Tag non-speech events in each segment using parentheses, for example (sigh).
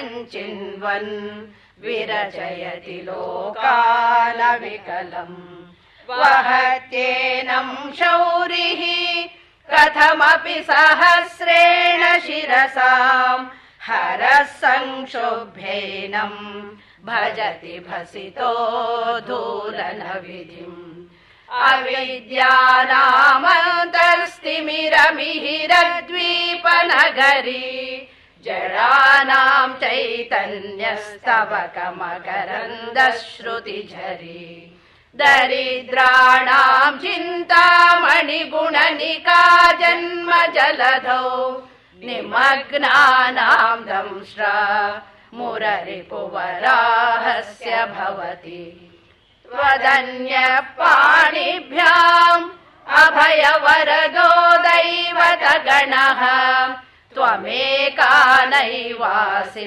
चिन्वन् विरचयति लोकान वहत्येनम् शौरिः कथमपि सहस्रेण शिरसाम् हरः संक्षोभ्येनम् भजति भसितो धूलनविधिम् अविद्यानामन्तस्तिमिरमिहिरद्वीपनगरी जडानाम् चैतन्यस्तव कमकरन्दश्रुतिझरी दरिद्राणाम् चिन्तामणि गुणनिका जन्म जलधौ निमग्नानाम् दंस्रा मुररिपुवराहस्य भवति त्वदन्यपाणिभ्याम् दैवत दैवतगणः त्वमेका नैवासि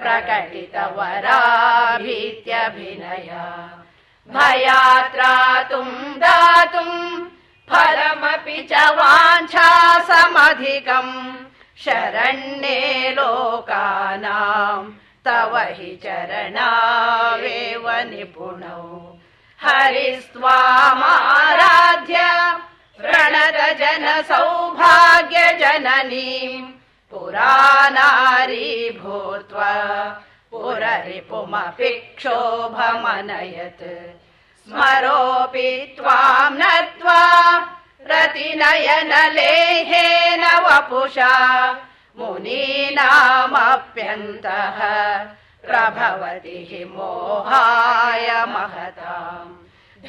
प्रकटितवराभीत्यभिनया भयात्रातुम् दातुम् फलमपि च वाञ्छा समधिकम् शरण्ये लोकानाम् तव हि चरणावेव निपुणौ हरिस्त्वामाराध्या णरजन सौभाग्य जननीम् पुरा नारी पुररिपुमपि क्षोभमनयत् स्मरोऽपि त्वाम् नत्वा रतिनयन वपुषा मुनीनामप्यन्तः प्रभवति हि मोहाय महताम्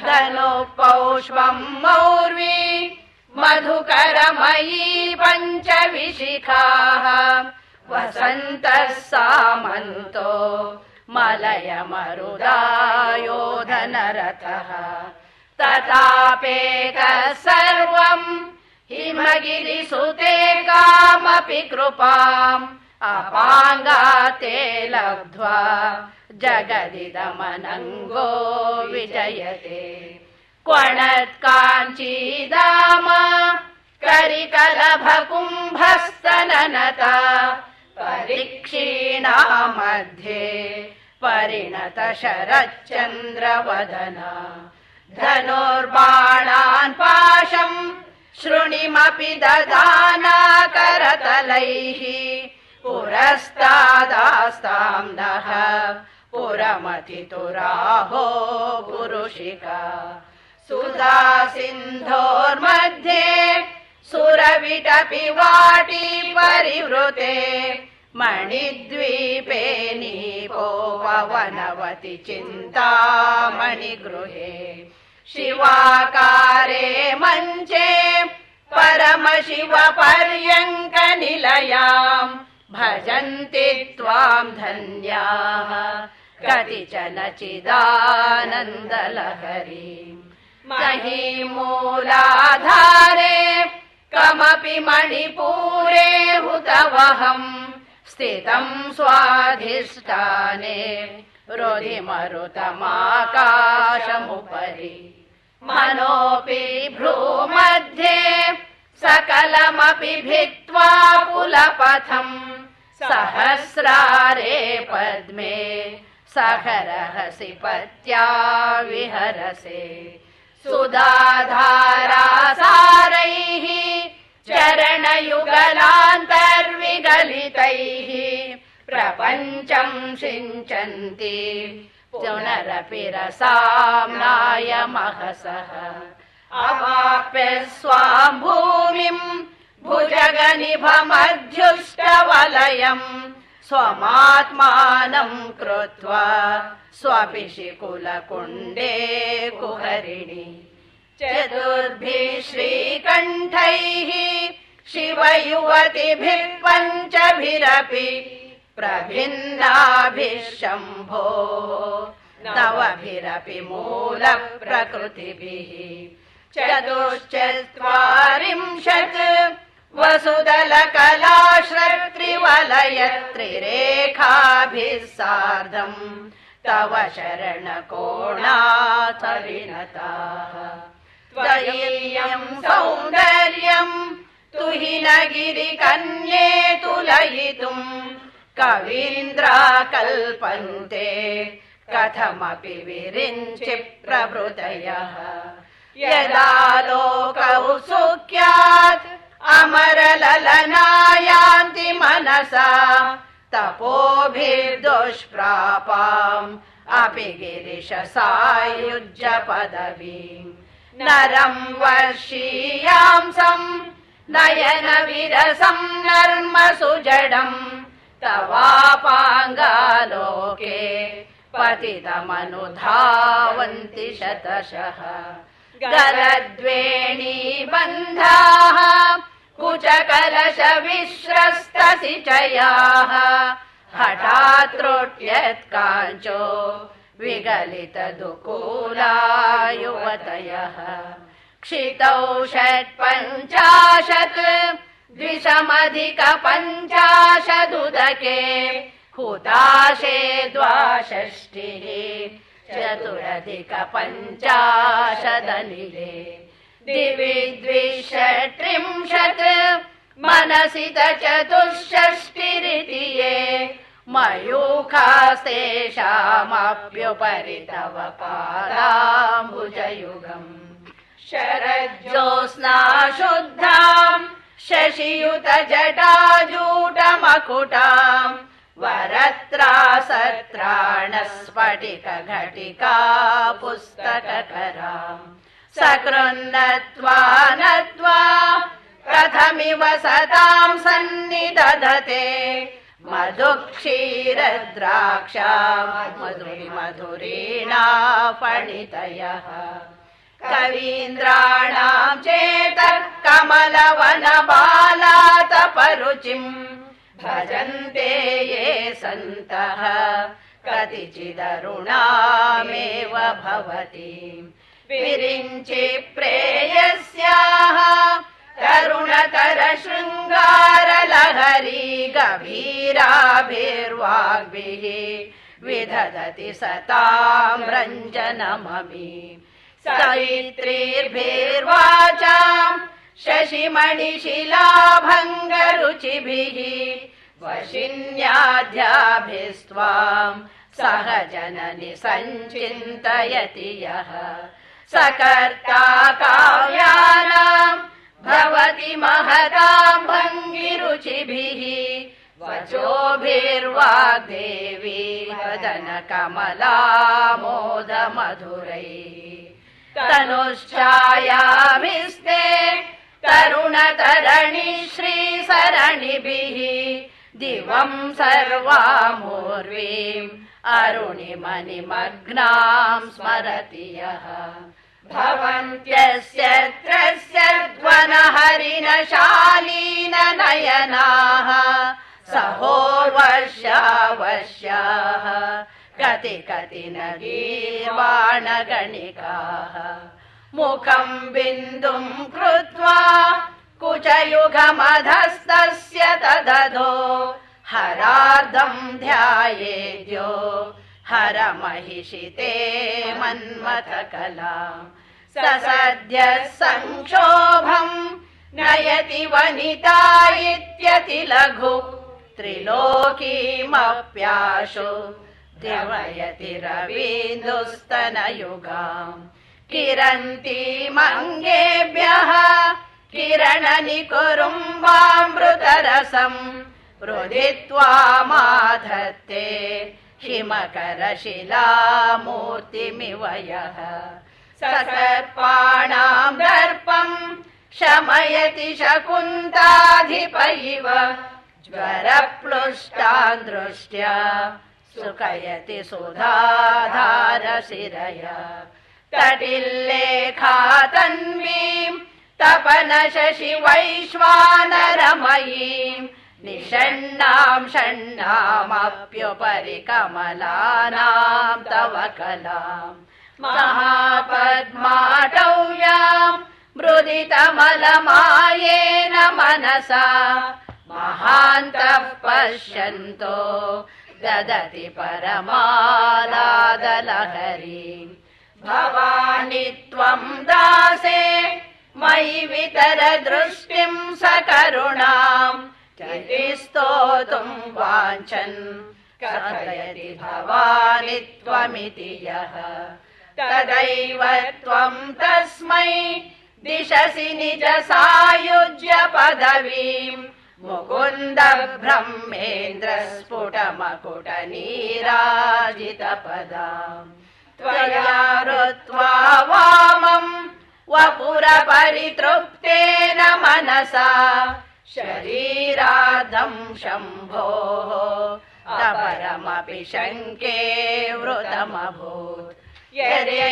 नो पौष्वम् मौर्वी मधुकरमयी पञ्चविशिखाः वसन्तः सामन्तो मलयमरुदा योधनरतः तथापेत सर्वम् हिमगिरिसुते कामपि कृपाम् ते लब्ध्वा जगदिदमनङ्गो विजयते क्वणत् काञ्चीदाम करिकलभकुम्भस्तननता परिक्षीणा मध्ये परिणत शरच्चन्द्रवदना धनोर्बाणान् पाशम् शृणिमपि ददाना करतलैः पुरस्तादास्तान्दः पुरमति सुधा सिन्धोर्मध्ये सुरविटपि वाटी परिवृते मणिद्वीपे नीपो वनवति चिन्ता शिवाकारे मञ्चे परम भजन्ति त्वाम् धन्याः कति च न चिदानन्दलहरीम् मूलाधारे कमपि मणिपूरे हुतवहम् स्थितम् स्वाधिष्ठाने मरुतमाकाशमुपरि मनोऽपि भ्रूमध्ये। सकलमपि भित्त्वा कुलपथम् सहस्रारे पद्मे सहरहसि पत्या विहरसे सुदाधारासारैः चरणयुगलान्तर्विगलितैः प्रपञ्चम् सिञ्चन्ति पुनरपि रसाम्नाय महसः अवाप्य स्वा भूमिम् भुजगनिभमध्युष्टवलयम् स्वमात्मानम् कृत्वा स्वपि शिकुलकुण्डे कुहरिणि चतुर्भिः श्रीकण्ठैः शिवयुवतिभिः पञ्चभिरपि प्रभिन्नाभिः शम्भो नवभिरपि मूलप्रकृतिभिः चतुश्चत्वारिंशत् वसुदलकलाश्रत्रिवलयत्रिरेखाभिः सार्धम् तव शरण कोणाच त्वयीयम् सौन्दर्यम् तु हि न गिरिकन्ये तुलयितुम् कवीन्द्रा कल्पन्ते कथमपि विरिञ्चि यदा लोकौ सुख्यात् अमरललनायान्ति मनसा तपोभिर्दुष्प्रापाम् अपि गिरीश सायुज्य पदवीम् नरम् वर्षीयांसम् नयन नर्म सुजडम् तवापाङ्गालोके पतितमनुधावन्ति शतशः गरद्वेणी बन्धाः कुच विश्रस्तसि चयाः हठात्रोट्यत्काञ्चो त्रोट्यत्काञ्चो क्षितौ षट् पञ्चाशत् द्विशमधिक हुताशे द्वाषष्टिः चतुरधिकपञ्चाशदनिले दिवि द्वि मनसि चतुष्षष्टि ऋतीये मयूखा तव पाराम्बुजयुगम् शुद्धाम् शशियुत जटाजूटमकुटाम् वरत्रा सत्राणस्फटिक घटिका पुस्तक सकृन्नत्वा नत्वा कथमिव सताम् सन्निदधते मधुक्षीरद्राक्षा मधुरि मधुरीणा पणितयः कवीन्द्राणाम् चेतः कमलवनबालातपरुचिम् भजन्ते ये सन्तः कतिचिदरुणामेव भवति विरिञ्चि प्रेयस्याः तरुणतर शृङ्गार गभीराभिर्वाग्भिः विदधति सताम् रञ्जनमी सवित्रीर्भिर्वाचाम् शशिमणिशिलाभङ्गरुचिभिः शिन्याद्याभिस्त्वाम् सह जननि सञ्चिन्तयति यः सकर्ता काव्यानाम् भवति महताम् भङ्गिरुचिभिः वचोभिर्वाग्देवी देवी वदन कमला मोद मधुरै तरुणतरणि श्रीसरणिभिः दिवम् सर्वा मूर्वीम् स्मरति यः भवन्त्यस्य त्रस्य ध्वनहरिणशालीन नयनाः सहो वर्षा वर्षाः कति कति न गीर्वाणगणिकाः मुखम् बिन्दुम् कृत्वा कुचयुगमधस्तस्य तदधो हरार्दम् ध्यायेद्यो हर महिषिते ते मन्मथ कला ससद्य सङ्क्षोभम् नयति वनिता इत्यति लघु त्रिलोकीमप्याशु देवयति रवीन्दुस्तन किरन्तीमङ्गेभ्यः किरणनि कुरुम् वामृतरसम् रुदि त्वामाधत्ते मूर्तिमिव यः सर्पाणाम् दर्पम् शमयति शकुन्ताधिपैव ज्वर प्लुष्टान् दृष्ट्या सुकयति सुधाधारशिरया तटिल्लेखा तन्वीम् तपनशशि वैश्वानरमयीम् निषण्णाम् षण्णामप्युपरि कमलानाम् तव कलाम् महापद्माटव्याम् मृदि मनसा महान्तः पश्यन्तो ददति परमालादलहरीम् भवानि त्वम् दासे मयि वितरदृष्टिम् सकरुणाम् स्तोतुम् वाञ्छन् कथयति भवानि त्वमिति यः तदैव त्वम् तस्मै दिशसि निजसायुज्य पदवीम् मुकुन्द ब्रह्मेन्द्र त्वया वामम् वपुरपरितृप्तेन मनसा शरीरादम् शम्भोः अपरमपि शङ्के वृतमभूत् यरे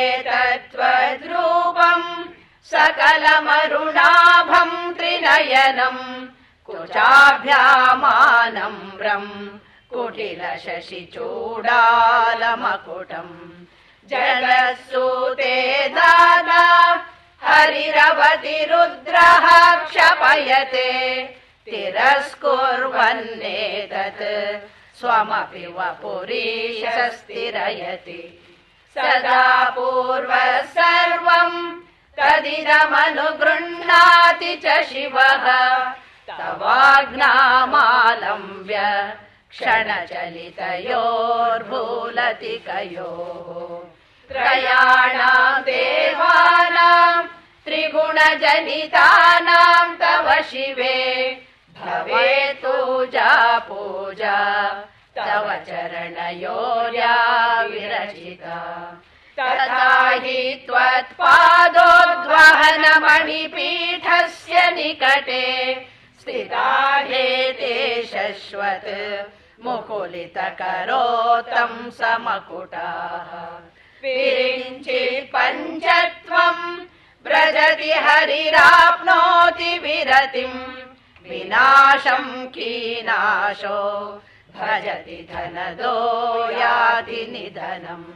सकलमरुणाभम् त्रिनयनम् ब्रम् कुटिलशशिचूडालमकुटम् जलसूते दाना हरिरवति रुद्रः क्षपयते तिरस्कुर्वन्नेतत् स्वमपि सदापूर्वसर्वं सदा पूर्व सर्वम् तदिरमनुगृह्णाति च शिवः तवाज्ञामालम्ब्य क्षणचलितयोर्बुलति त्रयाणाम् देवानाम् त्रिगुणजनितानाम् तव शिवे भवेतु जा पूजा तव विरचिता तथा हि त्वत्पादोद्वहनमणिपीठस्य निकटे स्थिता निकटे शश्वत् मुकुलितकरोतम् समकुटाः किञ्चित् पञ्चत्वम् व्रजति हरिराप्नोति विरतिं विरतिम् विनाशम् कीनाशो भजति धनदो याति निधनम्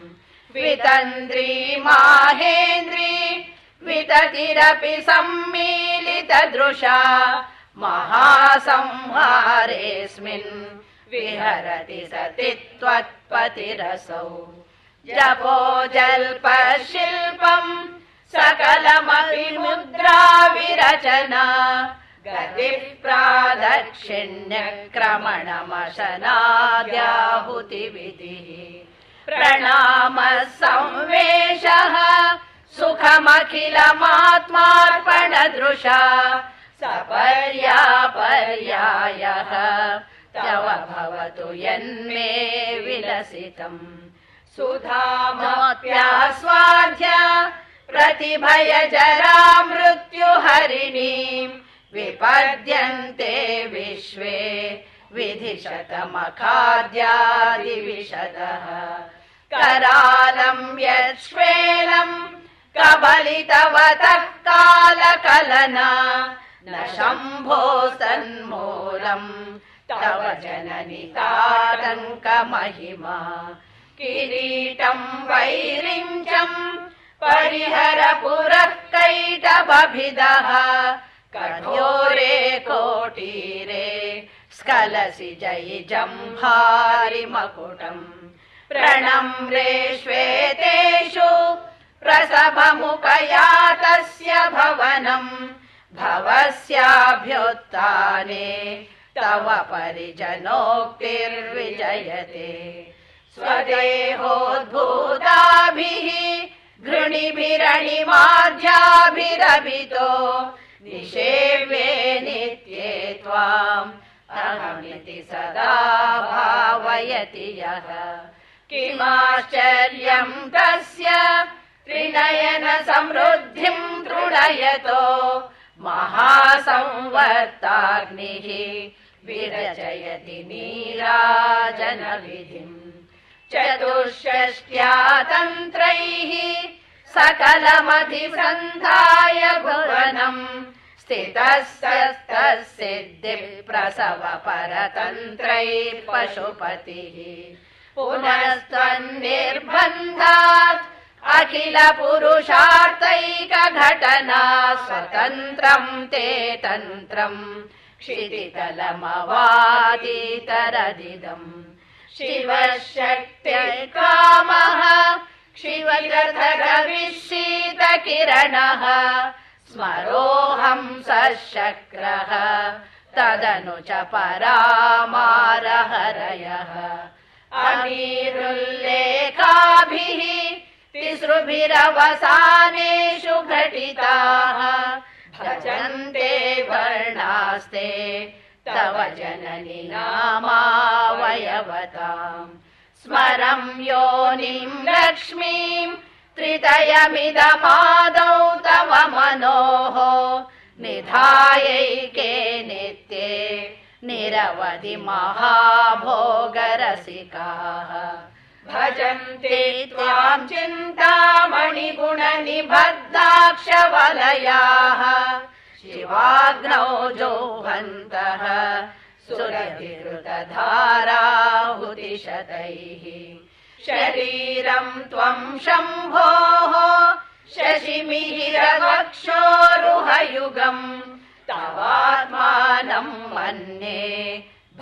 वितन्द्री माहेन्द्री विततिरपि सम्मीलितदृशा महासंहारेऽस्मिन् विहरति सति त्वत्पतिरसौ जपो जल्प शिल्पम् मुद्रा विरचना कविप्रादक्षिण्यक्रमणमशनादाहुति विधिः प्रणाम संवेशः सुखमखिलमात्मार्पण दृशा तव भवतु यन्मे विलसितम् सुधामाप्या स्वाध्या प्रतिभय जरा मृत्युहरिणीम् विपद्यन्ते विश्वे विधिशतमकार्यादिविशदः करालम् कबलितवतः कबलितवदत्तालकलना न शम्भो सन्मूलम् तव किरीटम् वैरिञ्चम् परिहर पुरकैतबभिदः कठोरे कोटीरे स्खलसि जैजम्भारि मकुटम् प्रणम्रेष्वेतेषु प्रसभमुपयातस्य भवनम् भवस्याभ्युत्थाने तव परिजनोक्तिर्विजयते स्वदेहोद्भूताभिः गृणिभिरणिमाध्याभिरभितो निषेव्ये नित्ये त्वाम् अहमिति सदा भावयति यः किमाश्चर्यम् तस्य त्रिनयन समृद्धिम् तृणयतो महासंवर्ताग्निः विरचयति नीराजनविधिम् चतुष्षष्ट्यातन्त्रैः तन्त्रैः भुवनम् स्थितस्य स्थस्य प्रसव पशुपतिः पुनस्त्वन्निर्बन्धात् अखिल पुरुषार्थैकघटना स्वतन्त्रम् ते तन्त्रम् क्षितितलमवादितरदिदम् शिवशक्तिर्कामः शक्त्य स्मरोऽहं सशक्रः तदनु च परामारहरयः अनिरुल्लेखाभिः तिसृभिरवसानेषु घटिताः भजन्ते वर्णास्ते तव नामावयवताम् स्मरम् योनिम् लक्ष्मीम् त्रितयमिदपादौ तव मनोः निधायैके नित्ये निरवधि महाभोगरसिकाः भजन्ते त्वाम् चिन्तामणिगुणनिबद्धाक्षवलयाः शिवाग्नौ जोहन्तः सुरतीर्तधाराहुरिशतैः शरीरम् त्वम् शम्भोः शशिमिहिरवक्षोरुहयुगम् तवात्मानम् मन्ये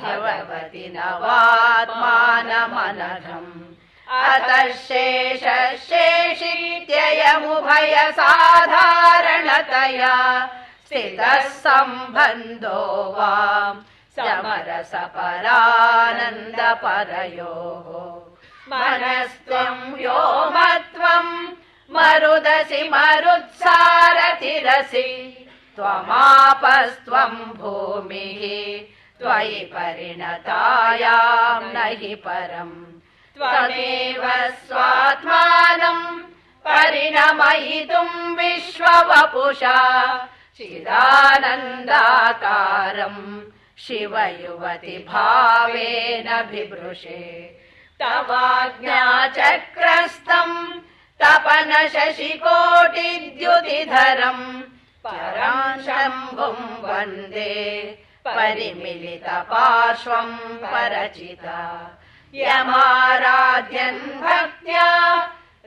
भवति नवात्मानमनरम् अतः शेष शेषीत्ययमुभयसाधारणतया सम्बन्धो वा समरस परानन्द यो मत्वम् मरुदसि मरुत्सारथिरसि त्वमापस्त्वम् भूमिः त्वयि परिणतायाम् न हि परम् त्वमेव स्वात्मानम् परिणमयितुम् विश्ववपुषा चिदानन्दाकारम् शिवयुवति भावेनवृशे तवाज्ञा चक्रस्तम् तपन शशि परम् शम्भुम् वन्दे परिमिलित पार्श्वम् परचिता यमाराध्यम् भक्त्या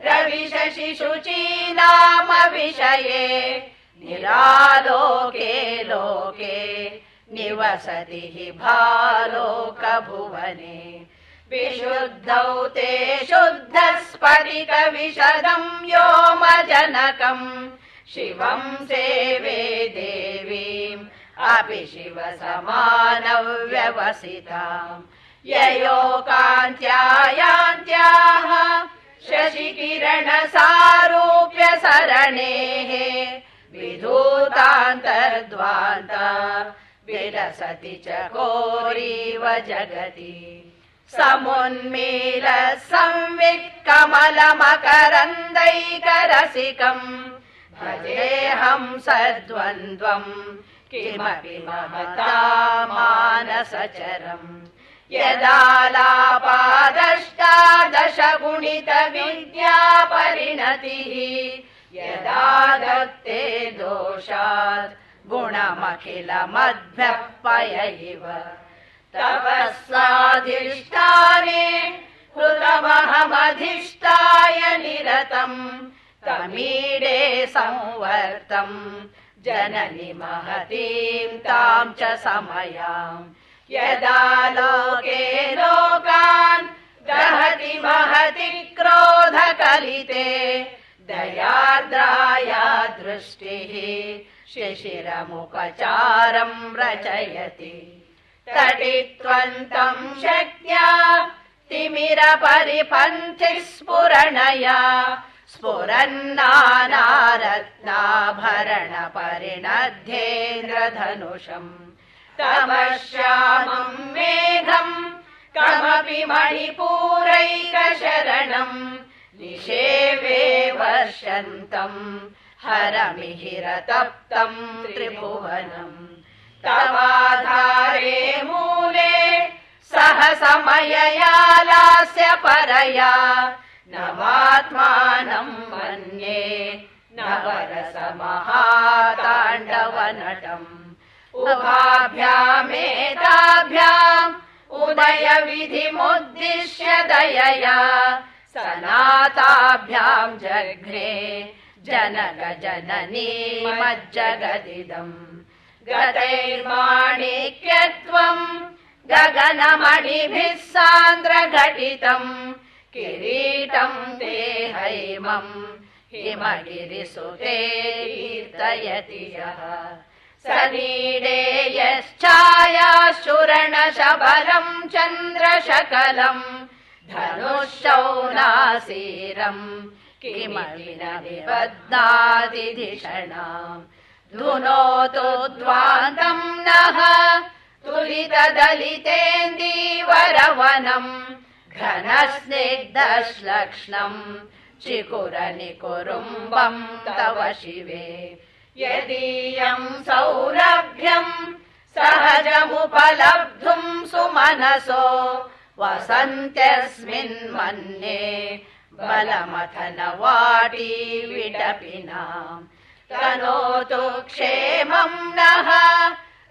रविशशि नाम विषये निरालोके लोके निवसति हि भालोकभुवने विशुद्धौ ते शुद्धस्फटिकविशदम् यो योमजनकम् शिवम् सेवे देवीम् अपि शिव समानव्यवसिताम् ययोकान्त्यायान्त्याः शशिकिरण विधूतान्तर्द्वादा विरसति च कोरीव जगति समुन्मील संवित् कमलमकरन्दैकरसिकम् भजेऽहम् सद्वन्द्वम् किमपि ममता मानसचरम् यदा लापादष्टादश यदा दत्ते दोषात् गुणमखिल मध्य पयैव तपसाधिष्ठे कृतमहमधिष्ठाय निरतम् तमीडे संवर्तम् जननि महतीम् ताम् च समयाम् यदा लोके लोकान् दहति महति क्रोधकलिते दयाद्राया दृष्टिः शिशिरमुपचारम् रचयति तटित्वन्तम् त्वं तम् शक्या स्फुरणया मेघम् कमपि मणिपूरैकशरणम् निषेवे वर्षन्तम् हरमिहिरतप्तम् त्रिभुवनम् तवाधारे मूले सह समययालास्य परया नवात्मानम् मन्ये नवरसमहाताण्डवनटम् उभाभ्यामेताभ्याम् उदयविधिमुद्दिश्य दयया सनाताभ्याम् जघ्रे जननी मज्जगदिदम् गतैर्माणिक्यत्वम् गगनमणिभिः सान्द्रघटितम् किरीटम् देहैवम् हिमगिरिसुते कीर्तयति यः सदीडे चन्द्रशकलम् धनुशौ नासीरम् किमविपद्नातिधिषणा धुनो दो नः तुलित घनस्निग्धश्लक्ष्णम् चिकुरनिकुरुम्बम् तव शिवे यदीयम् सौरभ्यम् सहजमुपलब्धुम् सुमनसो वसन्त्यस्मिन् मन्ये न वाटी विटपि तनोतु क्षेमम् नः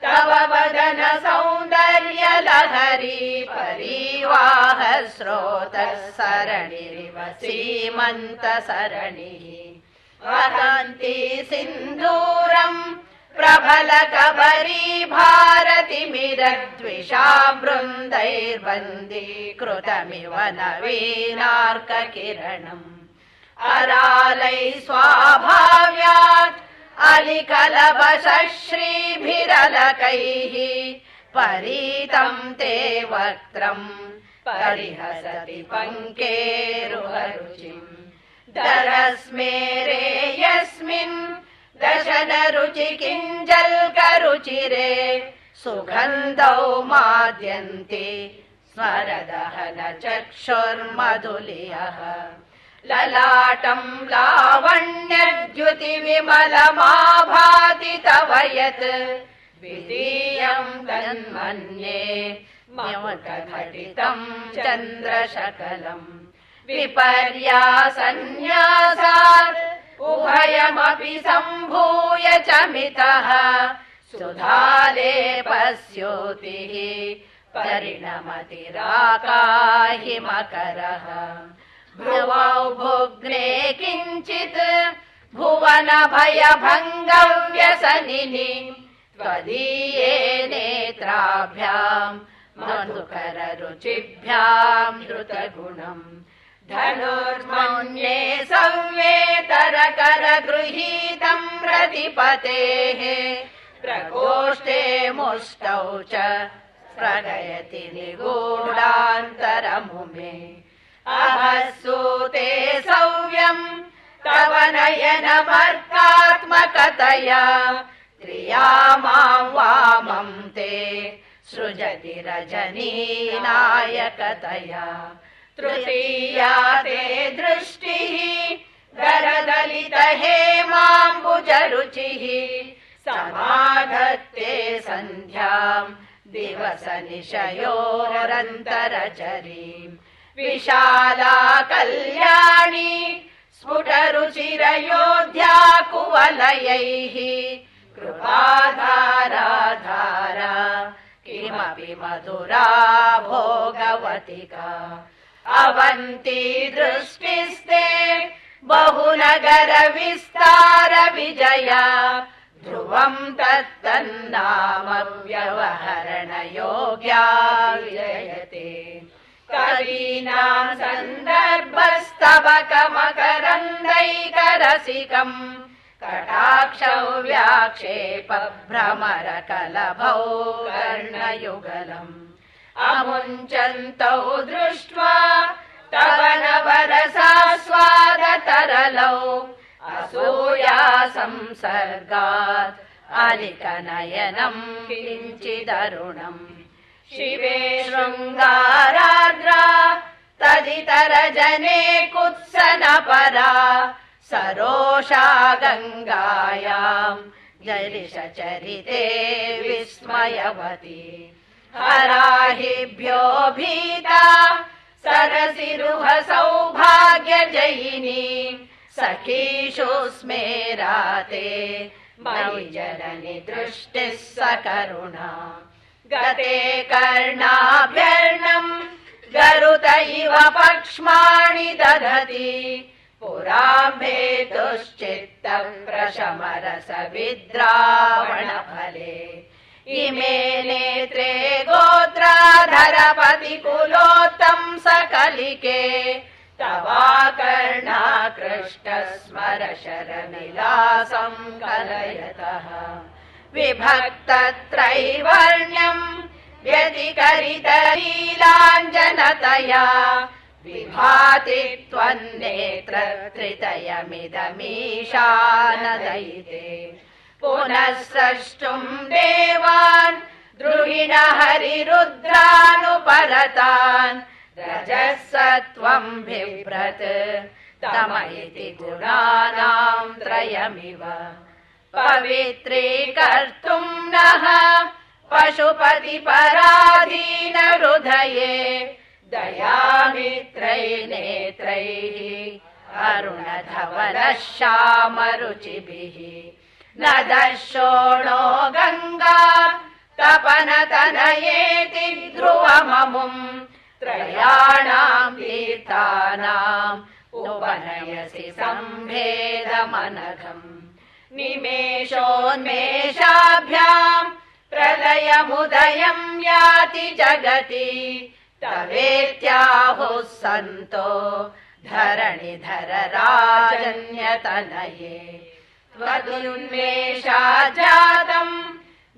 तव वदन सौन्दर्यलहरी परीवाह सिन्दूरम् प्रभलकबरी कबरी भारति मिरद्विषा बृन्दैर्बन्दे कृतमिव नवेनार्क किरणम् अरालैः स्वाभाव्यात् अलिकल श्रीभिरलकैः परीतम् ते वक्त्रम् परिहसति पङ्केरुचिम् दरस्मेरे यस्मिन् दशनरुचि किञ्जल्करुचिरे सुगन्धौ माद्यन्ते स्मरदः न चक्षुर्मधुलियः ललाटम् लावण्यद्युतिविमलमाभातितवयत् द्वितीयम् जन्मन्ये न्यमकघटितम् चन्द्रशकलम् सन्यासार। उभयमपि सम्भूय च मितः सुधाले पस्योतिः परिणमति राकाहि मकरः भ्रुवौ भुग्ने किञ्चित् त्वदीये नेत्राभ्याम् मनुकररुचिभ्याम् धनुर्सौन्ये संवेतरकरगृहीतम् प्रतिपतेः प्रकोष्ठे मुष्टौ च प्रणयति निगूढान्तरमुमे अह सूते सव्यम् नयनमर्कात्मकतया क्रिया माम् वामम् ते सृजति रजनीनायकतया तृतीया ते दृष्टिः गरदलित हे माम्बुज रुचिः समाधत्ते सन्ध्याम् दिवस निशयोरन्तरचरीम् विशाला कल्याणी स्फुटरुचिरयोध्या कुवलयैः कृपाधाराधारा किमपि मधुरा भोगवतिका अवन्ती दृष्टिस्ते बहुनगर विस्तार विजया ध्रुवम् तत्तन्नामव्यवहरणयोग्यायते विजयते। सन्दर्भस्तव कमकरन्दैकरसिकम् कटाक्षौ व्याक्षेपभ्रमरकलभौ कर्णयुगलम् अमुञ्चन्तौ दृष्ट्वा तव वरसा स्वादतरलौ असूया संसर्गात् अलिकनयनम् किञ्चिदरुणम् शिवे शृङ्गाराद्रा तदितरजने जने कुत्सन परा सरोषा गङ्गायाम् जलिषचरिते विस्मयवती हराहिभ्यो भीता सरसि रुह सौभाग्य राते मयि दृष्टिः स करुणा गते कर्णाभ्यर्णम् इव पक्ष्माणि दधति पुरा मेतुश्चित्त प्रशमरस विद्रावणफले नेत्रे गोत्राधरपति कुलोत्तम् सकलिके तवाकर्णाकृष्ट स्मरशरनिलासम् कलयतः विभक्तत्रैवर्ण्यम् व्यधिकरितलीलाञ्जनतया विभाति त्वन्नेत्र त्रितयमिदमीशानदयिते पुनः स्रष्टुम् देवान् द्रुहिण हरि रजः रजस त्वम् तम इति गुणानाम् त्रयमिव पवित्रीकर्तुम् नः पराधीन हृदये दयामित्रै नेत्रैः अरुण श्यामरुचिभिः न दर्शोणो गङ्गा कपनतनयेति ध्रुवममुम् त्रयाणाम् तीर्थानाम् उपनयसि सम्भेदमनघम् निमेषोन्मेषाभ्याम् प्रलयमुदयम् याति जगति तवेत्याहुः सन्तो धरणि राजन्यतनये। त्वदुन्मेषा जातम्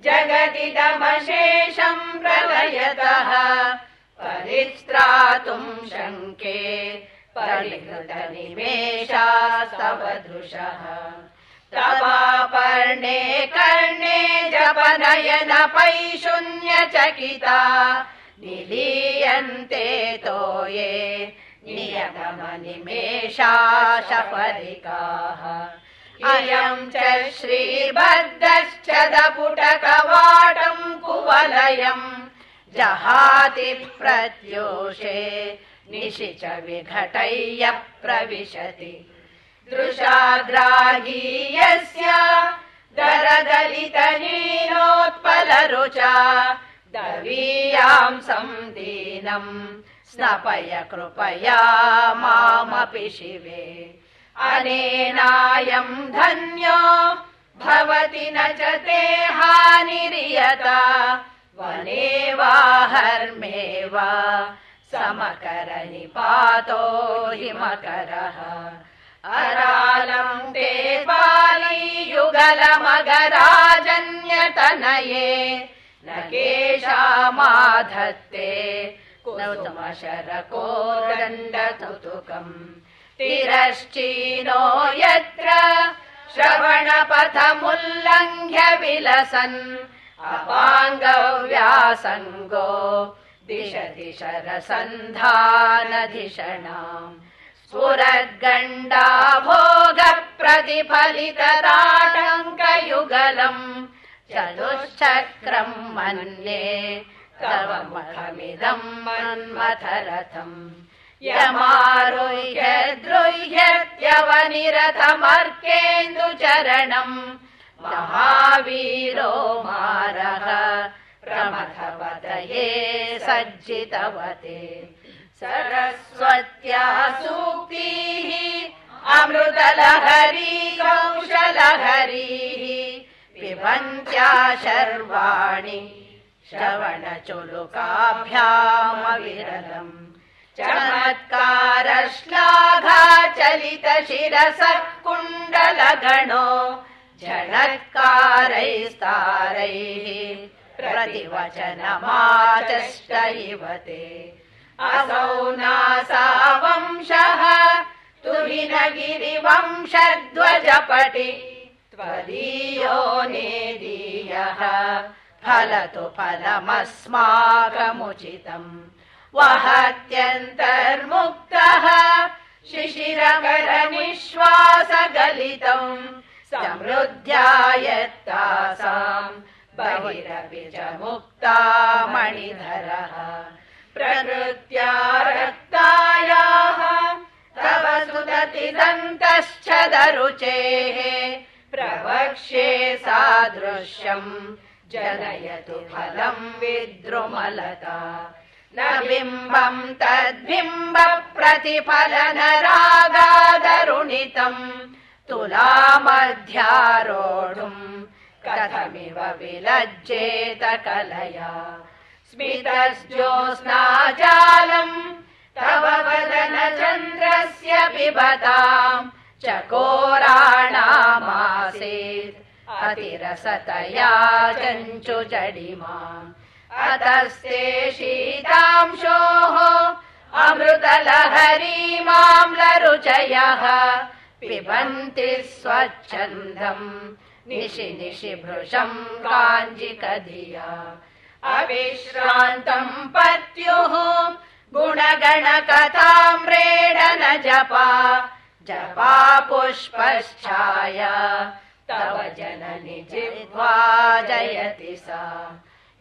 जगदिदमशेषम् प्रलयतः परिस्त्रातुम् शङ्के परिहृतनिमेषा सवदृशः तवापर्णे कर्णे जपनयन न तोये नियतमनिमेषा शपरिकाः अयम् च श्रीबद्धश्च दपुटकवाटम् कुवलयम् जहाति प्रत्योषे निशिच विघटय्य प्रविशति दृशा दरदलितनीनोत्पलरुचा दवीयाम् सन्दीनम् स्नपय कृपया मामपि शिवे अनेनायम् धन्यो भवति न च ते हानिर्ययता वनेवाहर्मे वा समकरनिपातो हि मकरः अरालम् देपालीयुगलमगराजन्यतनये न केषामाधत्ते नौतमशरको दण्डकौतुकम् तिरश्चीनो यत्र श्रवणपथमुल्लङ्घ्य विलसन् अपाङ्गव्यासङ्गो दिश दिश रसन्धानधिषणाम् चतुश्चक्रम् मन्ये तवमहमिदम् मन्मथरथम् यमारुह्य दृह्यत्यवनिरतमर्केन्दु चरणम् महावीरो मारः प्रमथपतये सज्जितवते सरस्वत्या सूक्तिः अमृतलहरी कौशलहरीः पिबन्त्या शर्वाणि श्रवणचुलुकाभ्यामविरलम् चणत्कार श्लाघाचलित शिरसत्कुण्डलगणो जनत्कारैस्तारैः प्रतिवचन माचष्टैव ते असौ नासा वंशः तुमिन गिरिवंशध्वजपटि त्वदीयो नेदीयः फलतु फलमस्माकमुचितम् वः अत्यन्तर्मुक्तः समृद्ध्यायत्तासाम् बहिरपि च मुक्ता मणिधरः रक्तायाः तव सुदतिदन्तश्च दरुचेः प्रवक्ष्ये सादृश्यम् जनयतु फलम् विद्रुमलता न बिम्बम् तद्बिम्ब प्रतिफलनरागादरुणितम् तुलामध्यारोढुम् कथमिव विलज्जेत कलया स्मितस्योत्स्नाजालम् तव वदन चन्द्रस्य पिबताम् चकोराणामासेत् अतिरसतया चञ्चुचडिमा अतस्ते शीतांशोः अमृत लहरी पिबन्ति स्वच्छन्दम् निशि निशि भृशम् काञ्जिकधिया अविश्रान्तम् पत्युः गुणगणकथाम्रेण न जपा जपा पुष्पश्चाया तव जननि जिह्वा जयति सा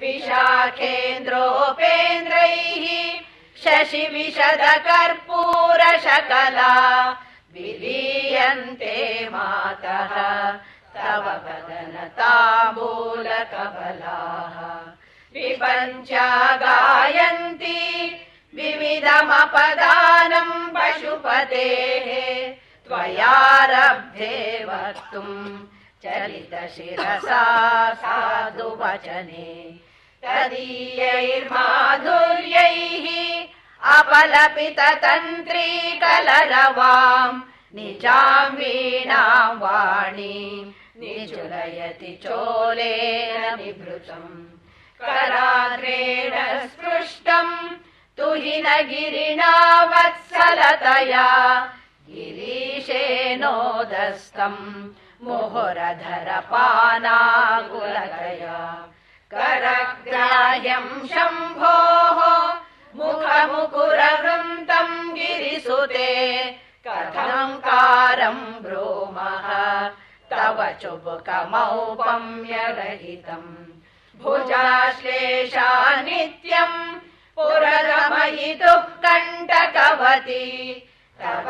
विशाखेन्द्रोपेन्द्रैः शशि विशद कर्पूरशकला विलीयन्ते मातः तव पद नताबोलकबलाः विपञ्चा गायन्ति विविधमपदानम् पशुपतेः त्वयारब्धे वक्तुम् चलितशिरसा साधुवचने तदीयैर्माधुर्यैः अपलपिततन्त्री अपलपित कलरवाम् निजाम् वीणाम् वाणी निचुलयति चोलेन निभृतम् कराग्रेण स्पृष्टम् तु हि न गिरिणा वत्सलतया गिरीशेनोदस्तम् मुहुरधर पानागुलया करग्रायम् शम्भोः मुखमुकुरवृन्दम् गिरिसुते कथङ्कारम् ब्रोमः तव चुबकमौपम्यगहितम् भुजाश्लेषा नित्यम् पुरमयितुः कण्टकवती तव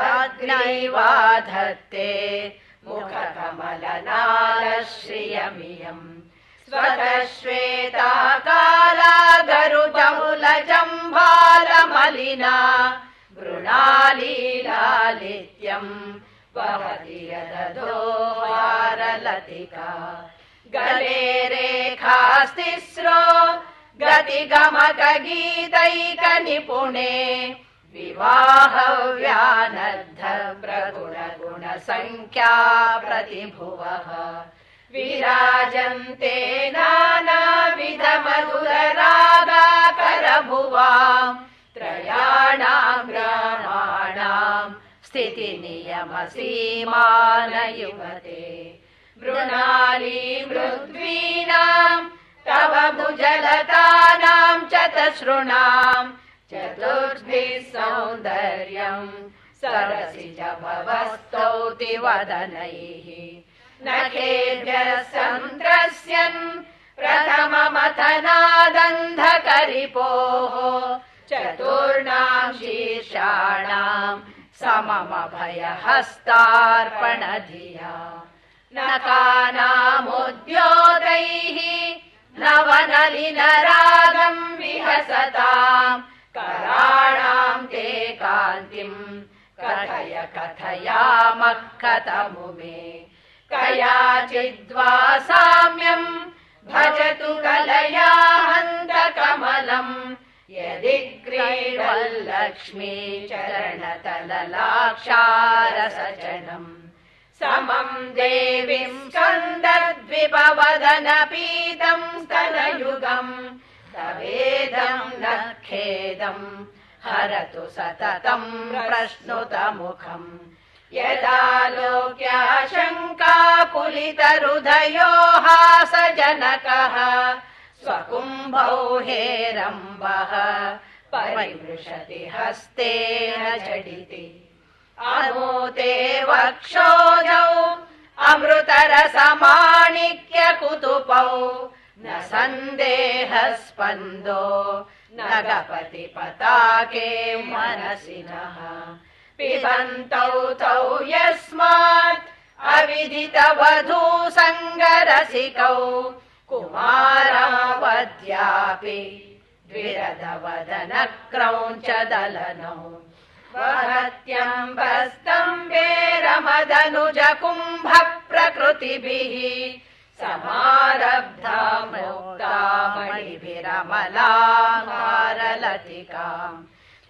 मुखकमलनालश्रियमियम् श्रियमियम् स्वेता काला गरुजौलजम्भारमलिना वृणालीलालित्यम् भवलि यदोरलतिका गरेखास्तिस्रो गति गमक गीतैकनिपुणे विवाहव्यानद्ध प्रगुणगुणसङ्ख्या प्रतिभुवः विराजन्ते नाना विधमगुररागाकरभुवा त्रयाणाम् रामाणाम् स्थितिनियमसीमान मृणाली मृद्वीनाम् तव भुजलतानाम् चतसृणाम् चतुर्भिः सौन्दर्यम् सरसि जवस्तो दिवदनैः न हेभ्य सन्द्रस्यन् प्रथममथनादन्धकरिपोः चतुर्णाम् शीर्षाणाम् समम नवनलिनरागम् विहसताम् कराणाम् ते कान्तिम् कथय कथया मक्कतमुमे कयाचिद्वा साम्यम् भजतु कलया हन्तकमलम् यदि मल्लक्ष्मी चरणतललाक्षारसजनम् समम् देवीम् द्विपवदन स्तनयुगम् सवेदम् न खेदम् हरतु सततम् प्रश्नुतमुखम् यदा लोक्या शङ्काकुलित हृदयो जनकः स्वकुम्भौ हेरम्बः परिमृशति हस्तेन झटिति अनूते वक्षोजौ अमृतरसमाणिक्यकुतुपौ न सन्देहस्पन्दो न गपति पताके मनसि नः पिबन्तौ तौ यस्मात् अविदित सङ्गरसिकौ कुमारावद्यापि द्विरदवदन दलनौ भवत्यम्बस्तम्बे प्रकृतिभिः समारब्धा मोक्ता मणि विरमलाकारलतिकाम्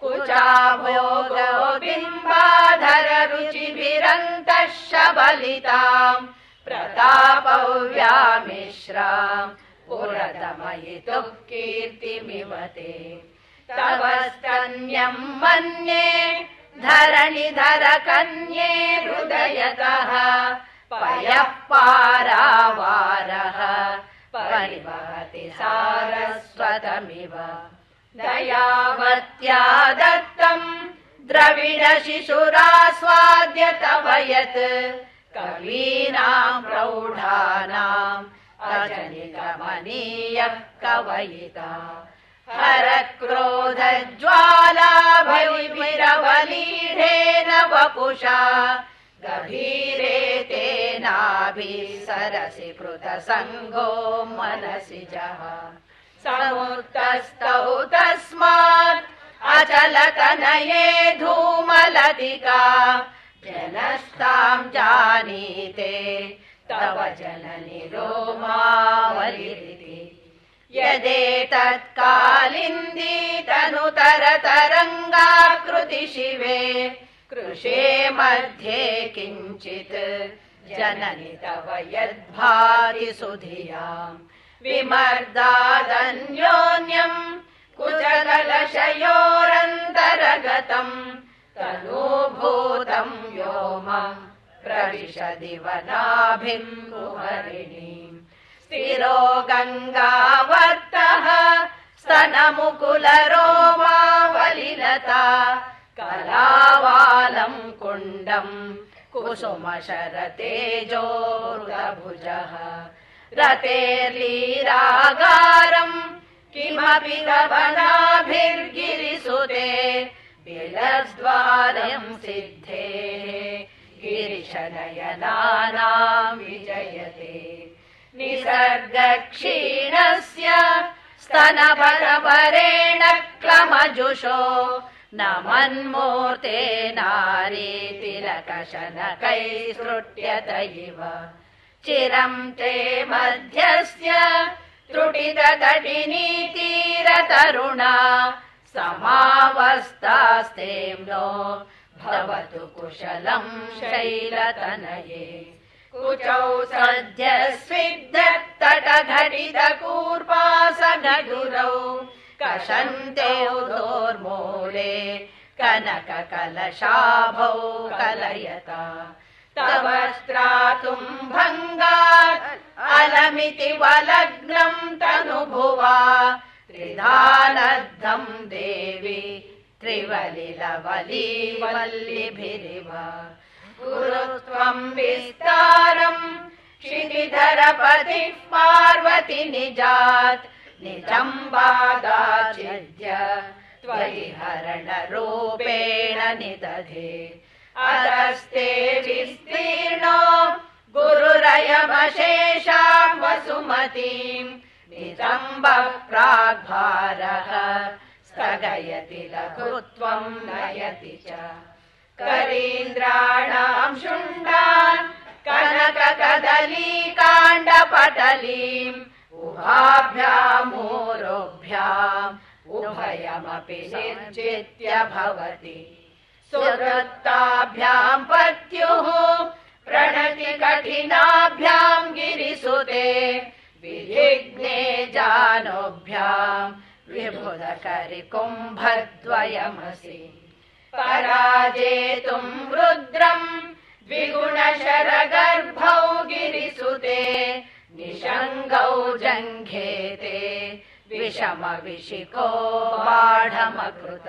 कुचावो गोबिन्दाधररुचिभिरन्तश्च बलिताम् प्रतापव्यामिश्राम् उन्नतमयितुः कीर्तिमिव ते तव मन्ये धरणि धर कन्ये हृदयतः पयः पारावारः परिवाति सारस्वतमिव दयावत्या दत्तम् द्रविडशिशुरास्वाद्यतवयत् कवीनाम् प्रौढानाम् अजनिकमनीयः कवयिता हरक्रोधज्वालाभयभिरवलीरे वपुषा गभीरे तेनाभि सरसि कृतसङ्गो मनसि च संतस्तौ तस्मात् अचलतनये धूमलतिका जनस्ताम् जानीते तव जननि निरोमा वरि यदेतत्कालिन्दी तनुतरतरङ्गाकृति शिवे मध्ये किञ्चित् जननि तव यद्भाति सुधिया विमर्दादन्योन्यम् कुचकलशयोरन्तरगतम् तनूभूतम् व्योम प्रविशदि वनाभिम् हरिणीम् स्थिरो गङ्गावर्तः स्तनमुकुलरोमावलिलता पलावालं कुण्डम् कुसुमशरतेजोरुदभुजः रतेर्लीरागारम् रते किमपि रमनाभिर्गिरिसुरे बिलद्वारम् सिद्धे गिरिशनयनानाम् विजयते निसर्गक्षीणस्य स्तनपरपरेण न नारी तिलकशनकै कैस्फुट्यत इव चिरम् ते मध्यस्य त्रुटितकटिनीतीरतरुणा तटिनी तीरतरुणा भवतु कुशलम् शैलतनये कुचौ सद्य तटघटित कशन्ते दोर्मोडे कनक कलयता तवस्त्रातुम् भंगात, भङ्गा अलमिति वलग्नम् तनुभुवा त्रिधानद्धम् देवि त्रिवलि लवली गुरुत्वम् विस्तारम् श्रीधर पार्वति निजात् त्वयि हरणरूपेण निदधे अदस्ते विस्तीर्णो गुरुरयवशेषाम् वसुमतीम् निजम्ब प्राग्भारः स्थगयति लघु त्वम् नयति च करीन्द्राणाम् कनककदली का गुहाभ्याम् उभयमपि चेत्य भवति सुवृत्ताभ्याम् पत्युः प्रणति कठिनाभ्याम् गिरिसुते विविघ्ने जानोभ्याम् विभुदकरि कुम्भद्वयमसि पराजेतुम् रुद्रम् द्विगुणशरगर्भौ गिरिसुते निषङ्गौ जङ्घेते विषमविषिको बाढमकृत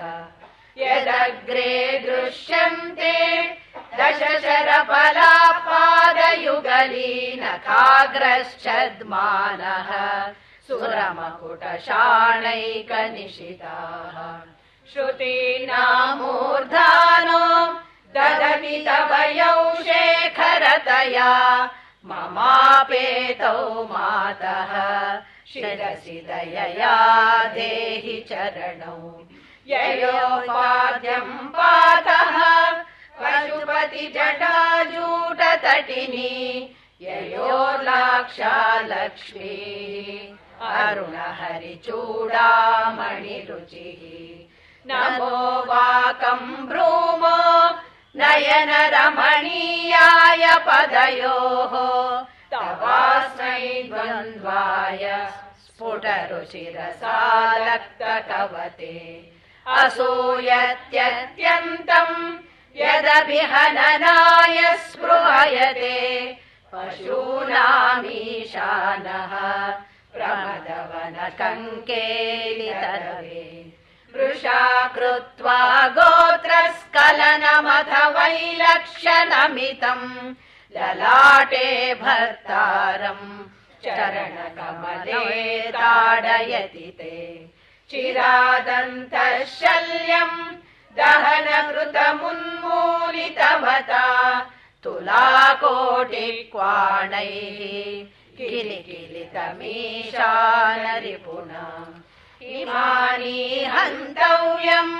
यदग्रे दृश्यन्ते दश शरपरा पादयुगलीनकाग्रश्चद्मानः सुरमकुटशाणैकनिशिताः श्रुतीनामूर्धानो ददति शेखरतया ममापेतौ मातः शिरसि दयया देहि चरणौ ययो ययोर्वाद्यम् पातः पशुपतिजटाजूटतटिनी ययोर्लाक्षालक्ष्मी अरुण हरिचूडामणिरुचिः नमो वाकम् ब्रूम नयन रमणीयाय पदयोः तवास्मै द्वन्द्वाय स्फुटरुचिरसा रक्तकवते असो स्पृहयते पशूनामीशानः प्रमदवनकङ्केलितरवे ृषा कृत्वा गोत्र वैलक्षणमितम् ललाटे भर्तारम् चरणकमले ताडयतिते ताडयति ते चिरादन्तः शल्यम् दहन कृतमुन्मूलितभता तुला मानी हन्तव्यम्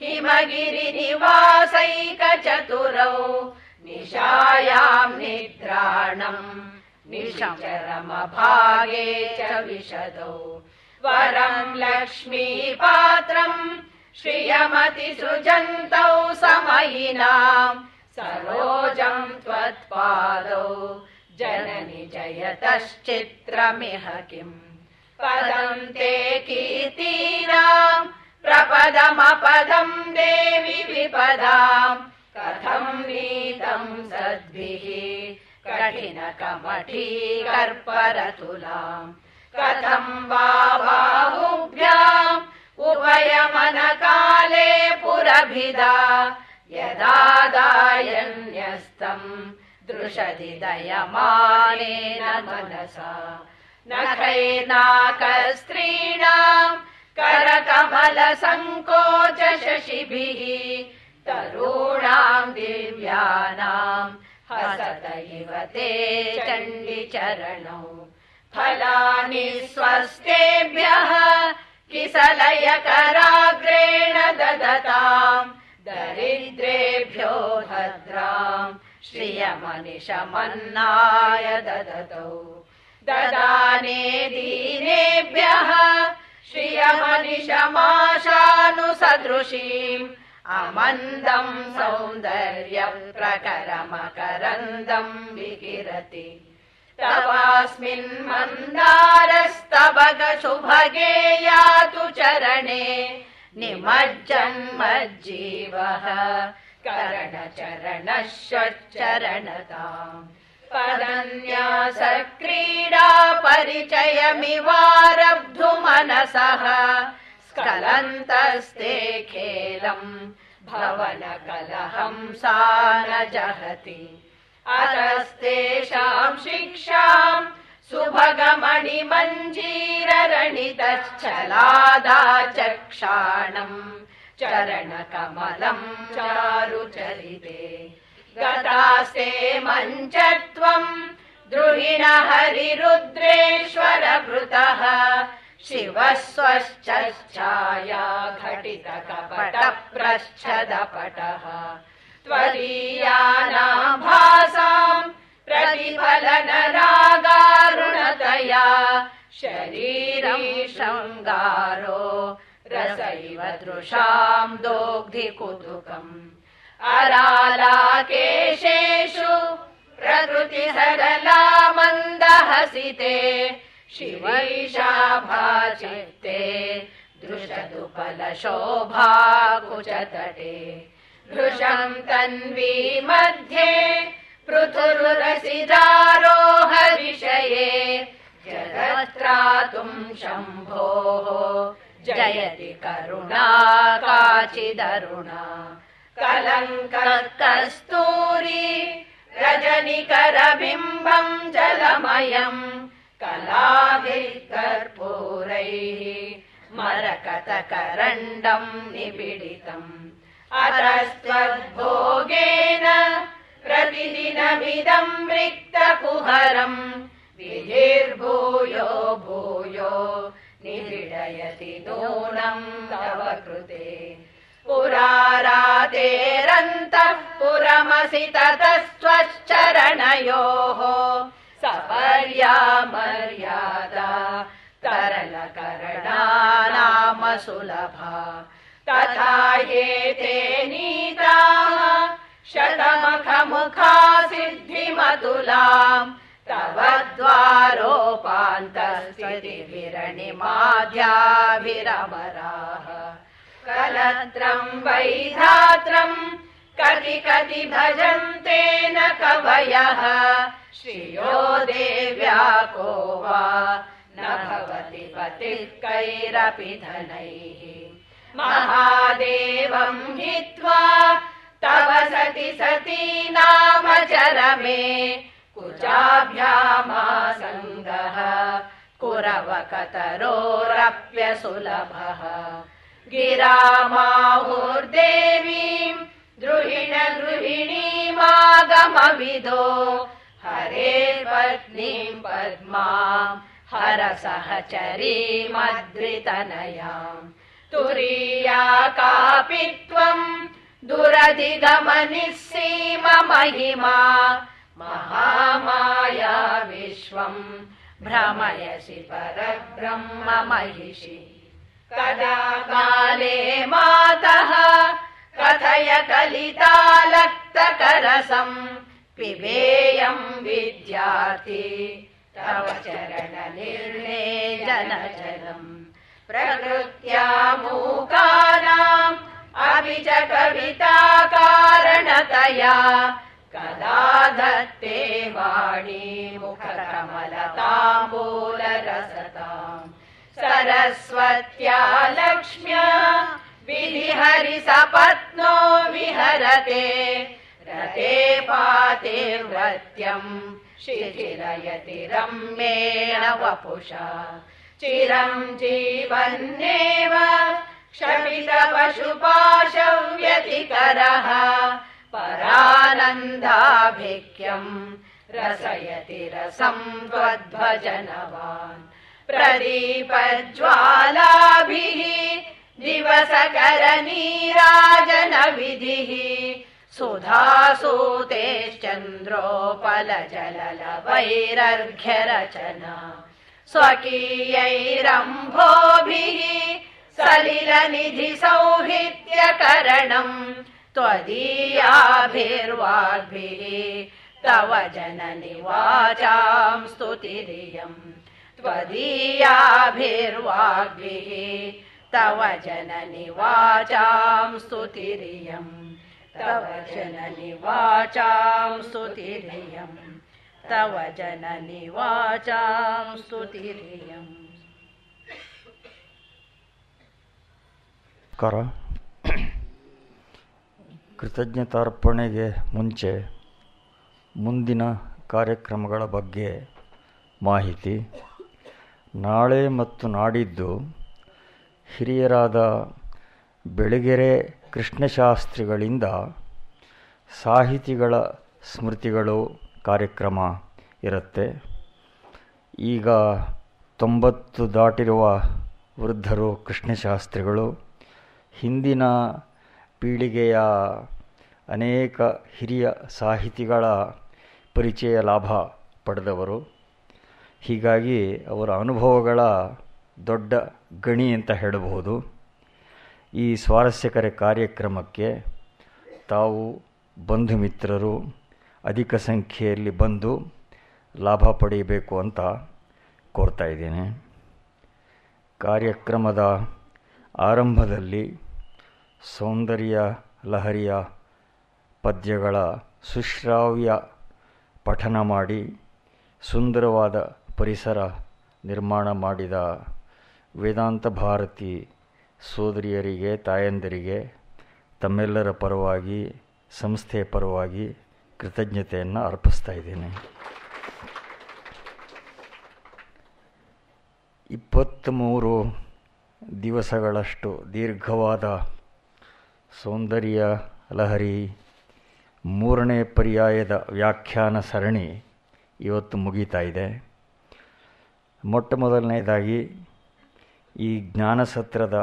हिमगिरिनिवासैकचतुरौ निशायाम् निद्राणम् निशरमभागे च विशदौ वरम् लक्ष्मी श्रियमतिसृजन्तौ समयिनाम् सरोजम् त्वत्पादौ जननि जयतश्चित्रमिह किम् पदम् ते कीर्तीनाम् प्रपदमपदम् देवि विपदाम् कथम् नीतम् सद्भिः कठिनकमठी कर्परतुलाम् कथम् वा बाहुभ्याम् उभयमनकाले पुरभिदा यदा दायन्यस्तम् दृषति न मनसा नखैनाकस्त्रीणाम् करकमलसङ्कोच शशिभिः तरूणाम् दिव्यानाम् हसत इव ते चण्डीचरणौ फलानि स्वस्तेभ्यः किसलय कराग्रेण ददताम् दरिद्रेभ्यो भद्राम् श्रियमनिषमन्नाय ददतौ। दीनेभ्यः श्रियमनिशमाशानुसदृशीम् अमन्दम् सौन्दर्यम् प्रकरमकरन्दम् तवास्मिन् मन्दारस्तभगसु भगे यातु चरणे निमज्जन्मज्जीवः करणचरणश्चरणताम् पदन्या स क्रीडा परिचयमिवारब्धुमनसः स्खलन्तस्ते खेलम् भवन कलहम् सा न जहति अरस्तेषाम् शिक्षाम् सुभगमणि चक्षाणम् चरणकमलम् चारु टासे मञ्च त्वम् द्रुहिण हरिरुद्रेश्वरभृतः रुद्रेश्वर भृतः घटित कपट त्वदीयानाभासाम् प्रतिफल न रागारुणतया रसैव दृशाम् दोग्धि हसिते प्रकृतिसरला मन्दहसिते शिवैषाभाचित्ते कुचतटे भृशम् तन्वी मध्ये पृथुरु रसिदारोह विषये जलत्रातुम् शम्भोः जयति करुणा काचिदरुणा कलङ्कस्तूरी रजनिकरबिम्बम् जलमयम् कलाभिकर्पूरैः मरकतकरण्डम् निपीडितम् अरस्त्वद्भोगेन प्रतिदिनमिदम् रिक्तकुहरम् विजेर्भूयो भूयो निपीडयति नूनम् तव कृते पुरारादेरन्तः पुरमसि ततस्त्वश्चरणयोः सपर्यामर्यादा तरलकरणा सुलभा तथा ये ते नीता शतमखमुखा सिद्धिमतुलाम् तव द्वारोपान्तस्त्रिविरणि माध्याभिरमराः कलत्रम् वैधात्रम् कति कति भजम् तेन कवयः श्रियो देव्या को वा न भवति कैरपि धनैः महादेवम् हित्वा तव सति सती नाम चरमे कुचाभ्यामासङ्गः कुरवकतरोरप्यसुलभः गिरामाहुर्देवीम् द्रुहिण हरे पत्नीम् पद्मा हरसहचरीमद्रितनयाम् तुरीया कापि त्वम् दुरधिगमनिः महिमा महामाया विश्वम् भ्रमयसि परब्रह्म महिषी कदा काले मातः कथय कलिता लक्तकरसम् पिबेयम् विद्याति ताव जनचरम् प्रकृत्या मूकानाम् अपि च कविता कारणतया कदा धत्ते वाणी वाणीमुखकमलताम्बोलरसताम् सरस्वत्या लक्ष्म्या विधिहरि सपत्नो विहरते रते पाते वृत्यम् शिथिरयति रम्येण वपुषा चिरम् जीवन्नेव क्षमित पशुपाशव्यतिकरः परानन्दाभिक्यम् रसयति रसम् त्वद्भजनवान् प्रदीपज्वालाभिः दिवसकरनीराजनविधिः दिवस राजन विधिः सुधा स्वकीयैरम्भोभिः सलिलनिधि त्वदीयाभिर्वाग्भिः तव जननि वाचां स्तुतिरियम् त्वदीयाभिर्वाग्भिः तव जननि वाचां स्तुतिरियम् तव जननि वाचां स्तुतिरियम् तव जननि वाचां ಕರ ಕೃತಜ್ಞತಾರ್ಪಣೆಗೆ ಮುಂಚೆ ಮುಂದಿನ ಕಾರ್ಯಕ್ರಮಗಳ ಬಗ್ಗೆ ಮಾಹಿತಿ ನಾಳೆ ಮತ್ತು ನಾಡಿದ್ದು ಹಿರಿಯರಾದ ಬೆಳಗೆರೆ ಕೃಷ್ಣಶಾಸ್ತ್ರಿಗಳಿಂದ ಸಾಹಿತಿಗಳ ಸ್ಮೃತಿಗಳು ಕಾರ್ಯಕ್ರಮ ಇರುತ್ತೆ ಈಗ ತೊಂಬತ್ತು ದಾಟಿರುವ ವೃದ್ಧರು ಕೃಷ್ಣಶಾಸ್ತ್ರಿಗಳು ಹಿಂದಿನ ಪೀಳಿಗೆಯ ಅನೇಕ ಹಿರಿಯ ಸಾಹಿತಿಗಳ ಪರಿಚಯ ಲಾಭ ಪಡೆದವರು ಹೀಗಾಗಿ ಅವರ ಅನುಭವಗಳ ದೊಡ್ಡ ಗಣಿ ಅಂತ ಹೇಳಬಹುದು ಈ ಸ್ವಾರಸ್ಯಕರ ಕಾರ್ಯಕ್ರಮಕ್ಕೆ ತಾವು ಬಂಧು ಮಿತ್ರರು ಅಧಿಕ ಸಂಖ್ಯೆಯಲ್ಲಿ ಬಂದು ಲಾಭ ಪಡೆಯಬೇಕು ಅಂತ ಕೋರ್ತಾ ಇದ್ದೇನೆ ಕಾರ್ಯಕ್ರಮದ ಆರಂಭದಲ್ಲಿ ಸೌಂದರ್ಯ ಲಹರಿಯ ಪದ್ಯಗಳ ಸುಶ್ರಾವ್ಯ ಪಠನ ಮಾಡಿ ಸುಂದರವಾದ ಪರಿಸರ ನಿರ್ಮಾಣ ಮಾಡಿದ ವೇದಾಂತ ಭಾರತಿ ಸೋದರಿಯರಿಗೆ ತಾಯಂದಿರಿಗೆ ತಮ್ಮೆಲ್ಲರ ಪರವಾಗಿ ಸಂಸ್ಥೆಯ ಪರವಾಗಿ ಕೃತಜ್ಞತೆಯನ್ನು ಅರ್ಪಿಸ್ತಾ ಇದ್ದೇನೆ ಇಪ್ಪತ್ತ್ಮೂರು ದಿವಸಗಳಷ್ಟು ದೀರ್ಘವಾದ ಸೌಂದರ್ಯ ಲಹರಿ ಮೂರನೇ ಪರ್ಯಾಯದ ವ್ಯಾಖ್ಯಾನ ಸರಣಿ ಇವತ್ತು ಮುಗೀತಾ ಇದೆ ಮೊಟ್ಟ ಮೊದಲನೇದಾಗಿ ಈ ಜ್ಞಾನಸತ್ರದ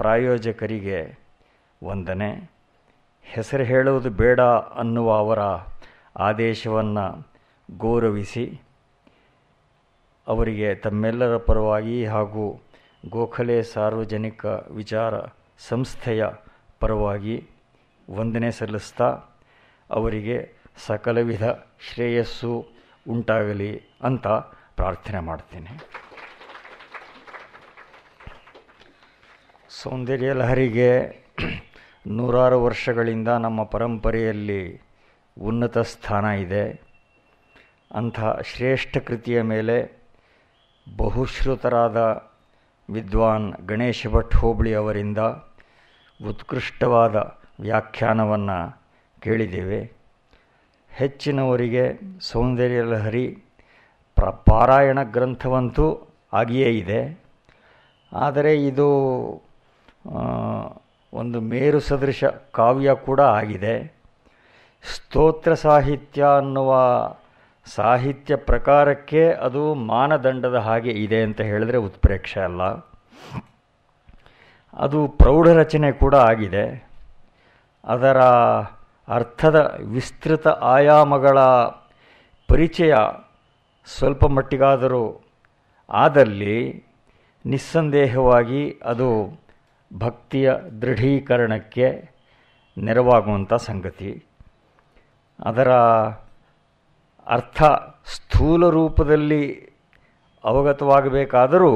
ಪ್ರಾಯೋಜಕರಿಗೆ ವಂದನೆ ಹೆಸರು ಹೇಳುವುದು ಬೇಡ ಅನ್ನುವ ಅವರ ಆದೇಶವನ್ನು ಗೌರವಿಸಿ ಅವರಿಗೆ ತಮ್ಮೆಲ್ಲರ ಪರವಾಗಿ ಹಾಗೂ ಗೋಖಲೆ ಸಾರ್ವಜನಿಕ ವಿಚಾರ ಸಂಸ್ಥೆಯ ಪರವಾಗಿ ವಂದನೆ ಸಲ್ಲಿಸ್ತಾ ಅವರಿಗೆ ಸಕಲ ವಿಧ ಶ್ರೇಯಸ್ಸು ಉಂಟಾಗಲಿ ಅಂತ ಪ್ರಾರ್ಥನೆ ಮಾಡ್ತೀನಿ ಸೌಂದರ್ಯ ಲಹರಿಗೆ ನೂರಾರು ವರ್ಷಗಳಿಂದ ನಮ್ಮ ಪರಂಪರೆಯಲ್ಲಿ ಉನ್ನತ ಸ್ಥಾನ ಇದೆ ಅಂಥ ಶ್ರೇಷ್ಠ ಕೃತಿಯ ಮೇಲೆ ಬಹುಶ್ರುತರಾದ ವಿದ್ವಾನ್ ಗಣೇಶ ಭಟ್ ಹೋಬಳಿ ಅವರಿಂದ ಉತ್ಕೃಷ್ಟವಾದ ವ್ಯಾಖ್ಯಾನವನ್ನು ಕೇಳಿದ್ದೇವೆ ಹೆಚ್ಚಿನವರಿಗೆ ಸೌಂದರ್ಯ ಲಹರಿ ಪ್ರ ಪಾರಾಯಣ ಗ್ರಂಥವಂತೂ ಆಗಿಯೇ ಇದೆ ಆದರೆ ಇದು ಒಂದು ಮೇರು ಸದೃಶ ಕಾವ್ಯ ಕೂಡ ಆಗಿದೆ ಸ್ತೋತ್ರ ಸಾಹಿತ್ಯ ಅನ್ನುವ ಸಾಹಿತ್ಯ ಪ್ರಕಾರಕ್ಕೆ ಅದು ಮಾನದಂಡದ ಹಾಗೆ ಇದೆ ಅಂತ ಹೇಳಿದ್ರೆ ಉತ್ಪ್ರೇಕ್ಷೆ ಅಲ್ಲ ಅದು ಪ್ರೌಢ ರಚನೆ ಕೂಡ ಆಗಿದೆ ಅದರ ಅರ್ಥದ ವಿಸ್ತೃತ ಆಯಾಮಗಳ ಪರಿಚಯ ಸ್ವಲ್ಪ ಮಟ್ಟಿಗಾದರೂ ಆದಲ್ಲಿ ನಿಸ್ಸಂದೇಹವಾಗಿ ಅದು ಭಕ್ತಿಯ ದೃಢೀಕರಣಕ್ಕೆ ನೆರವಾಗುವಂಥ ಸಂಗತಿ ಅದರ ಅರ್ಥ ಸ್ಥೂಲ ರೂಪದಲ್ಲಿ ಅವಗತವಾಗಬೇಕಾದರೂ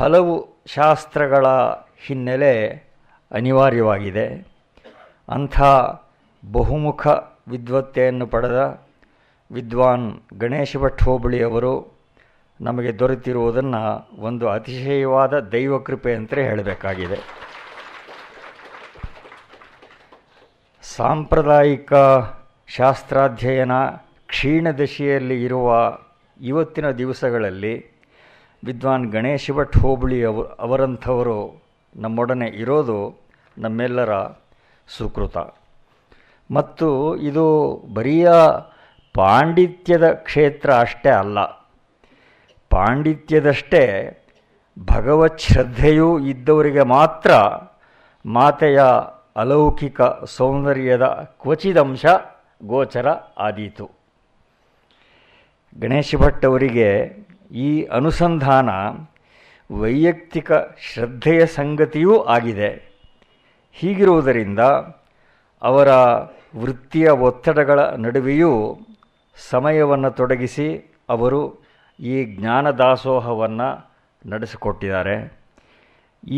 ಹಲವು ಶಾಸ್ತ್ರಗಳ ಹಿನ್ನೆಲೆ ಅನಿವಾರ್ಯವಾಗಿದೆ ಅಂಥ ಬಹುಮುಖ ವಿದ್ವತ್ತೆಯನ್ನು ಪಡೆದ ವಿದ್ವಾನ್ ಗಣೇಶ ಭಟ್ ಅವರು ನಮಗೆ ದೊರೆತಿರುವುದನ್ನು ಒಂದು ಅತಿಶಯವಾದ ದೈವ ಕೃಪೆ ಅಂತಲೇ ಹೇಳಬೇಕಾಗಿದೆ ಸಾಂಪ್ರದಾಯಿಕ ಶಾಸ್ತ್ರಾಧ್ಯಯನ ಕ್ಷೀಣ ದಶೆಯಲ್ಲಿ ಇರುವ ಇವತ್ತಿನ ದಿವಸಗಳಲ್ಲಿ ವಿದ್ವಾನ್ ಗಣೇಶ ಭಟ್ ಹೋಬಳಿ ಅವ ಅವರಂಥವರು ನಮ್ಮೊಡನೆ ಇರೋದು ನಮ್ಮೆಲ್ಲರ ಸುಕೃತ ಮತ್ತು ಇದು ಬರಿಯ ಪಾಂಡಿತ್ಯದ ಕ್ಷೇತ್ರ ಅಷ್ಟೇ ಅಲ್ಲ ಪಾಂಡಿತ್ಯದಷ್ಟೇ ಭಗವತ್ ಶ್ರದ್ಧೆಯೂ ಇದ್ದವರಿಗೆ ಮಾತ್ರ ಮಾತೆಯ ಅಲೌಕಿಕ ಸೌಂದರ್ಯದ ಕ್ವಚಿದಂಶ ಗೋಚರ ಆದೀತು ಗಣೇಶ ಭಟ್ ಅವರಿಗೆ ಈ ಅನುಸಂಧಾನ ವೈಯಕ್ತಿಕ ಶ್ರದ್ಧೆಯ ಸಂಗತಿಯೂ ಆಗಿದೆ ಹೀಗಿರುವುದರಿಂದ ಅವರ ವೃತ್ತಿಯ ಒತ್ತಡಗಳ ನಡುವೆಯೂ ಸಮಯವನ್ನು ತೊಡಗಿಸಿ ಅವರು ಈ ಜ್ಞಾನ ದಾಸೋಹವನ್ನು ನಡೆಸಿಕೊಟ್ಟಿದ್ದಾರೆ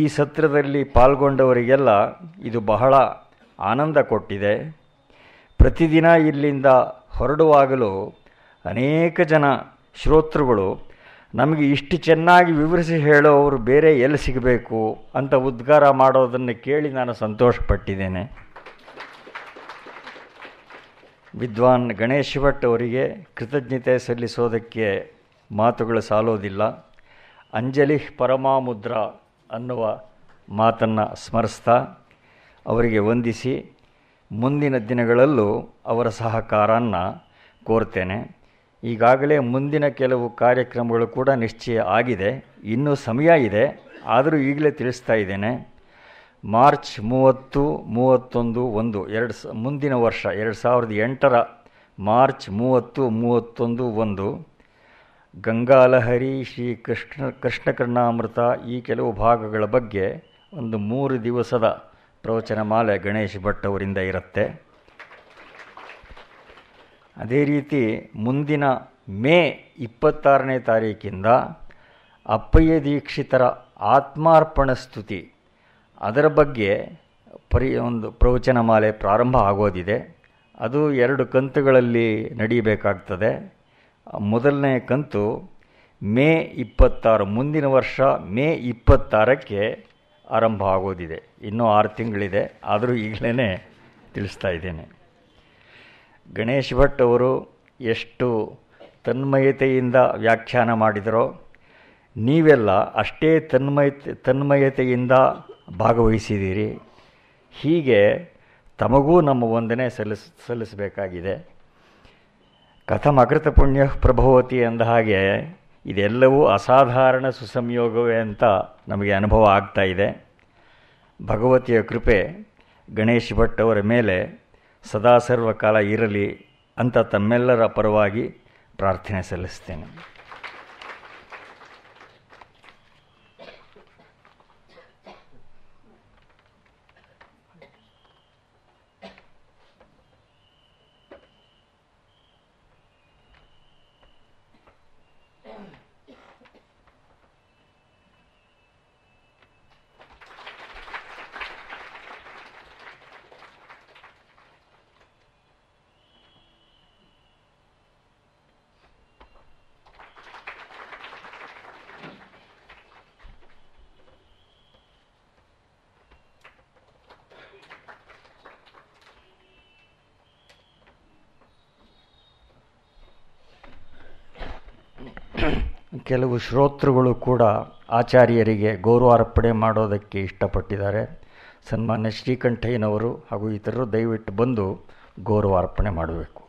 ಈ ಸತ್ರದಲ್ಲಿ ಪಾಲ್ಗೊಂಡವರಿಗೆಲ್ಲ ಇದು ಬಹಳ ಆನಂದ ಕೊಟ್ಟಿದೆ ಪ್ರತಿದಿನ ಇಲ್ಲಿಂದ ಹೊರಡುವಾಗಲೂ ಅನೇಕ ಜನ ಶ್ರೋತೃಗಳು ನಮಗೆ ಇಷ್ಟು ಚೆನ್ನಾಗಿ ವಿವರಿಸಿ ಹೇಳೋವರು ಬೇರೆ ಎಲ್ಲಿ ಸಿಗಬೇಕು ಅಂತ ಉದ್ಗಾರ ಮಾಡೋದನ್ನು ಕೇಳಿ ನಾನು ಸಂತೋಷಪಟ್ಟಿದ್ದೇನೆ ವಿದ್ವಾನ್ ಗಣೇಶ್ ಭಟ್ ಅವರಿಗೆ ಕೃತಜ್ಞತೆ ಸಲ್ಲಿಸೋದಕ್ಕೆ ಮಾತುಗಳು ಸಾಲೋದಿಲ್ಲ ಅಂಜಲಿ ಪರಮಾಮುದ್ರ ಅನ್ನುವ ಮಾತನ್ನು ಸ್ಮರಿಸ್ತಾ ಅವರಿಗೆ ವಂದಿಸಿ ಮುಂದಿನ ದಿನಗಳಲ್ಲೂ ಅವರ ಸಹಕಾರನ್ನು ಕೋರ್ತೇನೆ ಈಗಾಗಲೇ ಮುಂದಿನ ಕೆಲವು ಕಾರ್ಯಕ್ರಮಗಳು ಕೂಡ ನಿಶ್ಚಯ ಆಗಿದೆ ಇನ್ನೂ ಸಮಯ ಇದೆ ಆದರೂ ಈಗಲೇ ತಿಳಿಸ್ತಾ ಇದ್ದೇನೆ ಮಾರ್ಚ್ ಮೂವತ್ತು ಮೂವತ್ತೊಂದು ಒಂದು ಎರಡು ಸ ಮುಂದಿನ ವರ್ಷ ಎರಡು ಸಾವಿರದ ಎಂಟರ ಮಾರ್ಚ್ ಮೂವತ್ತು ಮೂವತ್ತೊಂದು ಒಂದು ಗಂಗಾಲಹರಿ ಶ್ರೀ ಕೃಷ್ಣ ಕೃಷ್ಣಕರ್ಣಾಮೃತ ಈ ಕೆಲವು ಭಾಗಗಳ ಬಗ್ಗೆ ಒಂದು ಮೂರು ದಿವಸದ ಪ್ರವಚನ ಮಾಲೆ ಗಣೇಶ್ ಭಟ್ ಅವರಿಂದ ಇರುತ್ತೆ ಅದೇ ರೀತಿ ಮುಂದಿನ ಮೇ ಇಪ್ಪತ್ತಾರನೇ ತಾರೀಕಿಂದ ಅಪ್ಪಯ್ಯ ದೀಕ್ಷಿತರ ಆತ್ಮಾರ್ಪಣ ಸ್ತುತಿ ಅದರ ಬಗ್ಗೆ ಪರಿ ಒಂದು ಪ್ರವಚನ ಮಾಲೆ ಪ್ರಾರಂಭ ಆಗೋದಿದೆ ಅದು ಎರಡು ಕಂತುಗಳಲ್ಲಿ ನಡೀಬೇಕಾಗ್ತದೆ ಮೊದಲನೇ ಕಂತು ಮೇ ಇಪ್ಪತ್ತಾರು ಮುಂದಿನ ವರ್ಷ ಮೇ ಇಪ್ಪತ್ತಾರಕ್ಕೆ ಆರಂಭ ಆಗೋದಿದೆ ಇನ್ನೂ ಆರು ತಿಂಗಳಿದೆ ಆದರೂ ಈಗಲೇ ತಿಳಿಸ್ತಾ ಇದ್ದೇನೆ ಗಣೇಶ್ ಭಟ್ ಅವರು ಎಷ್ಟು ತನ್ಮಯತೆಯಿಂದ ವ್ಯಾಖ್ಯಾನ ಮಾಡಿದರೋ ನೀವೆಲ್ಲ ಅಷ್ಟೇ ತನ್ಮಯ ತನ್ಮಯತೆಯಿಂದ ಭಾಗವಹಿಸಿದ್ದೀರಿ ಹೀಗೆ ತಮಗೂ ನಮ್ಮ ವಂದನೆ ಸಲ್ಲಿಸ್ ಸಲ್ಲಿಸಬೇಕಾಗಿದೆ ಕಥಮ ಅಕೃತ ಪುಣ್ಯ ಪ್ರಭವತಿ ಅಂದ ಹಾಗೆ ಇದೆಲ್ಲವೂ ಅಸಾಧಾರಣ ಸುಸಂಯೋಗವೇ ಅಂತ ನಮಗೆ ಅನುಭವ ಆಗ್ತಾ ಇದೆ ಭಗವತಿಯ ಕೃಪೆ ಗಣೇಶ್ ಭಟ್ ಅವರ ಮೇಲೆ ಸದಾ ಸರ್ವಕಾಲ ಇರಲಿ ಅಂತ ತಮ್ಮೆಲ್ಲರ ಪರವಾಗಿ ಪ್ರಾರ್ಥನೆ ಸಲ್ಲಿಸ್ತೇನೆ ಶ್ರೋತೃಗಳು ಕೂಡ ಆಚಾರ್ಯರಿಗೆ ಗೌರವಾರ್ಪಣೆ ಮಾಡೋದಕ್ಕೆ ಇಷ್ಟಪಟ್ಟಿದ್ದಾರೆ ಸನ್ಮಾನ್ಯ ಶ್ರೀಕಂಠಯ್ಯನವರು ಹಾಗೂ ಇತರರು ದಯವಿಟ್ಟು ಬಂದು ಗೌರವಾರ್ಪಣೆ ಮಾಡಬೇಕು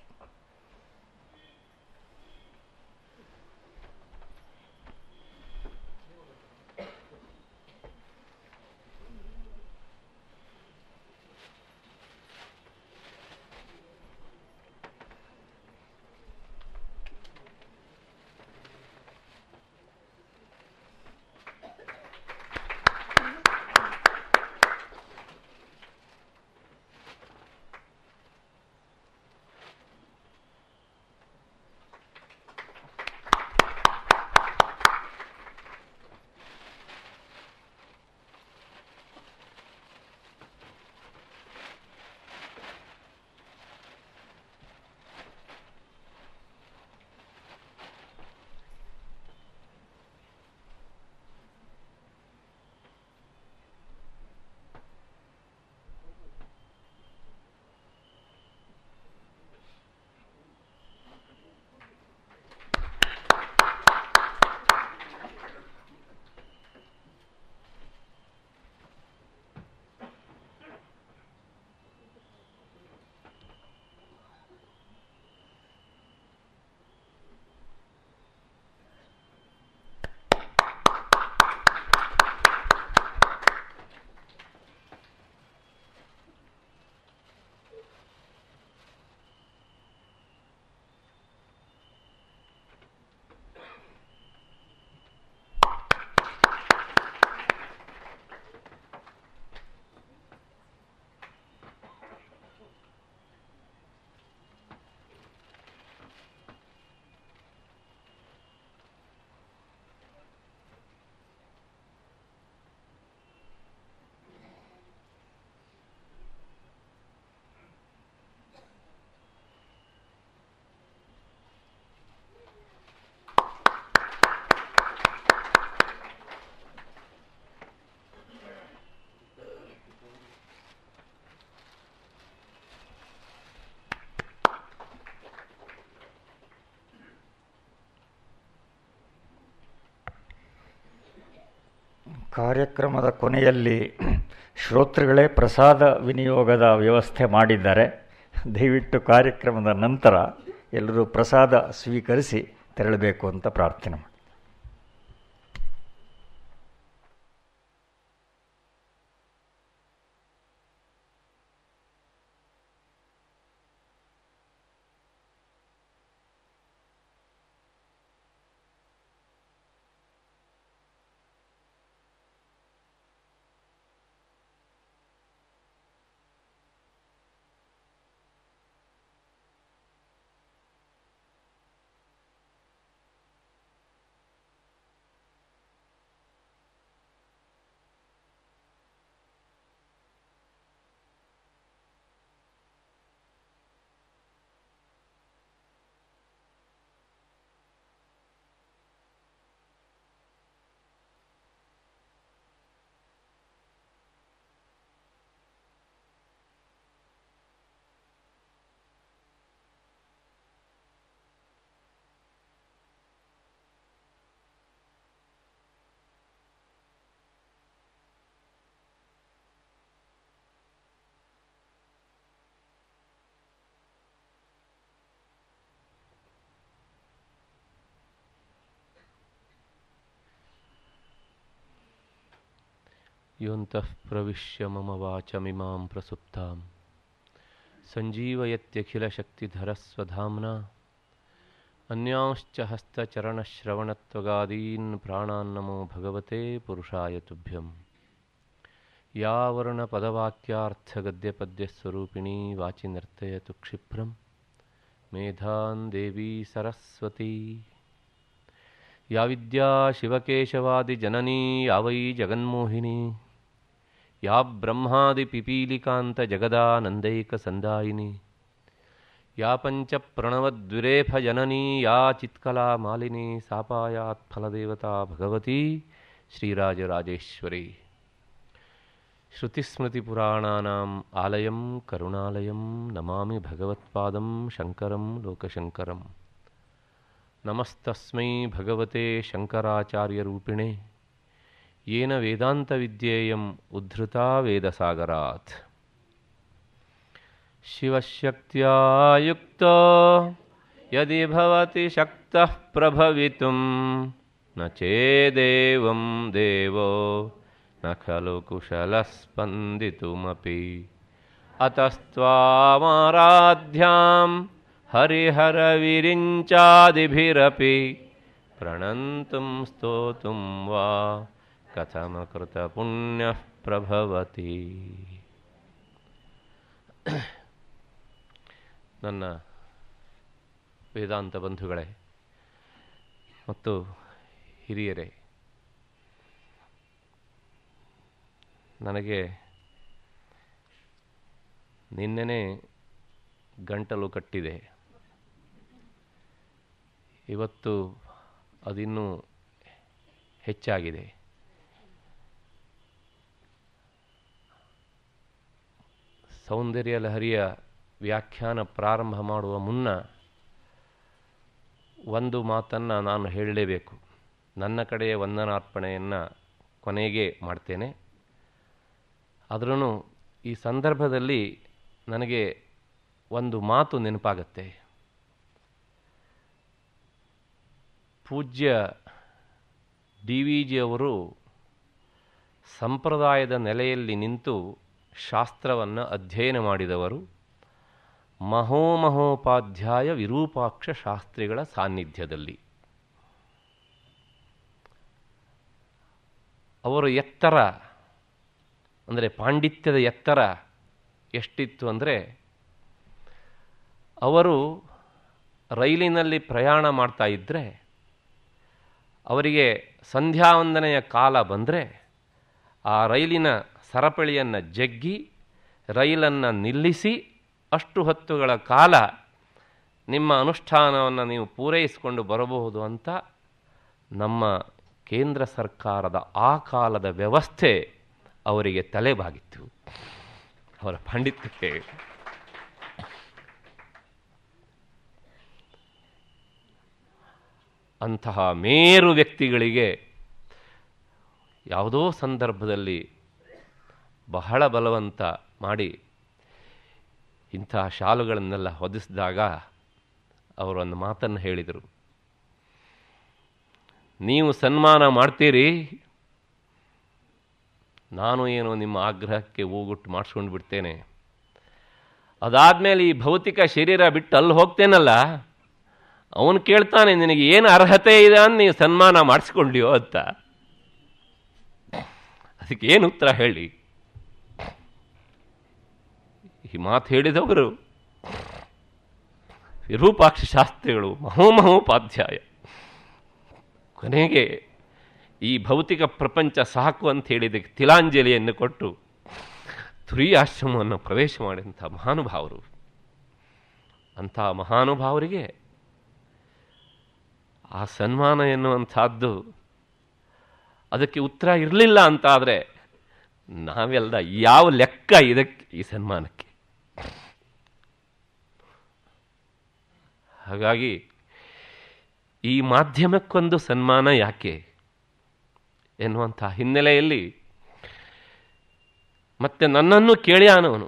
ಕಾರ್ಯಕ್ರಮದ ಕೊನೆಯಲ್ಲಿ ಶ್ರೋತೃಗಳೇ ಪ್ರಸಾದ ವಿನಿಯೋಗದ ವ್ಯವಸ್ಥೆ ಮಾಡಿದ್ದಾರೆ ದಯವಿಟ್ಟು ಕಾರ್ಯಕ್ರಮದ ನಂತರ ಎಲ್ಲರೂ ಪ್ರಸಾದ ಸ್ವೀಕರಿಸಿ ತೆರಳಬೇಕು ಅಂತ ಪ್ರಾರ್ಥನೆ योऽन्तः प्रविश्य मम वाचमिमां प्रसुप्तां सञ्जीवयत्यखिलशक्तिधरस्वधाम्ना अन्यांश्च हस्तचरणश्रवणत्वगादीन् प्राणान्नमो भगवते पुरुषाय तुभ्यं या वर्णपदवाक्यार्थगद्यपद्यस्वरूपिणी वाचि नर्तयतु क्षिप्रं मेधान् देवी सरस्वती या विद्या शिवकेशवादिजननी या वै जगन्मोहिनी या ब्रह्मादिपिपीलिकान्तजगदानन्दैकसन्दायिनी या पंच पञ्चप्रणवद्विरेफजननी या चित्कलामालिनी फलदेवता भगवती श्रीराजराजेश्वरी श्रुतिस्मृतिपुराणानाम् आलयं करुणालयं नमामि भगवत्पादं शङ्करं लोकशङ्करं नमस्तस्मै भगवते शङ्कराचार्यरूपिणे येन वेदान्तविद्येयम् उद्धृता वेदसागरात् शिवशक्त्या युक्तो यदि भवति शक्तः प्रभवितुं न चेदेवं देवो न खलु कुशलस्पन्दितुमपि अतस्त्वामाराध्यां हरिहरविरिञ्चादिभिरपि प्रणन्तुं स्तोतुं वा ಪುಣ್ಯ ಪ್ರಭವತಿ ನನ್ನ ವೇದಾಂತ ಬಂಧುಗಳೇ ಮತ್ತು ಹಿರಿಯರೇ ನನಗೆ ನಿನ್ನೆ ಗಂಟಲು ಕಟ್ಟಿದೆ ಇವತ್ತು ಅದಿನ್ನೂ ಹೆಚ್ಚಾಗಿದೆ ಸೌಂದರ್ಯ ಲಹರಿಯ ವ್ಯಾಖ್ಯಾನ ಪ್ರಾರಂಭ ಮಾಡುವ ಮುನ್ನ ಒಂದು ಮಾತನ್ನು ನಾನು ಹೇಳಲೇಬೇಕು ನನ್ನ ಕಡೆಯ ವಂದನಾರ್ಪಣೆಯನ್ನು ಕೊನೆಗೆ ಮಾಡ್ತೇನೆ ಆದ್ರೂ ಈ ಸಂದರ್ಭದಲ್ಲಿ ನನಗೆ ಒಂದು ಮಾತು ನೆನಪಾಗತ್ತೆ ಪೂಜ್ಯ ಡಿ ವಿ ಜಿಯವರು ಸಂಪ್ರದಾಯದ ನೆಲೆಯಲ್ಲಿ ನಿಂತು ಶಾಸ್ತ್ರವನ್ನು ಅಧ್ಯಯನ ಮಾಡಿದವರು ಮಹೋಮಹೋಪಾಧ್ಯಾಯ ವಿರೂಪಾಕ್ಷ ಶಾಸ್ತ್ರಿಗಳ ಸಾನ್ನಿಧ್ಯದಲ್ಲಿ ಅವರು ಎತ್ತರ ಅಂದರೆ ಪಾಂಡಿತ್ಯದ ಎತ್ತರ ಎಷ್ಟಿತ್ತು ಅಂದರೆ ಅವರು ರೈಲಿನಲ್ಲಿ ಪ್ರಯಾಣ ಮಾಡ್ತಾ ಇದ್ದರೆ ಅವರಿಗೆ ಸಂಧ್ಯಾವಂದನೆಯ ಕಾಲ ಬಂದರೆ ಆ ರೈಲಿನ ಸರಪಳಿಯನ್ನು ಜಗ್ಗಿ ರೈಲನ್ನು ನಿಲ್ಲಿಸಿ ಅಷ್ಟು ಹೊತ್ತುಗಳ ಕಾಲ ನಿಮ್ಮ ಅನುಷ್ಠಾನವನ್ನು ನೀವು ಪೂರೈಸಿಕೊಂಡು ಬರಬಹುದು ಅಂತ ನಮ್ಮ ಕೇಂದ್ರ ಸರ್ಕಾರದ ಆ ಕಾಲದ ವ್ಯವಸ್ಥೆ ಅವರಿಗೆ ತಲೆಬಾಗಿತ್ತು ಅವರ ಪಂಡಿತಕ್ಕೆ ಅಂತಹ ಮೇರು ವ್ಯಕ್ತಿಗಳಿಗೆ ಯಾವುದೋ ಸಂದರ್ಭದಲ್ಲಿ ಬಹಳ ಬಲವಂತ ಮಾಡಿ ಇಂಥ ಶಾಲುಗಳನ್ನೆಲ್ಲ ಹೊದಿಸಿದಾಗ ಅವರೊಂದು ಮಾತನ್ನು ಹೇಳಿದರು ನೀವು ಸನ್ಮಾನ ಮಾಡ್ತೀರಿ ನಾನು ಏನು ನಿಮ್ಮ ಆಗ್ರಹಕ್ಕೆ ಹೋಗುಟ್ಟು ಮಾಡಿಸ್ಕೊಂಡು ಬಿಡ್ತೇನೆ ಅದಾದಮೇಲೆ ಈ ಭೌತಿಕ ಶರೀರ ಬಿಟ್ಟು ಅಲ್ಲಿ ಹೋಗ್ತೇನಲ್ಲ ಅವನು ಕೇಳ್ತಾನೆ ನಿನಗೆ ಏನು ಅರ್ಹತೆ ಇದೆ ಅಂತ ನೀವು ಸನ್ಮಾನ ಮಾಡಿಸ್ಕೊಂಡ್ಯೋ ಅಂತ ಅದಕ್ಕೆ ಏನು ಉತ್ತರ ಹೇಳಿ ಈ ಮಾತು ಹೇಳಿದವರು ವಿರೂಪಾಕ್ಷ ಶಾಸ್ತ್ರಿಗಳು ಮಹೋಮಹೋಪಾಧ್ಯಾಯ ಕೊನೆಗೆ ಈ ಭೌತಿಕ ಪ್ರಪಂಚ ಸಾಕು ಅಂತ ಹೇಳಿದ ತಿಲಾಂಜಲಿಯನ್ನು ಕೊಟ್ಟು ತುರಿ ಆಶ್ರಮವನ್ನು ಪ್ರವೇಶ ಮಾಡಿದಂಥ ಮಹಾನುಭಾವರು ಅಂಥ ಮಹಾನುಭಾವರಿಗೆ ಆ ಸನ್ಮಾನ ಎನ್ನುವಂಥದ್ದು ಅದಕ್ಕೆ ಉತ್ತರ ಇರಲಿಲ್ಲ ಅಂತಾದರೆ ನಾವೆಲ್ಲ ಯಾವ ಲೆಕ್ಕ ಇದಕ್ಕೆ ಈ ಸನ್ಮಾನಕ್ಕೆ ಹಾಗಾಗಿ ಈ ಮಾಧ್ಯಮಕ್ಕೊಂದು ಸನ್ಮಾನ ಯಾಕೆ ಎನ್ನುವಂಥ ಹಿನ್ನೆಲೆಯಲ್ಲಿ ಮತ್ತೆ ನನ್ನನ್ನು ಕೇಳ್ಯಾನವನು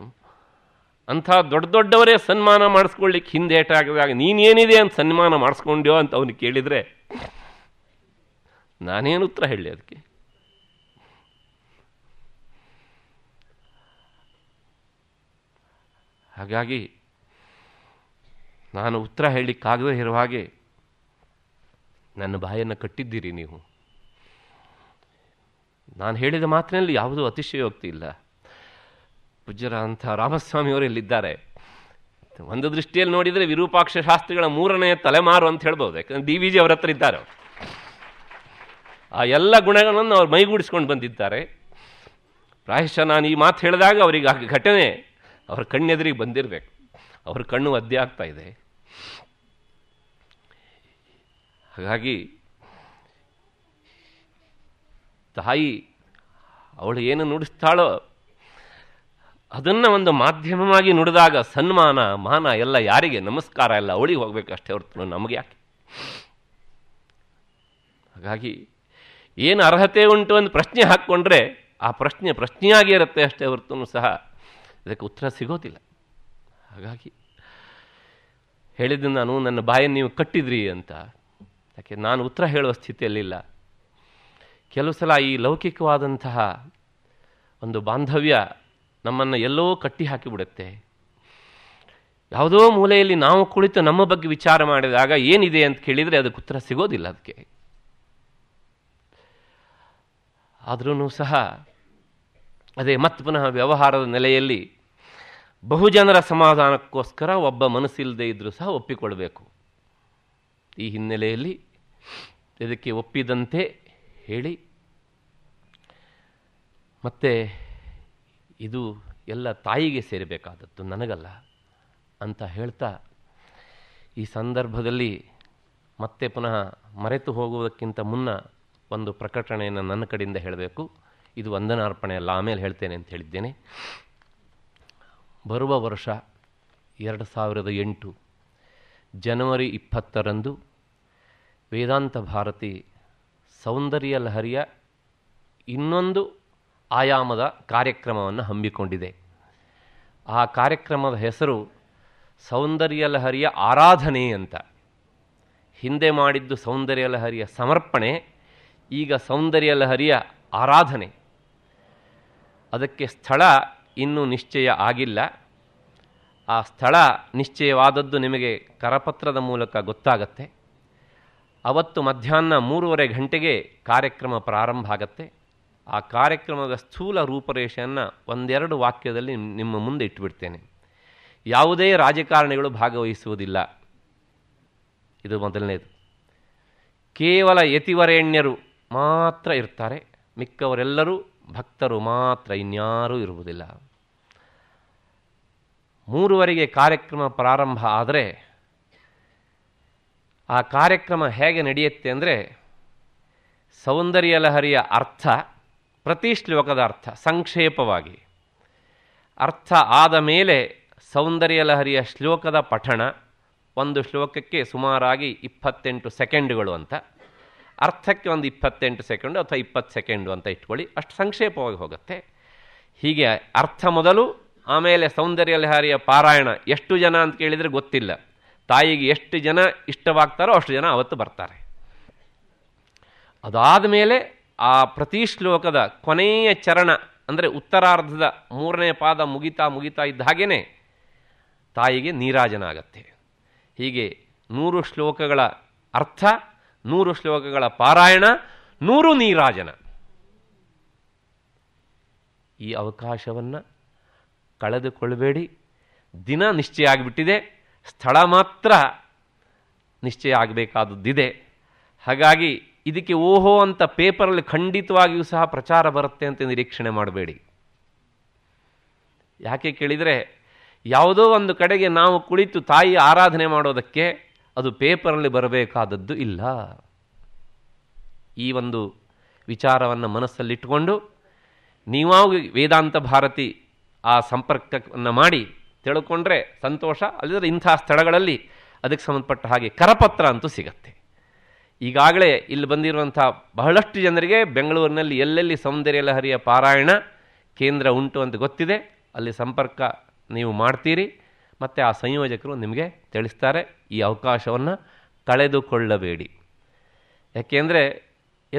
ಅಂಥ ದೊಡ್ಡ ದೊಡ್ಡವರೇ ಸನ್ಮಾನ ಮಾಡಿಸ್ಕೊಳ್ಳಿಕ್ಕೆ ಹಿಂದೇಟಾಗಿದಾಗ ನೀನೇನಿದೆ ಅಂತ ಸನ್ಮಾನ ಮಾಡಿಸ್ಕೊಂಡ್ಯೋ ಅಂತ ಅವನು ಕೇಳಿದರೆ ನಾನೇನು ಉತ್ತರ ಹೇಳಿ ಅದಕ್ಕೆ ಹಾಗಾಗಿ ನಾನು ಉತ್ತರ ಹೇಳಲಿಕ್ಕಾಗದೇ ಇರುವ ಹಾಗೆ ನನ್ನ ಬಾಯನ್ನು ಕಟ್ಟಿದ್ದೀರಿ ನೀವು ನಾನು ಹೇಳಿದ ಮಾತಿನಲ್ಲಿ ಯಾವುದೂ ಅತಿಶಯೋಕ್ತಿ ಇಲ್ಲ ಪೂಜ್ಯರ ಅಂಥ ರಾಮಸ್ವಾಮಿಯವರು ಇಲ್ಲಿದ್ದಾರೆ ಒಂದು ದೃಷ್ಟಿಯಲ್ಲಿ ನೋಡಿದರೆ ವಿರೂಪಾಕ್ಷ ಶಾಸ್ತ್ರಿಗಳ ಮೂರನೆಯ ತಲೆಮಾರು ಅಂತ ಹೇಳ್ಬೋದು ಯಾಕಂದ್ರೆ ಡಿ ವಿ ಜಿ ಅವರ ಹತ್ರ ಇದ್ದಾರೆ ಆ ಎಲ್ಲ ಗುಣಗಳನ್ನು ಅವ್ರು ಮೈಗೂಡಿಸ್ಕೊಂಡು ಬಂದಿದ್ದಾರೆ ಪ್ರಾಯಶಃ ನಾನು ಈ ಮಾತು ಹೇಳಿದಾಗ ಅವರಿಗೆ ಆ ಘಟನೆ ಅವರ ಕಣ್ಣೆದುರಿಗೆ ಬಂದಿರಬೇಕು ಅವ್ರ ಕಣ್ಣು ಒದ್ದೆ ಆಗ್ತಾಯಿದೆ ಇದೆ ಹಾಗಾಗಿ ತಾಯಿ ಅವಳು ಏನು ನುಡಿಸ್ತಾಳೋ ಅದನ್ನು ಒಂದು ಮಾಧ್ಯಮವಾಗಿ ನುಡಿದಾಗ ಸನ್ಮಾನ ಮಾನ ಎಲ್ಲ ಯಾರಿಗೆ ನಮಸ್ಕಾರ ಎಲ್ಲ ಅವಳಿಗೆ ಹೋಗಬೇಕಷ್ಟೇ ಹೊರತು ನಮಗೆ ಯಾಕೆ ಹಾಗಾಗಿ ಏನು ಅರ್ಹತೆ ಉಂಟು ಒಂದು ಪ್ರಶ್ನೆ ಹಾಕ್ಕೊಂಡ್ರೆ ಆ ಪ್ರಶ್ನೆ ಪ್ರಶ್ನೆಯಾಗಿರುತ್ತೆ ಇರುತ್ತೆ ಅಷ್ಟೇ ಹೊರತು ಸಹ ಇದಕ್ಕೆ ಉತ್ತರ ಸಿಗೋದಿಲ್ಲ ಹಾಗಾಗಿ ಹೇಳಿದ್ದು ನಾನು ನನ್ನ ಬಾಯನ್ನು ನೀವು ಕಟ್ಟಿದ್ರಿ ಅಂತ ಯಾಕೆ ನಾನು ಉತ್ತರ ಹೇಳುವ ಸ್ಥಿತಿಯಲ್ಲಿಲ್ಲ ಕೆಲವು ಸಲ ಈ ಲೌಕಿಕವಾದಂತಹ ಒಂದು ಬಾಂಧವ್ಯ ನಮ್ಮನ್ನು ಎಲ್ಲೋ ಕಟ್ಟಿ ಹಾಕಿಬಿಡುತ್ತೆ ಯಾವುದೋ ಮೂಲೆಯಲ್ಲಿ ನಾವು ಕುಳಿತು ನಮ್ಮ ಬಗ್ಗೆ ವಿಚಾರ ಮಾಡಿದಾಗ ಏನಿದೆ ಅಂತ ಕೇಳಿದರೆ ಅದಕ್ಕೆ ಉತ್ತರ ಸಿಗೋದಿಲ್ಲ ಅದಕ್ಕೆ ಆದ್ರೂ ಸಹ ಅದೇ ಮತ್ತೆ ಪುನಃ ವ್ಯವಹಾರದ ನೆಲೆಯಲ್ಲಿ ಬಹುಜನರ ಸಮಾಧಾನಕ್ಕೋಸ್ಕರ ಒಬ್ಬ ಮನಸ್ಸಿಲ್ಲದೆ ಇದ್ದರೂ ಸಹ ಒಪ್ಪಿಕೊಳ್ಬೇಕು ಈ ಹಿನ್ನೆಲೆಯಲ್ಲಿ ಇದಕ್ಕೆ ಒಪ್ಪಿದಂತೆ ಹೇಳಿ ಮತ್ತೆ ಇದು ಎಲ್ಲ ತಾಯಿಗೆ ಸೇರಬೇಕಾದದ್ದು ನನಗಲ್ಲ ಅಂತ ಹೇಳ್ತಾ ಈ ಸಂದರ್ಭದಲ್ಲಿ ಮತ್ತೆ ಪುನಃ ಮರೆತು ಹೋಗುವುದಕ್ಕಿಂತ ಮುನ್ನ ಒಂದು ಪ್ರಕಟಣೆಯನ್ನು ನನ್ನ ಕಡೆಯಿಂದ ಹೇಳಬೇಕು ಇದು ವಂದನಾರ್ಪಣೆ ಅಲ್ಲ ಆಮೇಲೆ ಹೇಳ್ತೇನೆ ಅಂತ ಹೇಳಿದ್ದೇನೆ ಬರುವ ವರ್ಷ ಎರಡು ಸಾವಿರದ ಎಂಟು ಜನವರಿ ಇಪ್ಪತ್ತರಂದು ವೇದಾಂತ ಭಾರತಿ ಸೌಂದರ್ಯ ಲಹರಿಯ ಇನ್ನೊಂದು ಆಯಾಮದ ಕಾರ್ಯಕ್ರಮವನ್ನು ಹಮ್ಮಿಕೊಂಡಿದೆ ಆ ಕಾರ್ಯಕ್ರಮದ ಹೆಸರು ಸೌಂದರ್ಯ ಲಹರಿಯ ಆರಾಧನೆ ಅಂತ ಹಿಂದೆ ಮಾಡಿದ್ದು ಸೌಂದರ್ಯ ಲಹರಿಯ ಸಮರ್ಪಣೆ ಈಗ ಸೌಂದರ್ಯ ಲಹರಿಯ ಆರಾಧನೆ ಅದಕ್ಕೆ ಸ್ಥಳ ಇನ್ನೂ ನಿಶ್ಚಯ ಆಗಿಲ್ಲ ಆ ಸ್ಥಳ ನಿಶ್ಚಯವಾದದ್ದು ನಿಮಗೆ ಕರಪತ್ರದ ಮೂಲಕ ಗೊತ್ತಾಗತ್ತೆ ಅವತ್ತು ಮಧ್ಯಾಹ್ನ ಮೂರುವರೆ ಗಂಟೆಗೆ ಕಾರ್ಯಕ್ರಮ ಪ್ರಾರಂಭ ಆಗತ್ತೆ ಆ ಕಾರ್ಯಕ್ರಮದ ಸ್ಥೂಲ ರೂಪರೇಷೆಯನ್ನು ಒಂದೆರಡು ವಾಕ್ಯದಲ್ಲಿ ನಿಮ್ಮ ಮುಂದೆ ಇಟ್ಟುಬಿಡ್ತೇನೆ ಯಾವುದೇ ರಾಜಕಾರಣಿಗಳು ಭಾಗವಹಿಸುವುದಿಲ್ಲ ಇದು ಮೊದಲನೇದು ಕೇವಲ ಯತಿವರೇಣ್ಯರು ಮಾತ್ರ ಇರ್ತಾರೆ ಮಿಕ್ಕವರೆಲ್ಲರೂ ಭಕ್ತರು ಮಾತ್ರ ಇನ್ಯಾರೂ ಇರುವುದಿಲ್ಲ ಮೂರುವರೆಗೆ ಕಾರ್ಯಕ್ರಮ ಪ್ರಾರಂಭ ಆದರೆ ಆ ಕಾರ್ಯಕ್ರಮ ಹೇಗೆ ನಡೆಯುತ್ತೆ ಅಂದರೆ ಸೌಂದರ್ಯ ಲಹರಿಯ ಅರ್ಥ ಪ್ರತಿ ಶ್ಲೋಕದ ಅರ್ಥ ಸಂಕ್ಷೇಪವಾಗಿ ಅರ್ಥ ಆದ ಮೇಲೆ ಸೌಂದರ್ಯ ಲಹರಿಯ ಶ್ಲೋಕದ ಪಠಣ ಒಂದು ಶ್ಲೋಕಕ್ಕೆ ಸುಮಾರಾಗಿ ಇಪ್ಪತ್ತೆಂಟು ಸೆಕೆಂಡುಗಳು ಅಂತ ಅರ್ಥಕ್ಕೆ ಒಂದು ಇಪ್ಪತ್ತೆಂಟು ಸೆಕೆಂಡು ಅಥವಾ ಇಪ್ಪತ್ತು ಸೆಕೆಂಡು ಅಂತ ಇಟ್ಕೊಳ್ಳಿ ಅಷ್ಟು ಸಂಕ್ಷೇಪವಾಗಿ ಹೋಗುತ್ತೆ ಹೀಗೆ ಅರ್ಥ ಮೊದಲು ಆಮೇಲೆ ಸೌಂದರ್ಯ ಲಹಾರಿಯ ಪಾರಾಯಣ ಎಷ್ಟು ಜನ ಅಂತ ಕೇಳಿದರೆ ಗೊತ್ತಿಲ್ಲ ತಾಯಿಗೆ ಎಷ್ಟು ಜನ ಇಷ್ಟವಾಗ್ತಾರೋ ಅಷ್ಟು ಜನ ಅವತ್ತು ಬರ್ತಾರೆ ಅದಾದ ಮೇಲೆ ಆ ಪ್ರತಿ ಶ್ಲೋಕದ ಕೊನೆಯ ಚರಣ ಅಂದರೆ ಉತ್ತರಾರ್ಧದ ಮೂರನೇ ಪಾದ ಮುಗಿತಾ ಮುಗಿತಾ ಇದ್ದ ಹಾಗೇ ತಾಯಿಗೆ ನೀರಾಜನ ಆಗತ್ತೆ ಹೀಗೆ ನೂರು ಶ್ಲೋಕಗಳ ಅರ್ಥ ನೂರು ಶ್ಲೋಕಗಳ ಪಾರಾಯಣ ನೂರು ನೀರಾಜನ ಈ ಅವಕಾಶವನ್ನು ಕಳೆದುಕೊಳ್ಳಬೇಡಿ ದಿನ ನಿಶ್ಚಯ ಆಗಿಬಿಟ್ಟಿದೆ ಸ್ಥಳ ಮಾತ್ರ ನಿಶ್ಚಯ ಆಗಬೇಕಾದದ್ದಿದೆ ಹಾಗಾಗಿ ಇದಕ್ಕೆ ಓಹೋ ಅಂತ ಪೇಪರಲ್ಲಿ ಖಂಡಿತವಾಗಿಯೂ ಸಹ ಪ್ರಚಾರ ಬರುತ್ತೆ ಅಂತ ನಿರೀಕ್ಷಣೆ ಮಾಡಬೇಡಿ ಯಾಕೆ ಕೇಳಿದರೆ ಯಾವುದೋ ಒಂದು ಕಡೆಗೆ ನಾವು ಕುಳಿತು ತಾಯಿ ಆರಾಧನೆ ಮಾಡೋದಕ್ಕೆ ಅದು ಪೇಪರಲ್ಲಿ ಬರಬೇಕಾದದ್ದು ಇಲ್ಲ ಈ ಒಂದು ವಿಚಾರವನ್ನು ಮನಸ್ಸಲ್ಲಿಟ್ಟುಕೊಂಡು ನೀವಾಗಿ ವೇದಾಂತ ಭಾರತಿ ಆ ಸಂಪರ್ಕವನ್ನು ಮಾಡಿ ತಿಳ್ಕೊಂಡ್ರೆ ಸಂತೋಷ ಅಲ್ಲದ್ರೆ ಇಂಥ ಸ್ಥಳಗಳಲ್ಲಿ ಅದಕ್ಕೆ ಸಂಬಂಧಪಟ್ಟ ಹಾಗೆ ಕರಪತ್ರ ಅಂತೂ ಸಿಗತ್ತೆ ಈಗಾಗಲೇ ಇಲ್ಲಿ ಬಂದಿರುವಂಥ ಬಹಳಷ್ಟು ಜನರಿಗೆ ಬೆಂಗಳೂರಿನಲ್ಲಿ ಎಲ್ಲೆಲ್ಲಿ ಸೌಂದರ್ಯ ಲಹರಿಯ ಪಾರಾಯಣ ಕೇಂದ್ರ ಉಂಟು ಅಂತ ಗೊತ್ತಿದೆ ಅಲ್ಲಿ ಸಂಪರ್ಕ ನೀವು ಮಾಡ್ತೀರಿ ಮತ್ತು ಆ ಸಂಯೋಜಕರು ನಿಮಗೆ ತಿಳಿಸ್ತಾರೆ ಈ ಅವಕಾಶವನ್ನು ಕಳೆದುಕೊಳ್ಳಬೇಡಿ ಯಾಕೆಂದರೆ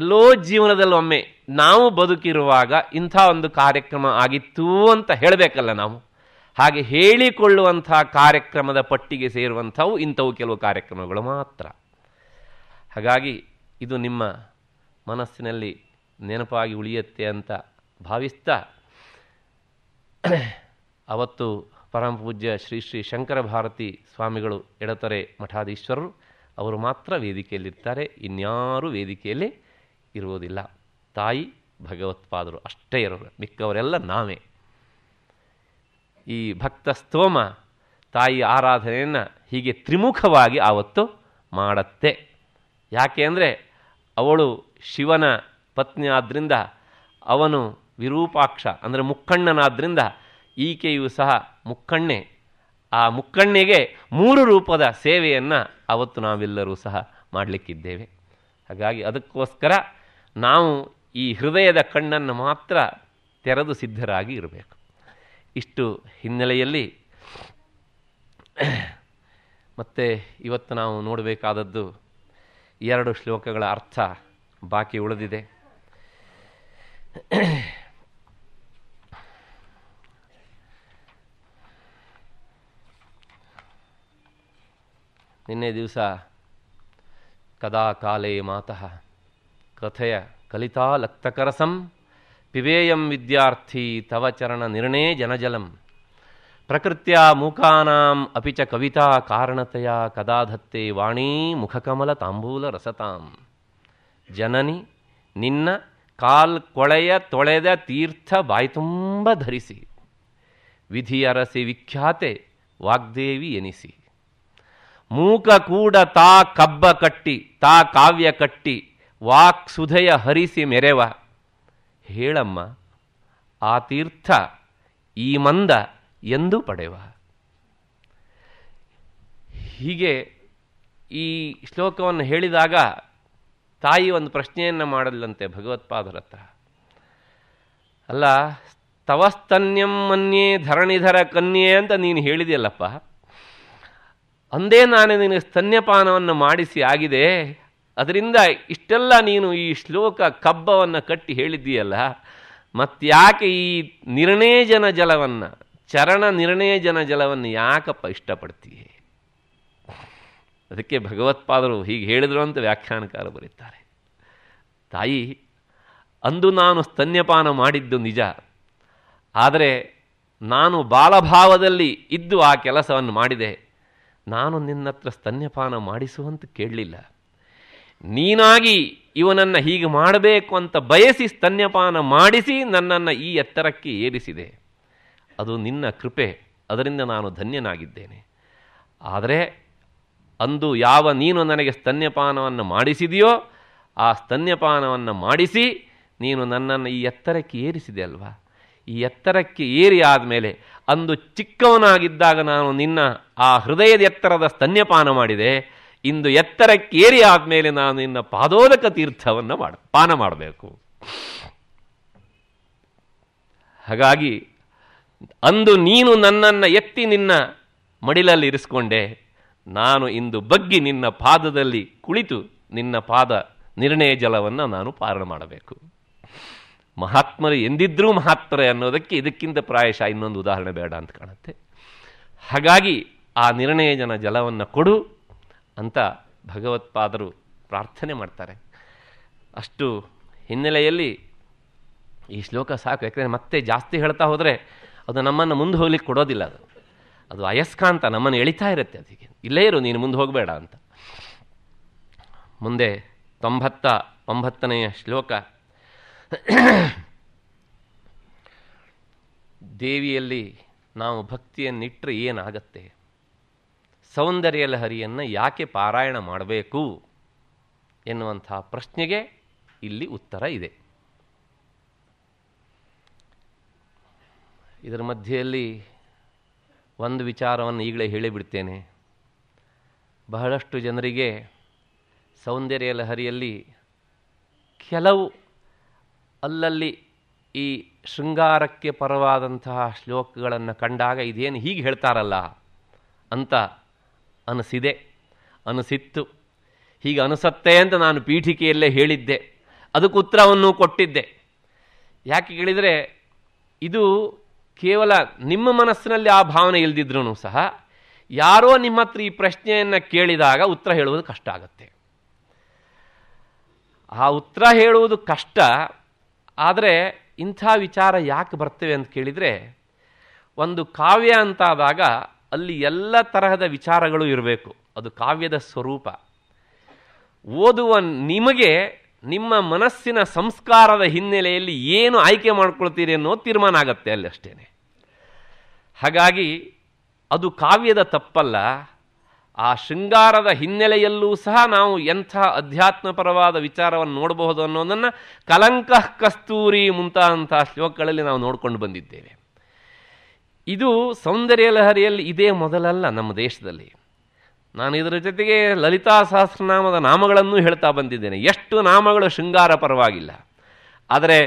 ಎಲ್ಲೋ ಜೀವನದಲ್ಲಿ ಒಮ್ಮೆ ನಾವು ಬದುಕಿರುವಾಗ ಇಂಥ ಒಂದು ಕಾರ್ಯಕ್ರಮ ಆಗಿತ್ತು ಅಂತ ಹೇಳಬೇಕಲ್ಲ ನಾವು ಹಾಗೆ ಹೇಳಿಕೊಳ್ಳುವಂಥ ಕಾರ್ಯಕ್ರಮದ ಪಟ್ಟಿಗೆ ಸೇರುವಂಥವು ಇಂಥವು ಕೆಲವು ಕಾರ್ಯಕ್ರಮಗಳು ಮಾತ್ರ ಹಾಗಾಗಿ ಇದು ನಿಮ್ಮ ಮನಸ್ಸಿನಲ್ಲಿ ನೆನಪಾಗಿ ಉಳಿಯುತ್ತೆ ಅಂತ ಭಾವಿಸ್ತಾ ಅವತ್ತು ಪರಮ ಪೂಜ್ಯ ಶ್ರೀ ಶ್ರೀ ಶಂಕರ ಭಾರತಿ ಸ್ವಾಮಿಗಳು ಎಡತರೆ ಮಠಾಧೀಶ್ವರರು ಅವರು ಮಾತ್ರ ವೇದಿಕೆಯಲ್ಲಿರ್ತಾರೆ ಇನ್ಯಾರೂ ವೇದಿಕೆಯಲ್ಲಿ ಇರುವುದಿಲ್ಲ ತಾಯಿ ಭಗವತ್ಪಾದರು ಅಷ್ಟೇ ಇರೋರು ಮಿಕ್ಕವರೆಲ್ಲ ನಾವೇ ಈ ಭಕ್ತ ಸ್ತೋಮ ತಾಯಿ ಆರಾಧನೆಯನ್ನು ಹೀಗೆ ತ್ರಿಮುಖವಾಗಿ ಆವತ್ತು ಮಾಡತ್ತೆ ಯಾಕೆ ಅಂದರೆ ಅವಳು ಶಿವನ ಪತ್ನಿ ಆದ್ದರಿಂದ ಅವನು ವಿರೂಪಾಕ್ಷ ಅಂದರೆ ಮುಕ್ಕಣ್ಣನಾದ್ದರಿಂದ ಈಕೆಯು ಸಹ ಮುಕ್ಕಣ್ಣೆ ಆ ಮುಕ್ಕಣ್ಣಿಗೆ ಮೂರು ರೂಪದ ಸೇವೆಯನ್ನು ಅವತ್ತು ನಾವೆಲ್ಲರೂ ಸಹ ಮಾಡಲಿಕ್ಕಿದ್ದೇವೆ ಹಾಗಾಗಿ ಅದಕ್ಕೋಸ್ಕರ ನಾವು ಈ ಹೃದಯದ ಕಣ್ಣನ್ನು ಮಾತ್ರ ತೆರೆದು ಸಿದ್ಧರಾಗಿ ಇರಬೇಕು ಇಷ್ಟು ಹಿನ್ನೆಲೆಯಲ್ಲಿ ಮತ್ತೆ ಇವತ್ತು ನಾವು ನೋಡಬೇಕಾದದ್ದು ಎರಡು ಶ್ಲೋಕಗಳ ಅರ್ಥ ಬಾಕಿ ಉಳಿದಿದೆ ನಿನ್ನೆ ದಿವಸ ಕದಾ ಕಾಲೇ ಮಾತಃ ಕಥೆಯ ಕಲಿತಾ ಲಕ್ತಕರಸಂ ಪಿಬೇಯಂ ವಿದ್ಯಾರ್ಥಿ ತವ ಚರಣ ನಿರ್ಣೇ ಜನಜಲಂ ಪ್ರಕೃತಿಯ ಮೂಕಾನಾಂ ಅಪಿ ಚ ಕವಿತಾ ಕಾರಣತೆಯ ಕದಾ ವಾಣೀ ಮುಖಕಮಲ ತಾಂಬೂಲ ರಸತಾಂ ಜನನಿ ನಿನ್ನ ಕಾಲ್ ಕೊಳೆಯ ತೊಳೆದ ತೀರ್ಥ ಬಾಯ್ತುಂಬ ಧರಿಸಿ ವಿಧಿಯರಸಿ ವಿಖ್ಯಾತೆ ವಾಗ್ದೇವಿ ಎನಿಸಿ ಮೂಕ ಕೂಡ ತಾ ಕಬ್ಬ ಕಟ್ಟಿ ತಾ ಕಾವ್ಯ ಕಟ್ಟಿ ವಾಕ್ ಸುಧಯ ಹರಿಸಿ ಮೆರೆವ ಹೇಳಮ್ಮ ಆ ತೀರ್ಥ ಈ ಮಂದ ಎಂದು ಪಡೆವ ಹೀಗೆ ಈ ಶ್ಲೋಕವನ್ನು ಹೇಳಿದಾಗ ತಾಯಿ ಒಂದು ಪ್ರಶ್ನೆಯನ್ನು ಮಾಡಲಂತೆ ಭಗವತ್ಪಾದರ ಹತ್ರ ಅಲ್ಲ ತವಸ್ತನ್ಯಂ ಮನ್ಯೇ ಧರಣಿಧರ ಕನ್ಯೆ ಅಂತ ನೀನು ಹೇಳಿದೆಯಲ್ಲಪ್ಪ ಅಂದೇ ನಾನೇ ನಿನಗೆ ಸ್ತನ್ಯಪಾನವನ್ನು ಮಾಡಿಸಿ ಆಗಿದೆ ಅದರಿಂದ ಇಷ್ಟೆಲ್ಲ ನೀನು ಈ ಶ್ಲೋಕ ಕಬ್ಬವನ್ನು ಕಟ್ಟಿ ಹೇಳಿದ್ದೀಯಲ್ಲ ಮತ್ತಾಕೆ ಈ ನಿರ್ಣೇಜನ ಜಲವನ್ನು ಚರಣ ನಿರ್ಣೇಜನ ಜಲವನ್ನು ಯಾಕಪ್ಪ ಇಷ್ಟಪಡ್ತೀಯೇ ಅದಕ್ಕೆ ಭಗವತ್ಪಾದರು ಹೀಗೆ ಹೇಳಿದ್ರು ಅಂತ ವ್ಯಾಖ್ಯಾನಕಾರ ಬರೀತಾರೆ ತಾಯಿ ಅಂದು ನಾನು ಸ್ತನ್ಯಪಾನ ಮಾಡಿದ್ದು ನಿಜ ಆದರೆ ನಾನು ಬಾಲಭಾವದಲ್ಲಿ ಇದ್ದು ಆ ಕೆಲಸವನ್ನು ಮಾಡಿದೆ ನಾನು ನಿನ್ನ ಹತ್ರ ಸ್ತನ್ಯಪಾನ ಮಾಡಿಸುವಂತ ಕೇಳಲಿಲ್ಲ ನೀನಾಗಿ ಇವನನ್ನು ಹೀಗೆ ಮಾಡಬೇಕು ಅಂತ ಬಯಸಿ ಸ್ತನ್ಯಪಾನ ಮಾಡಿಸಿ ನನ್ನನ್ನು ಈ ಎತ್ತರಕ್ಕೆ ಏರಿಸಿದೆ ಅದು ನಿನ್ನ ಕೃಪೆ ಅದರಿಂದ ನಾನು ಧನ್ಯನಾಗಿದ್ದೇನೆ ಆದರೆ ಅಂದು ಯಾವ ನೀನು ನನಗೆ ಸ್ತನ್ಯಪಾನವನ್ನು ಮಾಡಿಸಿದೆಯೋ ಆ ಸ್ತನ್ಯಪಾನವನ್ನು ಮಾಡಿಸಿ ನೀನು ನನ್ನನ್ನು ಈ ಎತ್ತರಕ್ಕೆ ಏರಿಸಿದೆ ಅಲ್ವಾ ಈ ಎತ್ತರಕ್ಕೆ ಏರಿ ಆದಮೇಲೆ ಅಂದು ಚಿಕ್ಕವನಾಗಿದ್ದಾಗ ನಾನು ನಿನ್ನ ಆ ಹೃದಯದ ಎತ್ತರದ ಸ್ತನ್ಯಪಾನ ಮಾಡಿದೆ ಇಂದು ಎತ್ತರಕ್ಕೇರಿ ಆದಮೇಲೆ ನಾನು ನಿನ್ನ ಪಾದೋದಕ ತೀರ್ಥವನ್ನು ಮಾಡ ಪಾನ ಮಾಡಬೇಕು ಹಾಗಾಗಿ ಅಂದು ನೀನು ನನ್ನನ್ನು ಎತ್ತಿ ನಿನ್ನ ಮಡಿಲಲ್ಲಿ ಇರಿಸ್ಕೊಂಡೆ ನಾನು ಇಂದು ಬಗ್ಗಿ ನಿನ್ನ ಪಾದದಲ್ಲಿ ಕುಳಿತು ನಿನ್ನ ಪಾದ ನಿರ್ಣಯ ಜಲವನ್ನು ನಾನು ಪಾರಣ ಮಾಡಬೇಕು ಮಹಾತ್ಮರು ಎಂದಿದ್ದರೂ ಮಹಾತ್ಮರೇ ಅನ್ನೋದಕ್ಕೆ ಇದಕ್ಕಿಂತ ಪ್ರಾಯಶಃ ಇನ್ನೊಂದು ಉದಾಹರಣೆ ಬೇಡ ಅಂತ ಕಾಣುತ್ತೆ ಹಾಗಾಗಿ ಆ ನಿರ್ಣಯ ಜನ ಜಲವನ್ನು ಕೊಡು ಅಂತ ಭಗವತ್ಪಾದರು ಪ್ರಾರ್ಥನೆ ಮಾಡ್ತಾರೆ ಅಷ್ಟು ಹಿನ್ನೆಲೆಯಲ್ಲಿ ಈ ಶ್ಲೋಕ ಸಾಕು ಯಾಕಂದರೆ ಮತ್ತೆ ಜಾಸ್ತಿ ಹೇಳ್ತಾ ಹೋದರೆ ಅದು ನಮ್ಮನ್ನು ಮುಂದೆ ಹೋಗ್ಲಿಕ್ಕೆ ಕೊಡೋದಿಲ್ಲ ಅದು ಅದು ಅಯಸ್ಕಾಂತ ನಮ್ಮನ್ನು ಎಳಿತಾ ಇರುತ್ತೆ ಅದಕ್ಕೆ ಇಲ್ಲೇ ಇರು ನೀನು ಮುಂದೆ ಹೋಗಬೇಡ ಅಂತ ಮುಂದೆ ತೊಂಬತ್ತ ಒಂಬತ್ತನೆಯ ಶ್ಲೋಕ (coughs) ದೇವಿಯಲ್ಲಿ ನಾವು ಭಕ್ತಿಯನ್ನಿಟ್ಟರೆ ಏನಾಗತ್ತೆ ಸೌಂದರ್ಯ ಲಹರಿಯನ್ನು ಯಾಕೆ ಪಾರಾಯಣ ಮಾಡಬೇಕು ಎನ್ನುವಂತಹ ಪ್ರಶ್ನೆಗೆ ಇಲ್ಲಿ ಉತ್ತರ ಇದೆ ಇದರ ಮಧ್ಯೆಯಲ್ಲಿ ಒಂದು ವಿಚಾರವನ್ನು ಈಗಲೇ ಹೇಳಿಬಿಡ್ತೇನೆ ಬಹಳಷ್ಟು ಜನರಿಗೆ ಸೌಂದರ್ಯ ಲಹರಿಯಲ್ಲಿ ಕೆಲವು ಅಲ್ಲಲ್ಲಿ ಈ ಶೃಂಗಾರಕ್ಕೆ ಪರವಾದಂತಹ ಶ್ಲೋಕಗಳನ್ನು ಕಂಡಾಗ ಇದೇನು ಹೀಗೆ ಹೇಳ್ತಾರಲ್ಲ ಅಂತ ಅನಿಸಿದೆ ಅನಿಸಿತ್ತು ಹೀಗೆ ಅನಿಸತ್ತೆ ಅಂತ ನಾನು ಪೀಠಿಕೆಯಲ್ಲೇ ಹೇಳಿದ್ದೆ ಅದಕ್ಕೆ ಉತ್ತರವನ್ನು ಕೊಟ್ಟಿದ್ದೆ ಯಾಕೆ ಕೇಳಿದರೆ ಇದು ಕೇವಲ ನಿಮ್ಮ ಮನಸ್ಸಿನಲ್ಲಿ ಆ ಭಾವನೆ ಇಲ್ದಿದ್ರೂ ಸಹ ಯಾರೋ ನಿಮ್ಮ ಹತ್ರ ಈ ಪ್ರಶ್ನೆಯನ್ನು ಕೇಳಿದಾಗ ಉತ್ತರ ಹೇಳುವುದು ಕಷ್ಟ ಆಗುತ್ತೆ ಆ ಉತ್ತರ ಹೇಳುವುದು ಕಷ್ಟ ಆದರೆ ಇಂಥ ವಿಚಾರ ಯಾಕೆ ಬರ್ತವೆ ಅಂತ ಕೇಳಿದರೆ ಒಂದು ಕಾವ್ಯ ಅಂತಾದಾಗ ಅಲ್ಲಿ ಎಲ್ಲ ತರಹದ ವಿಚಾರಗಳು ಇರಬೇಕು ಅದು ಕಾವ್ಯದ ಸ್ವರೂಪ ಓದುವ ನಿಮಗೆ ನಿಮ್ಮ ಮನಸ್ಸಿನ ಸಂಸ್ಕಾರದ ಹಿನ್ನೆಲೆಯಲ್ಲಿ ಏನು ಆಯ್ಕೆ ಮಾಡ್ಕೊಳ್ತೀರಿ ಅನ್ನೋ ತೀರ್ಮಾನ ಆಗತ್ತೆ ಅಲ್ಲಿ ಅಷ್ಟೇ ಹಾಗಾಗಿ ಅದು ಕಾವ್ಯದ ತಪ್ಪಲ್ಲ ಆ ಶೃಂಗಾರದ ಹಿನ್ನೆಲೆಯಲ್ಲೂ ಸಹ ನಾವು ಎಂಥ ಅಧ್ಯಾತ್ಮಪರವಾದ ವಿಚಾರವನ್ನು ನೋಡಬಹುದು ಅನ್ನೋದನ್ನು ಕಲಂಕ ಕಸ್ತೂರಿ ಮುಂತಾದಂಥ ಶ್ಲೋಕಗಳಲ್ಲಿ ನಾವು ನೋಡಿಕೊಂಡು ಬಂದಿದ್ದೇವೆ ಇದು ಸೌಂದರ್ಯ ಲಹರಿಯಲ್ಲಿ ಇದೇ ಮೊದಲಲ್ಲ ನಮ್ಮ ದೇಶದಲ್ಲಿ ನಾನು ಇದರ ಜೊತೆಗೆ ಲಲಿತಾ ಸಹಸ್ರನಾಮದ ನಾಮಗಳನ್ನು ಹೇಳ್ತಾ ಬಂದಿದ್ದೇನೆ ಎಷ್ಟು ನಾಮಗಳು ಶೃಂಗಾರ ಪರವಾಗಿಲ್ಲ ಆದರೆ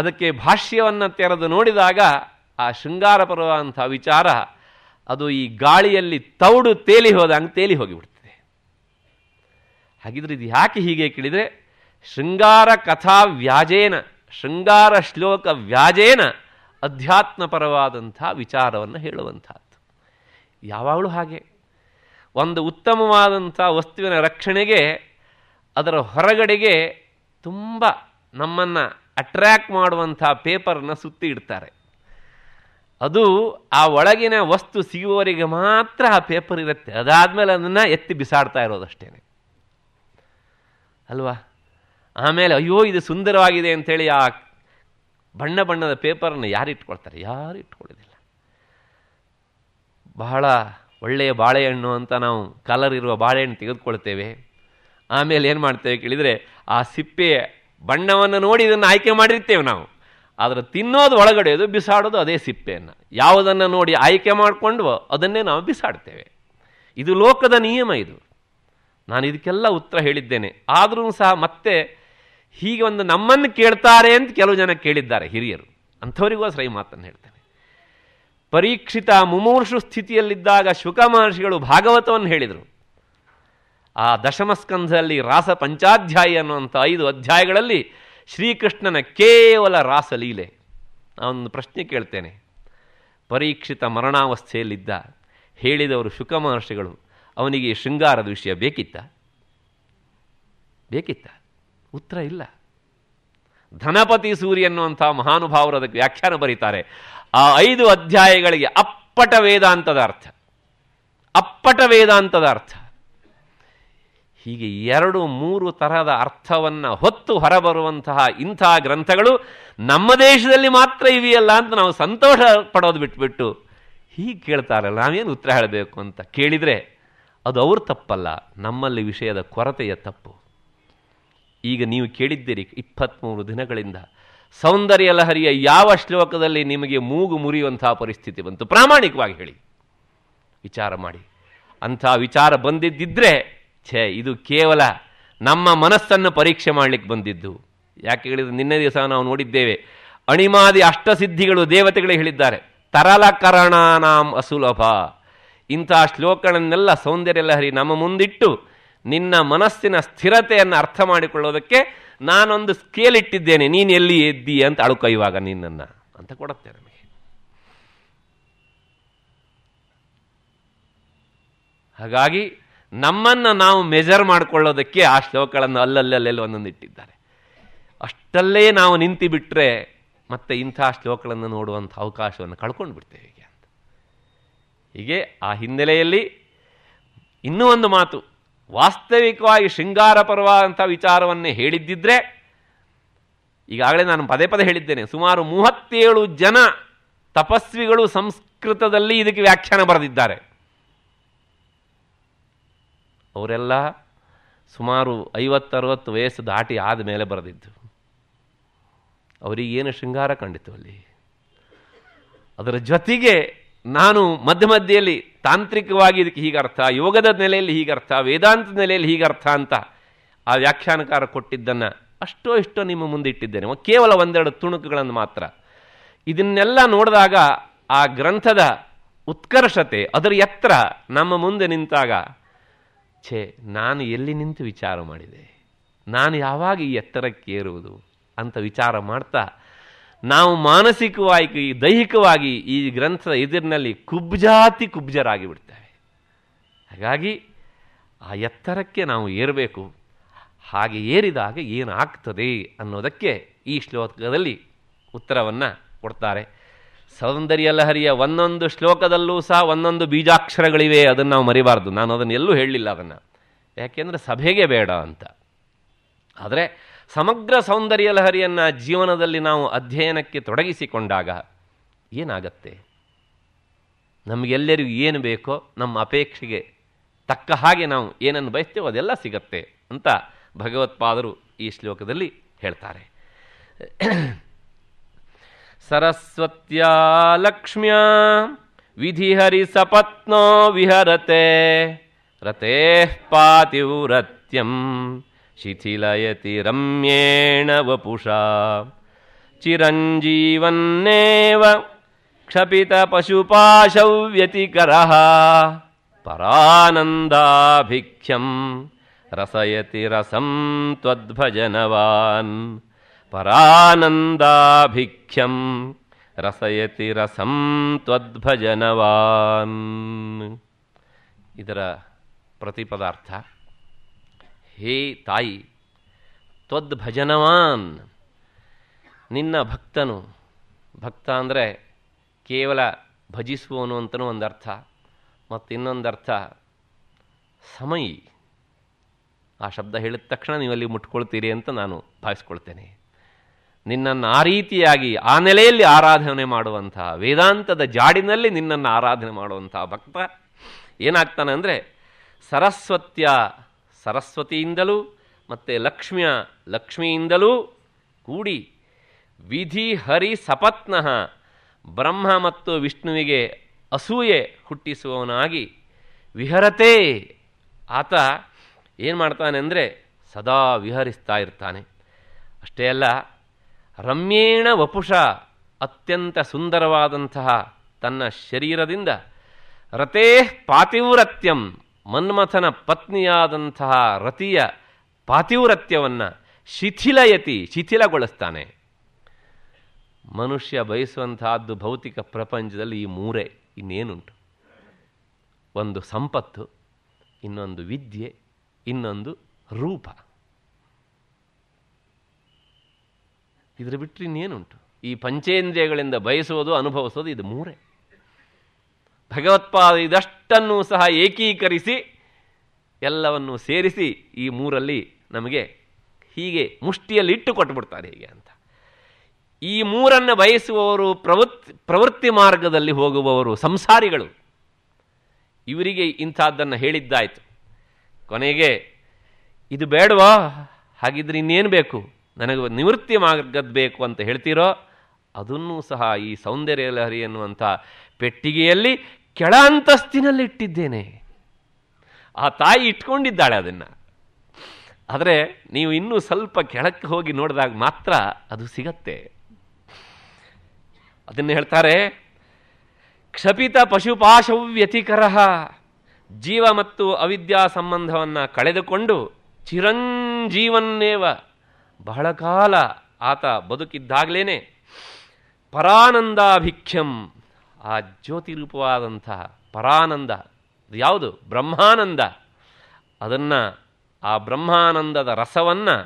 ಅದಕ್ಕೆ ಭಾಷ್ಯವನ್ನು ತೆರೆದು ನೋಡಿದಾಗ ಆ ಶೃಂಗಾರ ಪರವಾದಂಥ ವಿಚಾರ ಅದು ಈ ಗಾಳಿಯಲ್ಲಿ ತೌಡು ತೇಲಿ ಹೋದಂಗೆ ತೇಲಿ ಹೋಗಿಬಿಡ್ತದೆ ಹಾಗಿದ್ರೆ ಇದು ಯಾಕೆ ಹೀಗೆ ಕೇಳಿದರೆ ಶೃಂಗಾರ ಕಥಾ ವ್ಯಾಜೇನ ಶೃಂಗಾರ ಶ್ಲೋಕ ವ್ಯಾಜೇನ ಅಧ್ಯಾತ್ಮಪರವಾದಂಥ ವಿಚಾರವನ್ನು ಹೇಳುವಂಥದ್ದು ಯಾವಾಗಲೂ ಹಾಗೆ ಒಂದು ಉತ್ತಮವಾದಂಥ ವಸ್ತುವಿನ ರಕ್ಷಣೆಗೆ ಅದರ ಹೊರಗಡೆಗೆ ತುಂಬ ನಮ್ಮನ್ನು ಅಟ್ರ್ಯಾಕ್ಟ್ ಮಾಡುವಂಥ ಪೇಪರನ್ನು ಸುತ್ತಿ ಇಡ್ತಾರೆ ಅದು ಆ ಒಳಗಿನ ವಸ್ತು ಸಿಗುವವರಿಗೆ ಮಾತ್ರ ಆ ಪೇಪರ್ ಇರುತ್ತೆ ಅದಾದಮೇಲೆ ಅದನ್ನು ಎತ್ತಿ ಬಿಸಾಡ್ತಾ ಇರೋದಷ್ಟೇ ಅಲ್ವಾ ಆಮೇಲೆ ಅಯ್ಯೋ ಇದು ಸುಂದರವಾಗಿದೆ ಅಂಥೇಳಿ ಆ ಬಣ್ಣ ಬಣ್ಣದ ಪೇಪರನ್ನು ಯಾರು ಇಟ್ಕೊಳ್ತಾರೆ ಯಾರು ಇಟ್ಕೊಳ್ಳೋದಿಲ್ಲ ಬಹಳ ಒಳ್ಳೆಯ ಬಾಳೆಹಣ್ಣು ಅಂತ ನಾವು ಕಲರ್ ಇರುವ ಬಾಳೆಹಣ್ಣು ತೆಗೆದುಕೊಳ್ತೇವೆ ಆಮೇಲೆ ಏನು ಮಾಡ್ತೇವೆ ಕೇಳಿದರೆ ಆ ಸಿಪ್ಪೆಯ ಬಣ್ಣವನ್ನು ನೋಡಿ ಇದನ್ನು ಆಯ್ಕೆ ಮಾಡಿರ್ತೇವೆ ನಾವು ಆದರೆ ತಿನ್ನೋದು ಒಳಗಡೆಯೋದು ಬಿಸಾಡೋದು ಅದೇ ಸಿಪ್ಪೆಯನ್ನು ಯಾವುದನ್ನು ನೋಡಿ ಆಯ್ಕೆ ಮಾಡಿಕೊಂಡು ಅದನ್ನೇ ನಾವು ಬಿಸಾಡ್ತೇವೆ ಇದು ಲೋಕದ ನಿಯಮ ಇದು ನಾನು ಇದಕ್ಕೆಲ್ಲ ಉತ್ತರ ಹೇಳಿದ್ದೇನೆ ಆದರೂ ಸಹ ಮತ್ತೆ ಹೀಗೆ ಒಂದು ನಮ್ಮನ್ನು ಕೇಳ್ತಾರೆ ಅಂತ ಕೆಲವು ಜನ ಕೇಳಿದ್ದಾರೆ ಹಿರಿಯರು ಅಂಥವರಿಗೂ ಈ ಮಾತನ್ನು ಹೇಳ್ತೇನೆ ಪರೀಕ್ಷಿತ ಮುಮೂರ್ಷು ಸ್ಥಿತಿಯಲ್ಲಿದ್ದಾಗ ಶುಕ ಮಹರ್ಷಿಗಳು ಭಾಗವತವನ್ನು ಹೇಳಿದರು ಆ ದಶಮಸ್ಕಂಧದಲ್ಲಿ ರಾಸ ಪಂಚಾಧ್ಯಾಯಿ ಅನ್ನುವಂಥ ಐದು ಅಧ್ಯಾಯಗಳಲ್ಲಿ ಶ್ರೀಕೃಷ್ಣನ ಕೇವಲ ರಾಸಲೀಲೆ ನಾನೊಂದು ಪ್ರಶ್ನೆ ಕೇಳ್ತೇನೆ ಪರೀಕ್ಷಿತ ಮರಣಾವಸ್ಥೆಯಲ್ಲಿದ್ದ ಹೇಳಿದವರು ಶುಕ ಮಹರ್ಷಿಗಳು ಅವನಿಗೆ ಶೃಂಗಾರದ ವಿಷಯ ಬೇಕಿತ್ತ ಬೇಕಿತ್ತ ಉತ್ತರ ಇಲ್ಲ ಧನಪತಿ ಸೂರಿ ಅನ್ನುವಂಥ ಮಹಾನುಭಾವರು ಅದಕ್ಕೆ ವ್ಯಾಖ್ಯಾನ ಬರೀತಾರೆ ಆ ಐದು ಅಧ್ಯಾಯಗಳಿಗೆ ಅಪ್ಪಟ ವೇದಾಂತದ ಅರ್ಥ ಅಪ್ಪಟ ವೇದಾಂತದ ಅರ್ಥ ಹೀಗೆ ಎರಡು ಮೂರು ತರಹದ ಅರ್ಥವನ್ನು ಹೊತ್ತು ಹೊರಬರುವಂತಹ ಇಂಥ ಗ್ರಂಥಗಳು ನಮ್ಮ ದೇಶದಲ್ಲಿ ಮಾತ್ರ ಇವೆಯಲ್ಲ ಅಂತ ನಾವು ಸಂತೋಷ ಪಡೋದು ಬಿಟ್ಬಿಟ್ಟು ಹೀಗೆ ಕೇಳ್ತಾರಲ್ಲ ನಾವೇನು ಉತ್ತರ ಹೇಳಬೇಕು ಅಂತ ಕೇಳಿದರೆ ಅದು ಅವ್ರ ತಪ್ಪಲ್ಲ ನಮ್ಮಲ್ಲಿ ವಿಷಯದ ಕೊರತೆಯ ತಪ್ಪು ಈಗ ನೀವು ಕೇಳಿದ್ದೀರಿ ಇಪ್ಪತ್ತ್ಮೂರು ದಿನಗಳಿಂದ ಸೌಂದರ್ಯ ಲಹರಿಯ ಯಾವ ಶ್ಲೋಕದಲ್ಲಿ ನಿಮಗೆ ಮೂಗು ಮುರಿಯುವಂತಹ ಪರಿಸ್ಥಿತಿ ಬಂತು ಪ್ರಾಮಾಣಿಕವಾಗಿ ಹೇಳಿ ವಿಚಾರ ಮಾಡಿ ಅಂಥ ವಿಚಾರ ಬಂದಿದ್ದಿದ್ರೆ ಛೇ ಇದು ಕೇವಲ ನಮ್ಮ ಮನಸ್ಸನ್ನು ಪರೀಕ್ಷೆ ಮಾಡಲಿಕ್ಕೆ ಬಂದಿದ್ದು ಯಾಕೆ ಹೇಳಿದ್ರೆ ನಿನ್ನೆ ದಿವಸ ನಾವು ನೋಡಿದ್ದೇವೆ ಅಣಿಮಾದಿ ಅಷ್ಟಸಿದ್ಧಿಗಳು ದೇವತೆಗಳೇ ಹೇಳಿದ್ದಾರೆ ತರಲಕರಣ ಅಸುಲಭ ಇಂಥ ಶ್ಲೋಕಗಳನ್ನೆಲ್ಲ ಸೌಂದರ್ಯ ಲಹರಿ ನಮ್ಮ ಮುಂದಿಟ್ಟು ನಿನ್ನ ಮನಸ್ಸಿನ ಸ್ಥಿರತೆಯನ್ನು ಅರ್ಥ ಮಾಡಿಕೊಳ್ಳೋದಕ್ಕೆ ನಾನೊಂದು ಸ್ಕೇಲ್ ಇಟ್ಟಿದ್ದೇನೆ ನೀನು ಎಲ್ಲಿ ಎದ್ದಿ ಅಂತ ಅಳುಕ ಇವಾಗ ನಿನ್ನನ್ನು ಅಂತ ಕೊಡುತ್ತೆ ನಮಗೆ ಹಾಗಾಗಿ ನಮ್ಮನ್ನು ನಾವು ಮೆಜರ್ ಮಾಡಿಕೊಳ್ಳೋದಕ್ಕೆ ಆ ಶ್ಲೋಕಗಳನ್ನು ಅಲ್ಲಲ್ಲಲ್ಲೆಲ್ಲ ಒಂದೊಂದು ಇಟ್ಟಿದ್ದಾರೆ ಅಷ್ಟಲ್ಲೇ ನಾವು ನಿಂತು ಮತ್ತೆ ಇಂಥ ಶ್ಲೋಕಗಳನ್ನು ನೋಡುವಂಥ ಅವಕಾಶವನ್ನು ಕಳ್ಕೊಂಡು ಬಿಡ್ತೇವೆ ಹೀಗೆ ಅಂತ ಹೀಗೆ ಆ ಹಿನ್ನೆಲೆಯಲ್ಲಿ ಇನ್ನೂ ಒಂದು ಮಾತು ವಾಸ್ತವಿಕವಾಗಿ ಶೃಂಗಾರ ಪರವಾದಂಥ ವಿಚಾರವನ್ನೇ ಹೇಳಿದ್ದಿದ್ರೆ ಈಗಾಗಲೇ ನಾನು ಪದೇ ಪದೇ ಹೇಳಿದ್ದೇನೆ ಸುಮಾರು ಮೂವತ್ತೇಳು ಜನ ತಪಸ್ವಿಗಳು ಸಂಸ್ಕೃತದಲ್ಲಿ ಇದಕ್ಕೆ ವ್ಯಾಖ್ಯಾನ ಬರೆದಿದ್ದಾರೆ ಅವರೆಲ್ಲ ಸುಮಾರು ಐವತ್ತರವತ್ತು ವಯಸ್ಸು ದಾಟಿ ಆದ ಮೇಲೆ ಬರೆದಿದ್ದು ಅವರಿಗೇನು ಶೃಂಗಾರ ಕಂಡಿತು ಅಲ್ಲಿ ಅದರ ಜೊತೆಗೆ ನಾನು ಮಧ್ಯ ಮಧ್ಯೆಯಲ್ಲಿ ತಾಂತ್ರಿಕವಾಗಿ ಇದಕ್ಕೆ ಹೀಗರ್ಥ ಯೋಗದ ನೆಲೆಯಲ್ಲಿ ಹೀಗರ್ಥ ವೇದಾಂತದ ನೆಲೆಯಲ್ಲಿ ಹೀಗರ್ಥ ಅಂತ ಆ ವ್ಯಾಖ್ಯಾನಕಾರ ಕೊಟ್ಟಿದ್ದನ್ನು ಅಷ್ಟೋ ಇಷ್ಟೋ ನಿಮ್ಮ ಮುಂದೆ ಇಟ್ಟಿದ್ದೇನೆ ಕೇವಲ ಒಂದೆರಡು ತುಣುಕುಗಳನ್ನು ಮಾತ್ರ ಇದನ್ನೆಲ್ಲ ನೋಡಿದಾಗ ಆ ಗ್ರಂಥದ ಉತ್ಕರ್ಷತೆ ಅದರ ಎತ್ತರ ನಮ್ಮ ಮುಂದೆ ನಿಂತಾಗ ಛೇ ನಾನು ಎಲ್ಲಿ ನಿಂತು ವಿಚಾರ ಮಾಡಿದೆ ನಾನು ಯಾವಾಗ ಈ ಎತ್ತರಕ್ಕೆ ಏರುವುದು ಅಂತ ವಿಚಾರ ಮಾಡ್ತಾ ನಾವು ಮಾನಸಿಕವಾಗಿ ದೈಹಿಕವಾಗಿ ಈ ಗ್ರಂಥದ ಎದುರಿನಲ್ಲಿ ಕುಬ್ಜಾತಿ ಕುಬ್ಜರಾಗಿ ಬಿಡ್ತೇವೆ ಹಾಗಾಗಿ ಆ ಎತ್ತರಕ್ಕೆ ನಾವು ಏರಬೇಕು ಹಾಗೆ ಏರಿದಾಗ ಏನಾಗ್ತದೆ ಅನ್ನೋದಕ್ಕೆ ಈ ಶ್ಲೋಕದಲ್ಲಿ ಉತ್ತರವನ್ನು ಕೊಡ್ತಾರೆ ಸೌಂದರ್ಯ ಲಹರಿಯ ಒಂದೊಂದು ಶ್ಲೋಕದಲ್ಲೂ ಸಹ ಒಂದೊಂದು ಬೀಜಾಕ್ಷರಗಳಿವೆ ಅದನ್ನು ನಾವು ಮರಿಬಾರ್ದು ನಾನು ಅದನ್ನು ಎಲ್ಲೂ ಹೇಳಲಿಲ್ಲ ಅದನ್ನು ಯಾಕೆಂದರೆ ಸಭೆಗೆ ಬೇಡ ಅಂತ ಆದರೆ ಸಮಗ್ರ ಸೌಂದರ್ಯ ಲಹರಿಯನ್ನು ಜೀವನದಲ್ಲಿ ನಾವು ಅಧ್ಯಯನಕ್ಕೆ ತೊಡಗಿಸಿಕೊಂಡಾಗ ಏನಾಗತ್ತೆ ನಮಗೆಲ್ಲರಿಗೂ ಏನು ಬೇಕೋ ನಮ್ಮ ಅಪೇಕ್ಷೆಗೆ ತಕ್ಕ ಹಾಗೆ ನಾವು ಏನನ್ನು ಬಯಸ್ತೇವೋ ಅದೆಲ್ಲ ಸಿಗತ್ತೆ ಅಂತ ಭಗವತ್ಪಾದರು ಈ ಶ್ಲೋಕದಲ್ಲಿ ಹೇಳ್ತಾರೆ सरस्वत्या लक्ष्म्या विधिहरिसपत्नो विहरते रतेः पातिव्रत्यं शिथिलयति रम्येण वपुषा चिरञ्जीवन्नेव क्षपितपशुपाशौ व्यतिकरः परानन्दाभिख्यम् रसयति रसं त्वद्भजनवान् ಪರಾನಂದಾಭಿಖ್ಯಂ ರಸಯತಿ ರಸಂ ತ್ವದ್ಭಜನವಾನ್ ಇದರ ಪ್ರತಿಪದಾರ್ಥ ಹೇ ತಾಯಿ ತ್ವದ್ಭಜನವಾನ್ ನಿನ್ನ ಭಕ್ತನು ಭಕ್ತ ಅಂದರೆ ಕೇವಲ ಭಜಿಸುವನು ಅಂತಲೂ ಒಂದು ಅರ್ಥ ಮತ್ತು ಅರ್ಥ ಸಮಯಿ ಆ ಶಬ್ದ ಹೇಳಿದ ತಕ್ಷಣ ನೀವಲ್ಲಿ ಮುಟ್ಕೊಳ್ತೀರಿ ಅಂತ ನಾನು ಭಾವಿಸ್ಕೊಳ್ತೇನೆ ನಿನ್ನನ್ನು ಆ ರೀತಿಯಾಗಿ ಆ ನೆಲೆಯಲ್ಲಿ ಆರಾಧನೆ ಮಾಡುವಂತಹ ವೇದಾಂತದ ಜಾಡಿನಲ್ಲಿ ನಿನ್ನನ್ನು ಆರಾಧನೆ ಮಾಡುವಂತಹ ಭಕ್ತ ಏನಾಗ್ತಾನೆ ಅಂದರೆ ಸರಸ್ವತ್ಯ ಸರಸ್ವತಿಯಿಂದಲೂ ಮತ್ತು ಲಕ್ಷ್ಮಿಯ ಲಕ್ಷ್ಮಿಯಿಂದಲೂ ಕೂಡಿ ವಿಧಿ ಹರಿ ಸಪತ್ನಃ ಬ್ರಹ್ಮ ಮತ್ತು ವಿಷ್ಣುವಿಗೆ ಅಸೂಯೆ ಹುಟ್ಟಿಸುವವನಾಗಿ ವಿಹರತೆ ಆತ ಏನು ಮಾಡ್ತಾನೆ ಅಂದರೆ ಸದಾ ವಿಹರಿಸ್ತಾ ಇರ್ತಾನೆ ಅಷ್ಟೇ ಅಲ್ಲ ರಮ್ಯೇಣ ವಪುಷ ಅತ್ಯಂತ ಸುಂದರವಾದಂತಹ ತನ್ನ ಶರೀರದಿಂದ ರತೇ ಪಾತಿವ್ರತ್ಯಂ ಮನ್ಮಥನ ಪತ್ನಿಯಾದಂತಹ ರತಿಯ ಪಾತಿವ್ರತ್ಯವನ್ನು ಶಿಥಿಲಯತಿ ಶಿಥಿಲಗೊಳಿಸ್ತಾನೆ ಮನುಷ್ಯ ಬಯಸುವಂತಹದ್ದು ಭೌತಿಕ ಪ್ರಪಂಚದಲ್ಲಿ ಈ ಮೂರೇ ಇನ್ನೇನುಂಟು ಒಂದು ಸಂಪತ್ತು ಇನ್ನೊಂದು ವಿದ್ಯೆ ಇನ್ನೊಂದು ರೂಪ ಇದ್ರ ಬಿಟ್ಟರೆ ಇನ್ನೇನುಂಟು ಈ ಪಂಚೇಂದ್ರಿಯಗಳಿಂದ ಬಯಸೋದು ಅನುಭವಿಸೋದು ಇದು ಮೂರೇ ಭಗವತ್ಪಾದ ಇದಷ್ಟನ್ನು ಸಹ ಏಕೀಕರಿಸಿ ಎಲ್ಲವನ್ನು ಸೇರಿಸಿ ಈ ಮೂರಲ್ಲಿ ನಮಗೆ ಹೀಗೆ ಮುಷ್ಟಿಯಲ್ಲಿ ಇಟ್ಟು ಕೊಟ್ಟುಬಿಡ್ತಾರೆ ಹೀಗೆ ಅಂತ ಈ ಮೂರನ್ನು ಬಯಸುವವರು ಪ್ರವೃತ್ ಪ್ರವೃತ್ತಿ ಮಾರ್ಗದಲ್ಲಿ ಹೋಗುವವರು ಸಂಸಾರಿಗಳು ಇವರಿಗೆ ಇಂಥದ್ದನ್ನು ಹೇಳಿದ್ದಾಯಿತು ಕೊನೆಗೆ ಇದು ಬೇಡವಾ ಹಾಗಿದ್ರೆ ಇನ್ನೇನು ಬೇಕು ನನಗೆ ನಿವೃತ್ತಿ ಮಾರ್ಗದ್ದು ಬೇಕು ಅಂತ ಹೇಳ್ತೀರೋ ಅದನ್ನೂ ಸಹ ಈ ಸೌಂದರ್ಯ ಲಹರಿ ಎನ್ನುವಂಥ ಪೆಟ್ಟಿಗೆಯಲ್ಲಿ ಕೆಳ ಅಂತಸ್ತಿನಲ್ಲಿ ಇಟ್ಟಿದ್ದೇನೆ ಆ ತಾಯಿ ಇಟ್ಕೊಂಡಿದ್ದಾಳೆ ಅದನ್ನು ಆದರೆ ನೀವು ಇನ್ನೂ ಸ್ವಲ್ಪ ಕೆಳಕ್ಕೆ ಹೋಗಿ ನೋಡಿದಾಗ ಮಾತ್ರ ಅದು ಸಿಗತ್ತೆ ಅದನ್ನು ಹೇಳ್ತಾರೆ ಕ್ಷಪಿತ ಪಶುಪಾಶವ್ಯತಿಕರ ಜೀವ ಮತ್ತು ಅವಿದ್ಯಾ ಸಂಬಂಧವನ್ನು ಕಳೆದುಕೊಂಡು ಚಿರಂಜೀವನ್ನೇವ ಬಹಳ ಕಾಲ ಆತ ಬದುಕಿದ್ದಾಗಲೇ ಪರಾನಂದಾಭಿಖ್ಯಂ ಆ ಜ್ಯೋತಿ ರೂಪವಾದಂತಹ ಪರಾನಂದ ಯಾವುದು ಬ್ರಹ್ಮಾನಂದ ಅದನ್ನು ಆ ಬ್ರಹ್ಮಾನಂದದ ರಸವನ್ನು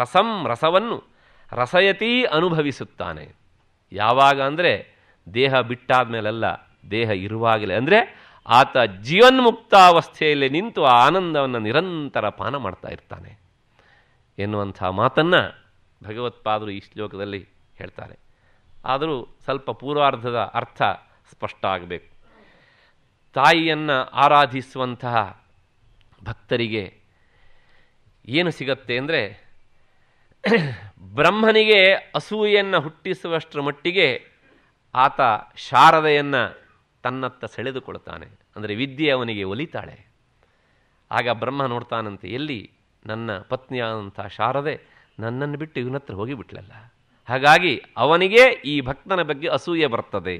ರಸಂ ರಸವನ್ನು ರಸಯತಿ ಅನುಭವಿಸುತ್ತಾನೆ ಯಾವಾಗ ಅಂದರೆ ದೇಹ ಮೇಲೆಲ್ಲ ದೇಹ ಇರುವಾಗಲೇ ಅಂದರೆ ಆತ ಜೀವನ್ಮುಕ್ತಾವಸ್ಥೆಯಲ್ಲಿ ನಿಂತು ಆ ಆನಂದವನ್ನು ನಿರಂತರ ಪಾನ ಮಾಡ್ತಾ ಇರ್ತಾನೆ ಎನ್ನುವಂಥ ಮಾತನ್ನು ಭಗವತ್ಪಾದರು ಈ ಶ್ಲೋಕದಲ್ಲಿ ಹೇಳ್ತಾರೆ ಆದರೂ ಸ್ವಲ್ಪ ಪೂರ್ವಾರ್ಧದ ಅರ್ಥ ಸ್ಪಷ್ಟ ಆಗಬೇಕು ತಾಯಿಯನ್ನು ಆರಾಧಿಸುವಂತಹ ಭಕ್ತರಿಗೆ ಏನು ಸಿಗತ್ತೆ ಅಂದರೆ ಬ್ರಹ್ಮನಿಗೆ ಅಸೂಯೆಯನ್ನು ಹುಟ್ಟಿಸುವಷ್ಟರ ಮಟ್ಟಿಗೆ ಆತ ಶಾರದೆಯನ್ನು ತನ್ನತ್ತ ಸೆಳೆದುಕೊಳ್ತಾನೆ ಅಂದರೆ ವಿದ್ಯೆ ಅವನಿಗೆ ಒಲಿತಾಳೆ ಆಗ ಬ್ರಹ್ಮ ನೋಡ್ತಾನಂತೆ ಎಲ್ಲಿ ನನ್ನ ಪತ್ನಿಯಾದಂಥ ಶಾರದೆ ನನ್ನನ್ನು ಬಿಟ್ಟು ಇವನ ಹತ್ರ ಹೋಗಿಬಿಟ್ಲಲ್ಲ ಹಾಗಾಗಿ ಅವನಿಗೆ ಈ ಭಕ್ತನ ಬಗ್ಗೆ ಅಸೂಯೆ ಬರ್ತದೆ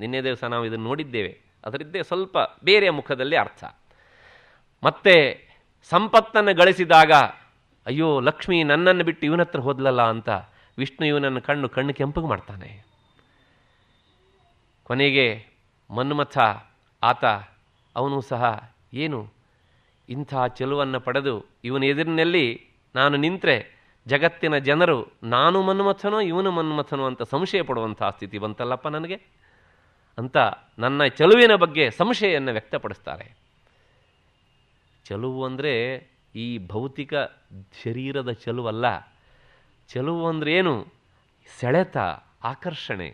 ನಿನ್ನೆ ದಿವಸ ನಾವು ಇದನ್ನು ನೋಡಿದ್ದೇವೆ ಅದರಿದ್ದೇ ಸ್ವಲ್ಪ ಬೇರೆ ಮುಖದಲ್ಲಿ ಅರ್ಥ ಮತ್ತೆ ಸಂಪತ್ತನ್ನು ಗಳಿಸಿದಾಗ ಅಯ್ಯೋ ಲಕ್ಷ್ಮಿ ನನ್ನನ್ನು ಬಿಟ್ಟು ಇವನತ್ರ ಹೋದಲಲ್ಲ ಹೋದ್ಲಲ್ಲ ಅಂತ ವಿಷ್ಣು ಇವನನ್ನು ಕಣ್ಣು ಕಣ್ಣು ಕೆಂಪಗೆ ಮಾಡ್ತಾನೆ ಕೊನೆಗೆ ಮನ್ಮಥ ಆತ ಅವನು ಸಹ ಏನು ಇಂಥ ಚೆಲುವನ್ನು ಪಡೆದು ಇವನ ಎದುರಿನಲ್ಲಿ ನಾನು ನಿಂತರೆ ಜಗತ್ತಿನ ಜನರು ನಾನು ಮನ್ಮಥನೋ ಇವನು ಮನ್ಮಥನೋ ಅಂತ ಸಂಶಯ ಪಡುವಂತಹ ಸ್ಥಿತಿ ಬಂತಲ್ಲಪ್ಪ ನನಗೆ ಅಂತ ನನ್ನ ಚೆಲುವಿನ ಬಗ್ಗೆ ಸಂಶಯವನ್ನು ವ್ಯಕ್ತಪಡಿಸ್ತಾರೆ ಚೆಲುವು ಅಂದರೆ ಈ ಭೌತಿಕ ಶರೀರದ ಚೆಲುವಲ್ಲ ಚೆಲುವು ಅಂದರೆ ಏನು ಸೆಳೆತ ಆಕರ್ಷಣೆ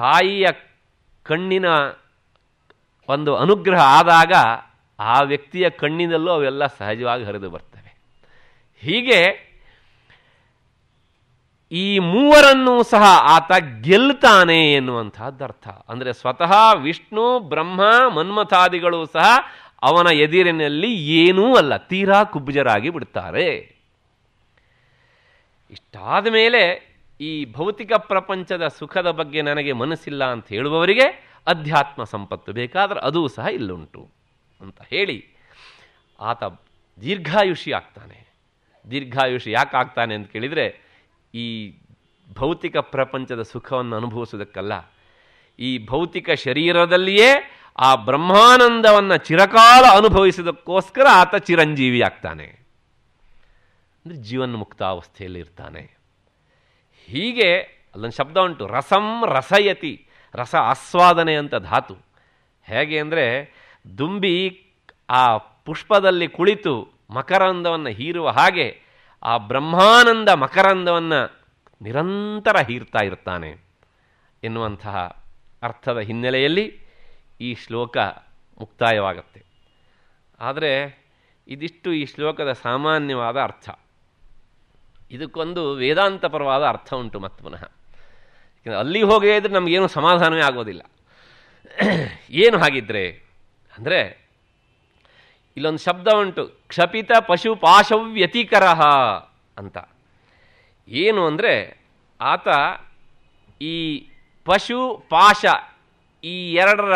ತಾಯಿಯ ಕಣ್ಣಿನ ಒಂದು ಅನುಗ್ರಹ ಆದಾಗ ಆ ವ್ಯಕ್ತಿಯ ಕಣ್ಣಿನಲ್ಲೂ ಅವೆಲ್ಲ ಸಹಜವಾಗಿ ಹರಿದು ಬರ್ತವೆ ಹೀಗೆ ಈ ಮೂವರನ್ನೂ ಸಹ ಆತ ಗೆಲ್ತಾನೆ ಎನ್ನುವಂತಹದ್ದು ಅರ್ಥ ಅಂದರೆ ಸ್ವತಃ ವಿಷ್ಣು ಬ್ರಹ್ಮ ಮನ್ಮಥಾದಿಗಳು ಸಹ ಅವನ ಎದುರಿನಲ್ಲಿ ಏನೂ ಅಲ್ಲ ತೀರಾ ಕುಬ್ಜರಾಗಿ ಬಿಡ್ತಾರೆ ಇಷ್ಟಾದ ಮೇಲೆ ಈ ಭೌತಿಕ ಪ್ರಪಂಚದ ಸುಖದ ಬಗ್ಗೆ ನನಗೆ ಮನಸ್ಸಿಲ್ಲ ಅಂತ ಹೇಳುವವರಿಗೆ ಅಧ್ಯಾತ್ಮ ಸಂಪತ್ತು ಬೇಕಾದರೆ ಅದೂ ಸಹ ಇಲ್ಲುಂಟು ಅಂತ ಹೇಳಿ ಆತ ದೀರ್ಘಾಯುಷಿ ಆಗ್ತಾನೆ ದೀರ್ಘಾಯುಷಿ ಯಾಕೆ ಆಗ್ತಾನೆ ಅಂತ ಕೇಳಿದರೆ ಈ ಭೌತಿಕ ಪ್ರಪಂಚದ ಸುಖವನ್ನು ಅನುಭವಿಸೋದಕ್ಕಲ್ಲ ಈ ಭೌತಿಕ ಶರೀರದಲ್ಲಿಯೇ ಆ ಬ್ರಹ್ಮಾನಂದವನ್ನು ಚಿರಕಾಲ ಅನುಭವಿಸೋದಕ್ಕೋಸ್ಕರ ಆತ ಚಿರಂಜೀವಿ ಆಗ್ತಾನೆ ಅಂದರೆ ಜೀವನ್ಮುಕ್ತಾವಸ್ಥೆಯಲ್ಲಿ ಇರ್ತಾನೆ ಹೀಗೆ ಅಲ್ಲೊಂದು ಶಬ್ದ ಉಂಟು ರಸಂ ರಸಯತಿ ರಸ ಆಸ್ವಾದನೆ ಅಂತ ಧಾತು ಹೇಗೆ ಅಂದರೆ ದುಂಬಿ ಆ ಪುಷ್ಪದಲ್ಲಿ ಕುಳಿತು ಮಕರಂದವನ್ನು ಹೀರುವ ಹಾಗೆ ಆ ಬ್ರಹ್ಮಾನಂದ ಮಕರಂದವನ್ನು ನಿರಂತರ ಹೀರ್ತಾ ಇರ್ತಾನೆ ಎನ್ನುವಂತಹ ಅರ್ಥದ ಹಿನ್ನೆಲೆಯಲ್ಲಿ ಈ ಶ್ಲೋಕ ಮುಕ್ತಾಯವಾಗುತ್ತೆ ಆದರೆ ಇದಿಷ್ಟು ಈ ಶ್ಲೋಕದ ಸಾಮಾನ್ಯವಾದ ಅರ್ಥ ಇದಕ್ಕೊಂದು ವೇದಾಂತಪರವಾದ ಅರ್ಥ ಉಂಟು ಮತ್ತು ಪುನಃ ಅಲ್ಲಿ ಹೋಗೇ ಇದ್ರೆ ನಮಗೇನು ಸಮಾಧಾನವೇ ಆಗೋದಿಲ್ಲ ಏನು ಹಾಗಿದ್ರೆ ಅಂದರೆ ಇಲ್ಲೊಂದು ಶಬ್ದ ಉಂಟು ಕ್ಷಪಿತ ಪಶು ಪಾಶವ್ಯತಿಕರ ಅಂತ ಏನು ಅಂದರೆ ಆತ ಈ ಪಶು ಪಾಶ ಈ ಎರಡರ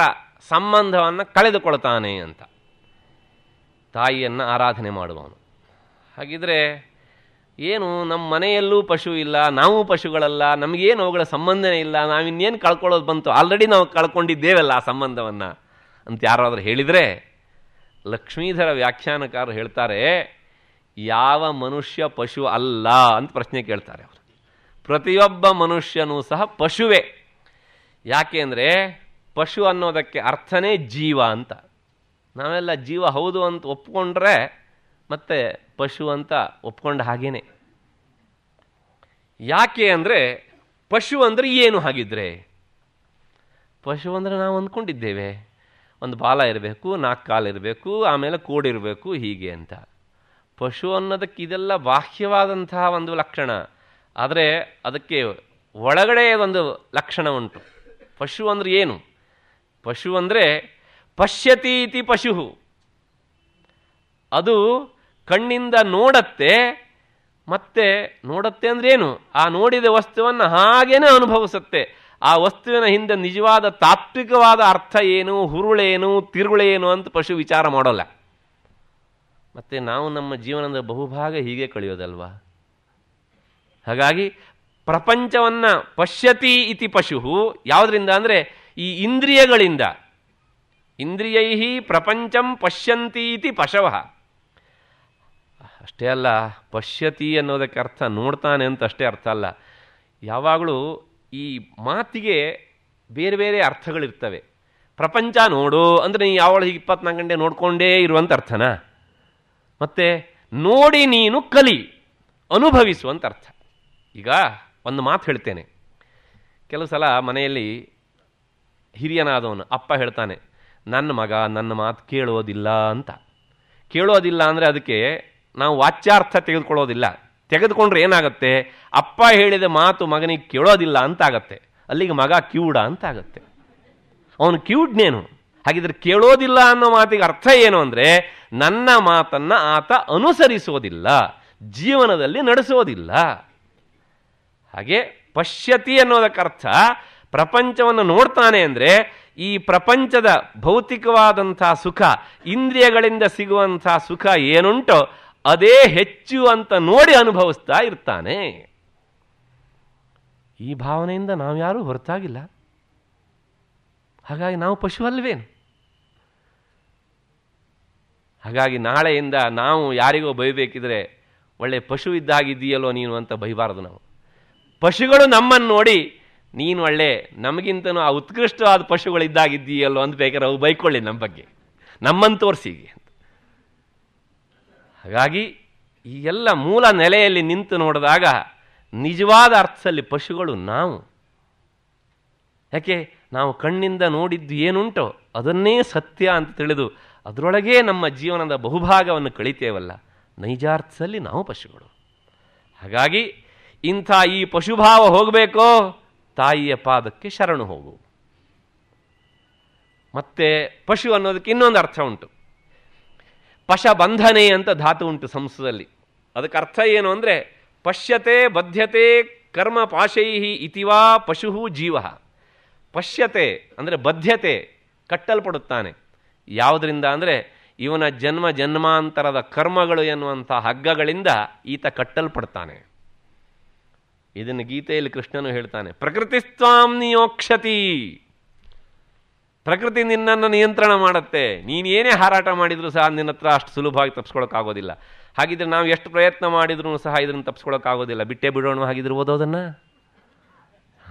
ಸಂಬಂಧವನ್ನು ಕಳೆದುಕೊಳ್ತಾನೆ ಅಂತ ತಾಯಿಯನ್ನು ಆರಾಧನೆ ಮಾಡುವವನು ಹಾಗಿದ್ರೆ ಏನು ನಮ್ಮ ಮನೆಯಲ್ಲೂ ಪಶು ಇಲ್ಲ ನಾವು ಪಶುಗಳಲ್ಲ ನಮಗೇನು ಅವುಗಳ ಸಂಬಂಧನೇ ಇಲ್ಲ ನಾವಿನ್ನೇನು ಕಳ್ಕೊಳ್ಳೋದು ಬಂತು ಆಲ್ರೆಡಿ ನಾವು ಕಳ್ಕೊಂಡಿದ್ದೇವಲ್ಲ ಆ ಸಂಬಂಧವನ್ನು ಅಂತ ಯಾರಾದರೂ ಹೇಳಿದರೆ ಲಕ್ಷ್ಮೀಧರ ವ್ಯಾಖ್ಯಾನಕಾರರು ಹೇಳ್ತಾರೆ ಯಾವ ಮನುಷ್ಯ ಪಶು ಅಲ್ಲ ಅಂತ ಪ್ರಶ್ನೆ ಕೇಳ್ತಾರೆ ಅವರು ಪ್ರತಿಯೊಬ್ಬ ಮನುಷ್ಯನೂ ಸಹ ಪಶುವೇ ಯಾಕೆಂದರೆ ಪಶು ಅನ್ನೋದಕ್ಕೆ ಅರ್ಥನೇ ಜೀವ ಅಂತ ನಾವೆಲ್ಲ ಜೀವ ಹೌದು ಅಂತ ಒಪ್ಕೊಂಡ್ರೆ ಮತ್ತೆ ಪಶು ಅಂತ ಒಪ್ಕೊಂಡ ಹಾಗೇನೆ ಯಾಕೆ ಅಂದರೆ ಪಶು ಅಂದರೆ ಏನು ಹಾಗಿದ್ರೆ ಪಶು ಅಂದರೆ ನಾವು ಅಂದ್ಕೊಂಡಿದ್ದೇವೆ ಒಂದು ಬಾಲ ಇರಬೇಕು ನಾಲ್ಕು ಕಾಲು ಇರಬೇಕು ಆಮೇಲೆ ಕೋಡಿರಬೇಕು ಹೀಗೆ ಅಂತ ಪಶು ಅನ್ನೋದಕ್ಕೆ ಇದೆಲ್ಲ ಬಾಹ್ಯವಾದಂತಹ ಒಂದು ಲಕ್ಷಣ ಆದರೆ ಅದಕ್ಕೆ ಒಳಗಡೆ ಒಂದು ಲಕ್ಷಣ ಉಂಟು ಪಶು ಅಂದರೆ ಏನು ಪಶು ಅಂದರೆ ಪಶ್ಯತಿ ಇತಿ ಪಶು ಅದು ಕಣ್ಣಿಂದ ನೋಡತ್ತೆ ಮತ್ತೆ ನೋಡತ್ತೆ ಏನು ಆ ನೋಡಿದ ವಸ್ತುವನ್ನು ಹಾಗೇನೆ ಅನುಭವಿಸುತ್ತೆ ಆ ವಸ್ತುವಿನ ಹಿಂದೆ ನಿಜವಾದ ತಾತ್ವಿಕವಾದ ಅರ್ಥ ಏನು ಹುರುಳೇನು ತಿರುಳೇನು ಅಂತ ಪಶು ವಿಚಾರ ಮಾಡೋಲ್ಲ ಮತ್ತು ನಾವು ನಮ್ಮ ಜೀವನದ ಬಹುಭಾಗ ಹೀಗೆ ಕಳೆಯೋದಲ್ವಾ ಹಾಗಾಗಿ ಪ್ರಪಂಚವನ್ನು ಪಶ್ಯತಿ ಇತಿ ಪಶು ಯಾವುದರಿಂದ ಅಂದರೆ ಈ ಇಂದ್ರಿಯಗಳಿಂದ ಇಂದ್ರಿಯೈ ಪ್ರಪಂಚಂ ಪಶ್ಯಂತಿ ಪಶವ ಅಷ್ಟೇ ಅಲ್ಲ ಪಶ್ಯತಿ ಅನ್ನೋದಕ್ಕೆ ಅರ್ಥ ನೋಡ್ತಾನೆ ಅಂತ ಅಷ್ಟೇ ಅರ್ಥ ಅಲ್ಲ ಯಾವಾಗಲೂ ಈ ಮಾತಿಗೆ ಬೇರೆ ಬೇರೆ ಅರ್ಥಗಳಿರ್ತವೆ ಪ್ರಪಂಚ ನೋಡು ಅಂದರೆ ನೀ ಯಾವಳು ಹೀಗೆ ಇಪ್ಪತ್ನಾಲ್ಕು ಗಂಟೆ ನೋಡಿಕೊಂಡೇ ಇರುವಂಥ ಅರ್ಥನಾ ಮತ್ತು ನೋಡಿ ನೀನು ಕಲಿ ಅನುಭವಿಸುವಂಥ ಅರ್ಥ ಈಗ ಒಂದು ಮಾತು ಹೇಳ್ತೇನೆ ಕೆಲವು ಸಲ ಮನೆಯಲ್ಲಿ ಹಿರಿಯನಾದವನು ಅಪ್ಪ ಹೇಳ್ತಾನೆ ನನ್ನ ಮಗ ನನ್ನ ಮಾತು ಕೇಳೋದಿಲ್ಲ ಅಂತ ಕೇಳೋದಿಲ್ಲ ಅಂದರೆ ಅದಕ್ಕೆ ನಾವು ವಾಚ್ಯಾರ್ಥ ತೆಗೆದುಕೊಳ್ಳೋದಿಲ್ಲ ತೆಗೆದುಕೊಂಡ್ರೆ ಏನಾಗುತ್ತೆ ಅಪ್ಪ ಹೇಳಿದ ಮಾತು ಮಗನಿಗೆ ಕೇಳೋದಿಲ್ಲ ಅಂತಾಗತ್ತೆ ಅಲ್ಲಿಗೆ ಮಗ ಕ್ಯೂಡ ಅಂತಾಗತ್ತೆ ಅವನು ಕ್ಯೂಡ್ನೇನು ಹಾಗಿದ್ರೆ ಕೇಳೋದಿಲ್ಲ ಅನ್ನೋ ಮಾತಿಗೆ ಅರ್ಥ ಏನು ಅಂದರೆ ನನ್ನ ಮಾತನ್ನು ಆತ ಅನುಸರಿಸೋದಿಲ್ಲ ಜೀವನದಲ್ಲಿ ನಡೆಸೋದಿಲ್ಲ ಹಾಗೆ ಪಶ್ಯತಿ ಅರ್ಥ ಪ್ರಪಂಚವನ್ನು ನೋಡ್ತಾನೆ ಅಂದರೆ ಈ ಪ್ರಪಂಚದ ಭೌತಿಕವಾದಂಥ ಸುಖ ಇಂದ್ರಿಯಗಳಿಂದ ಸಿಗುವಂಥ ಸುಖ ಏನುಂಟೋ ಅದೇ ಹೆಚ್ಚು ಅಂತ ನೋಡಿ ಅನುಭವಿಸ್ತಾ ಇರ್ತಾನೆ ಈ ಭಾವನೆಯಿಂದ ನಾವು ಯಾರೂ ಹೊರತಾಗಿಲ್ಲ ಹಾಗಾಗಿ ನಾವು ಪಶು ಅಲ್ವೇನು ಹಾಗಾಗಿ ನಾಳೆಯಿಂದ ನಾವು ಯಾರಿಗೋ ಬೈಬೇಕಿದ್ರೆ ಒಳ್ಳೆ ಪಶು ಇದ್ದಾಗಿದ್ದೀಯಲ್ಲೋ ನೀನು ಅಂತ ಬೈಬಾರದು ನಾವು ಪಶುಗಳು ನಮ್ಮನ್ನು ನೋಡಿ ನೀನು ಒಳ್ಳೆ ನಮಗಿಂತನೂ ಆ ಉತ್ಕೃಷ್ಟವಾದ ಪಶುಗಳಿದ್ದಾಗಿದ್ದೀಯಲ್ಲೋ ಅಂತ ಬೇಕಾದ್ರೆ ಅವು ಬೈಕೊಳ್ಳಿ ನಮ್ಮ ಬಗ್ಗೆ ನಮ್ಮನ್ನು ತೋರಿಸಿ ಹಾಗಾಗಿ ಈ ಎಲ್ಲ ಮೂಲ ನೆಲೆಯಲ್ಲಿ ನಿಂತು ನೋಡಿದಾಗ ನಿಜವಾದ ಅರ್ಥದಲ್ಲಿ ಪಶುಗಳು ನಾವು ಯಾಕೆ ನಾವು ಕಣ್ಣಿಂದ ನೋಡಿದ್ದು ಏನುಂಟೋ ಅದನ್ನೇ ಸತ್ಯ ಅಂತ ತಿಳಿದು ಅದರೊಳಗೇ ನಮ್ಮ ಜೀವನದ ಬಹುಭಾಗವನ್ನು ಕಳಿತೇವಲ್ಲ ನೈಜಾರ್ಥದಲ್ಲಿ ನಾವು ಪಶುಗಳು ಹಾಗಾಗಿ ಇಂಥ ಈ ಪಶುಭಾವ ಹೋಗಬೇಕೋ ತಾಯಿಯ ಪಾದಕ್ಕೆ ಶರಣು ಹೋಗು ಮತ್ತೆ ಪಶು ಅನ್ನೋದಕ್ಕೆ ಇನ್ನೊಂದು ಅರ್ಥ ಉಂಟು ಪಶಬಂಧನೆ ಅಂತ ಧಾತು ಉಂಟು ಸಂಸ್ಕೃತದಲ್ಲಿ ಅದಕ್ಕೆ ಅರ್ಥ ಏನು ಅಂದರೆ ಪಶ್ಯತೆ ಬದ್ಧತೆ ಕರ್ಮ ಪಾಶೈ ಇತಿವಾ ಪಶು ಜೀವ ಪಶ್ಯತೆ ಅಂದರೆ ಬದ್ಧತೆ ಕಟ್ಟಲ್ಪಡುತ್ತಾನೆ ಯಾವುದರಿಂದ ಅಂದರೆ ಇವನ ಜನ್ಮ ಜನ್ಮಾಂತರದ ಕರ್ಮಗಳು ಎನ್ನುವಂಥ ಹಗ್ಗಗಳಿಂದ ಈತ ಕಟ್ಟಲ್ಪಡ್ತಾನೆ ಇದನ್ನು ಗೀತೆಯಲ್ಲಿ ಕೃಷ್ಣನು ಹೇಳ್ತಾನೆ ಸ್ವಾಂ ನಿಯೋಕ್ಷತಿ ಪ್ರಕೃತಿ ನಿನ್ನನ್ನು ನಿಯಂತ್ರಣ ಮಾಡುತ್ತೆ ನೀನೇನೇ ಏನೇ ಹಾರಾಟ ಮಾಡಿದರೂ ಸಹ ನಿನ್ನ ಹತ್ರ ಅಷ್ಟು ಸುಲಭವಾಗಿ ತಪ್ಸ್ಕೊಳಕ್ಕಾಗೋದಿಲ್ಲ ಹಾಗಿದ್ರೆ ನಾವು ಎಷ್ಟು ಪ್ರಯತ್ನ ಮಾಡಿದ್ರೂ ಸಹ ಇದನ್ನು ತಪ್ಸ್ಕೊಳಕ್ಕಾಗೋದಿಲ್ಲ ಬಿಟ್ಟೆ ಬಿಡೋಣ ಹಾಗಿದ್ರೆ ಓದೋದನ್ನು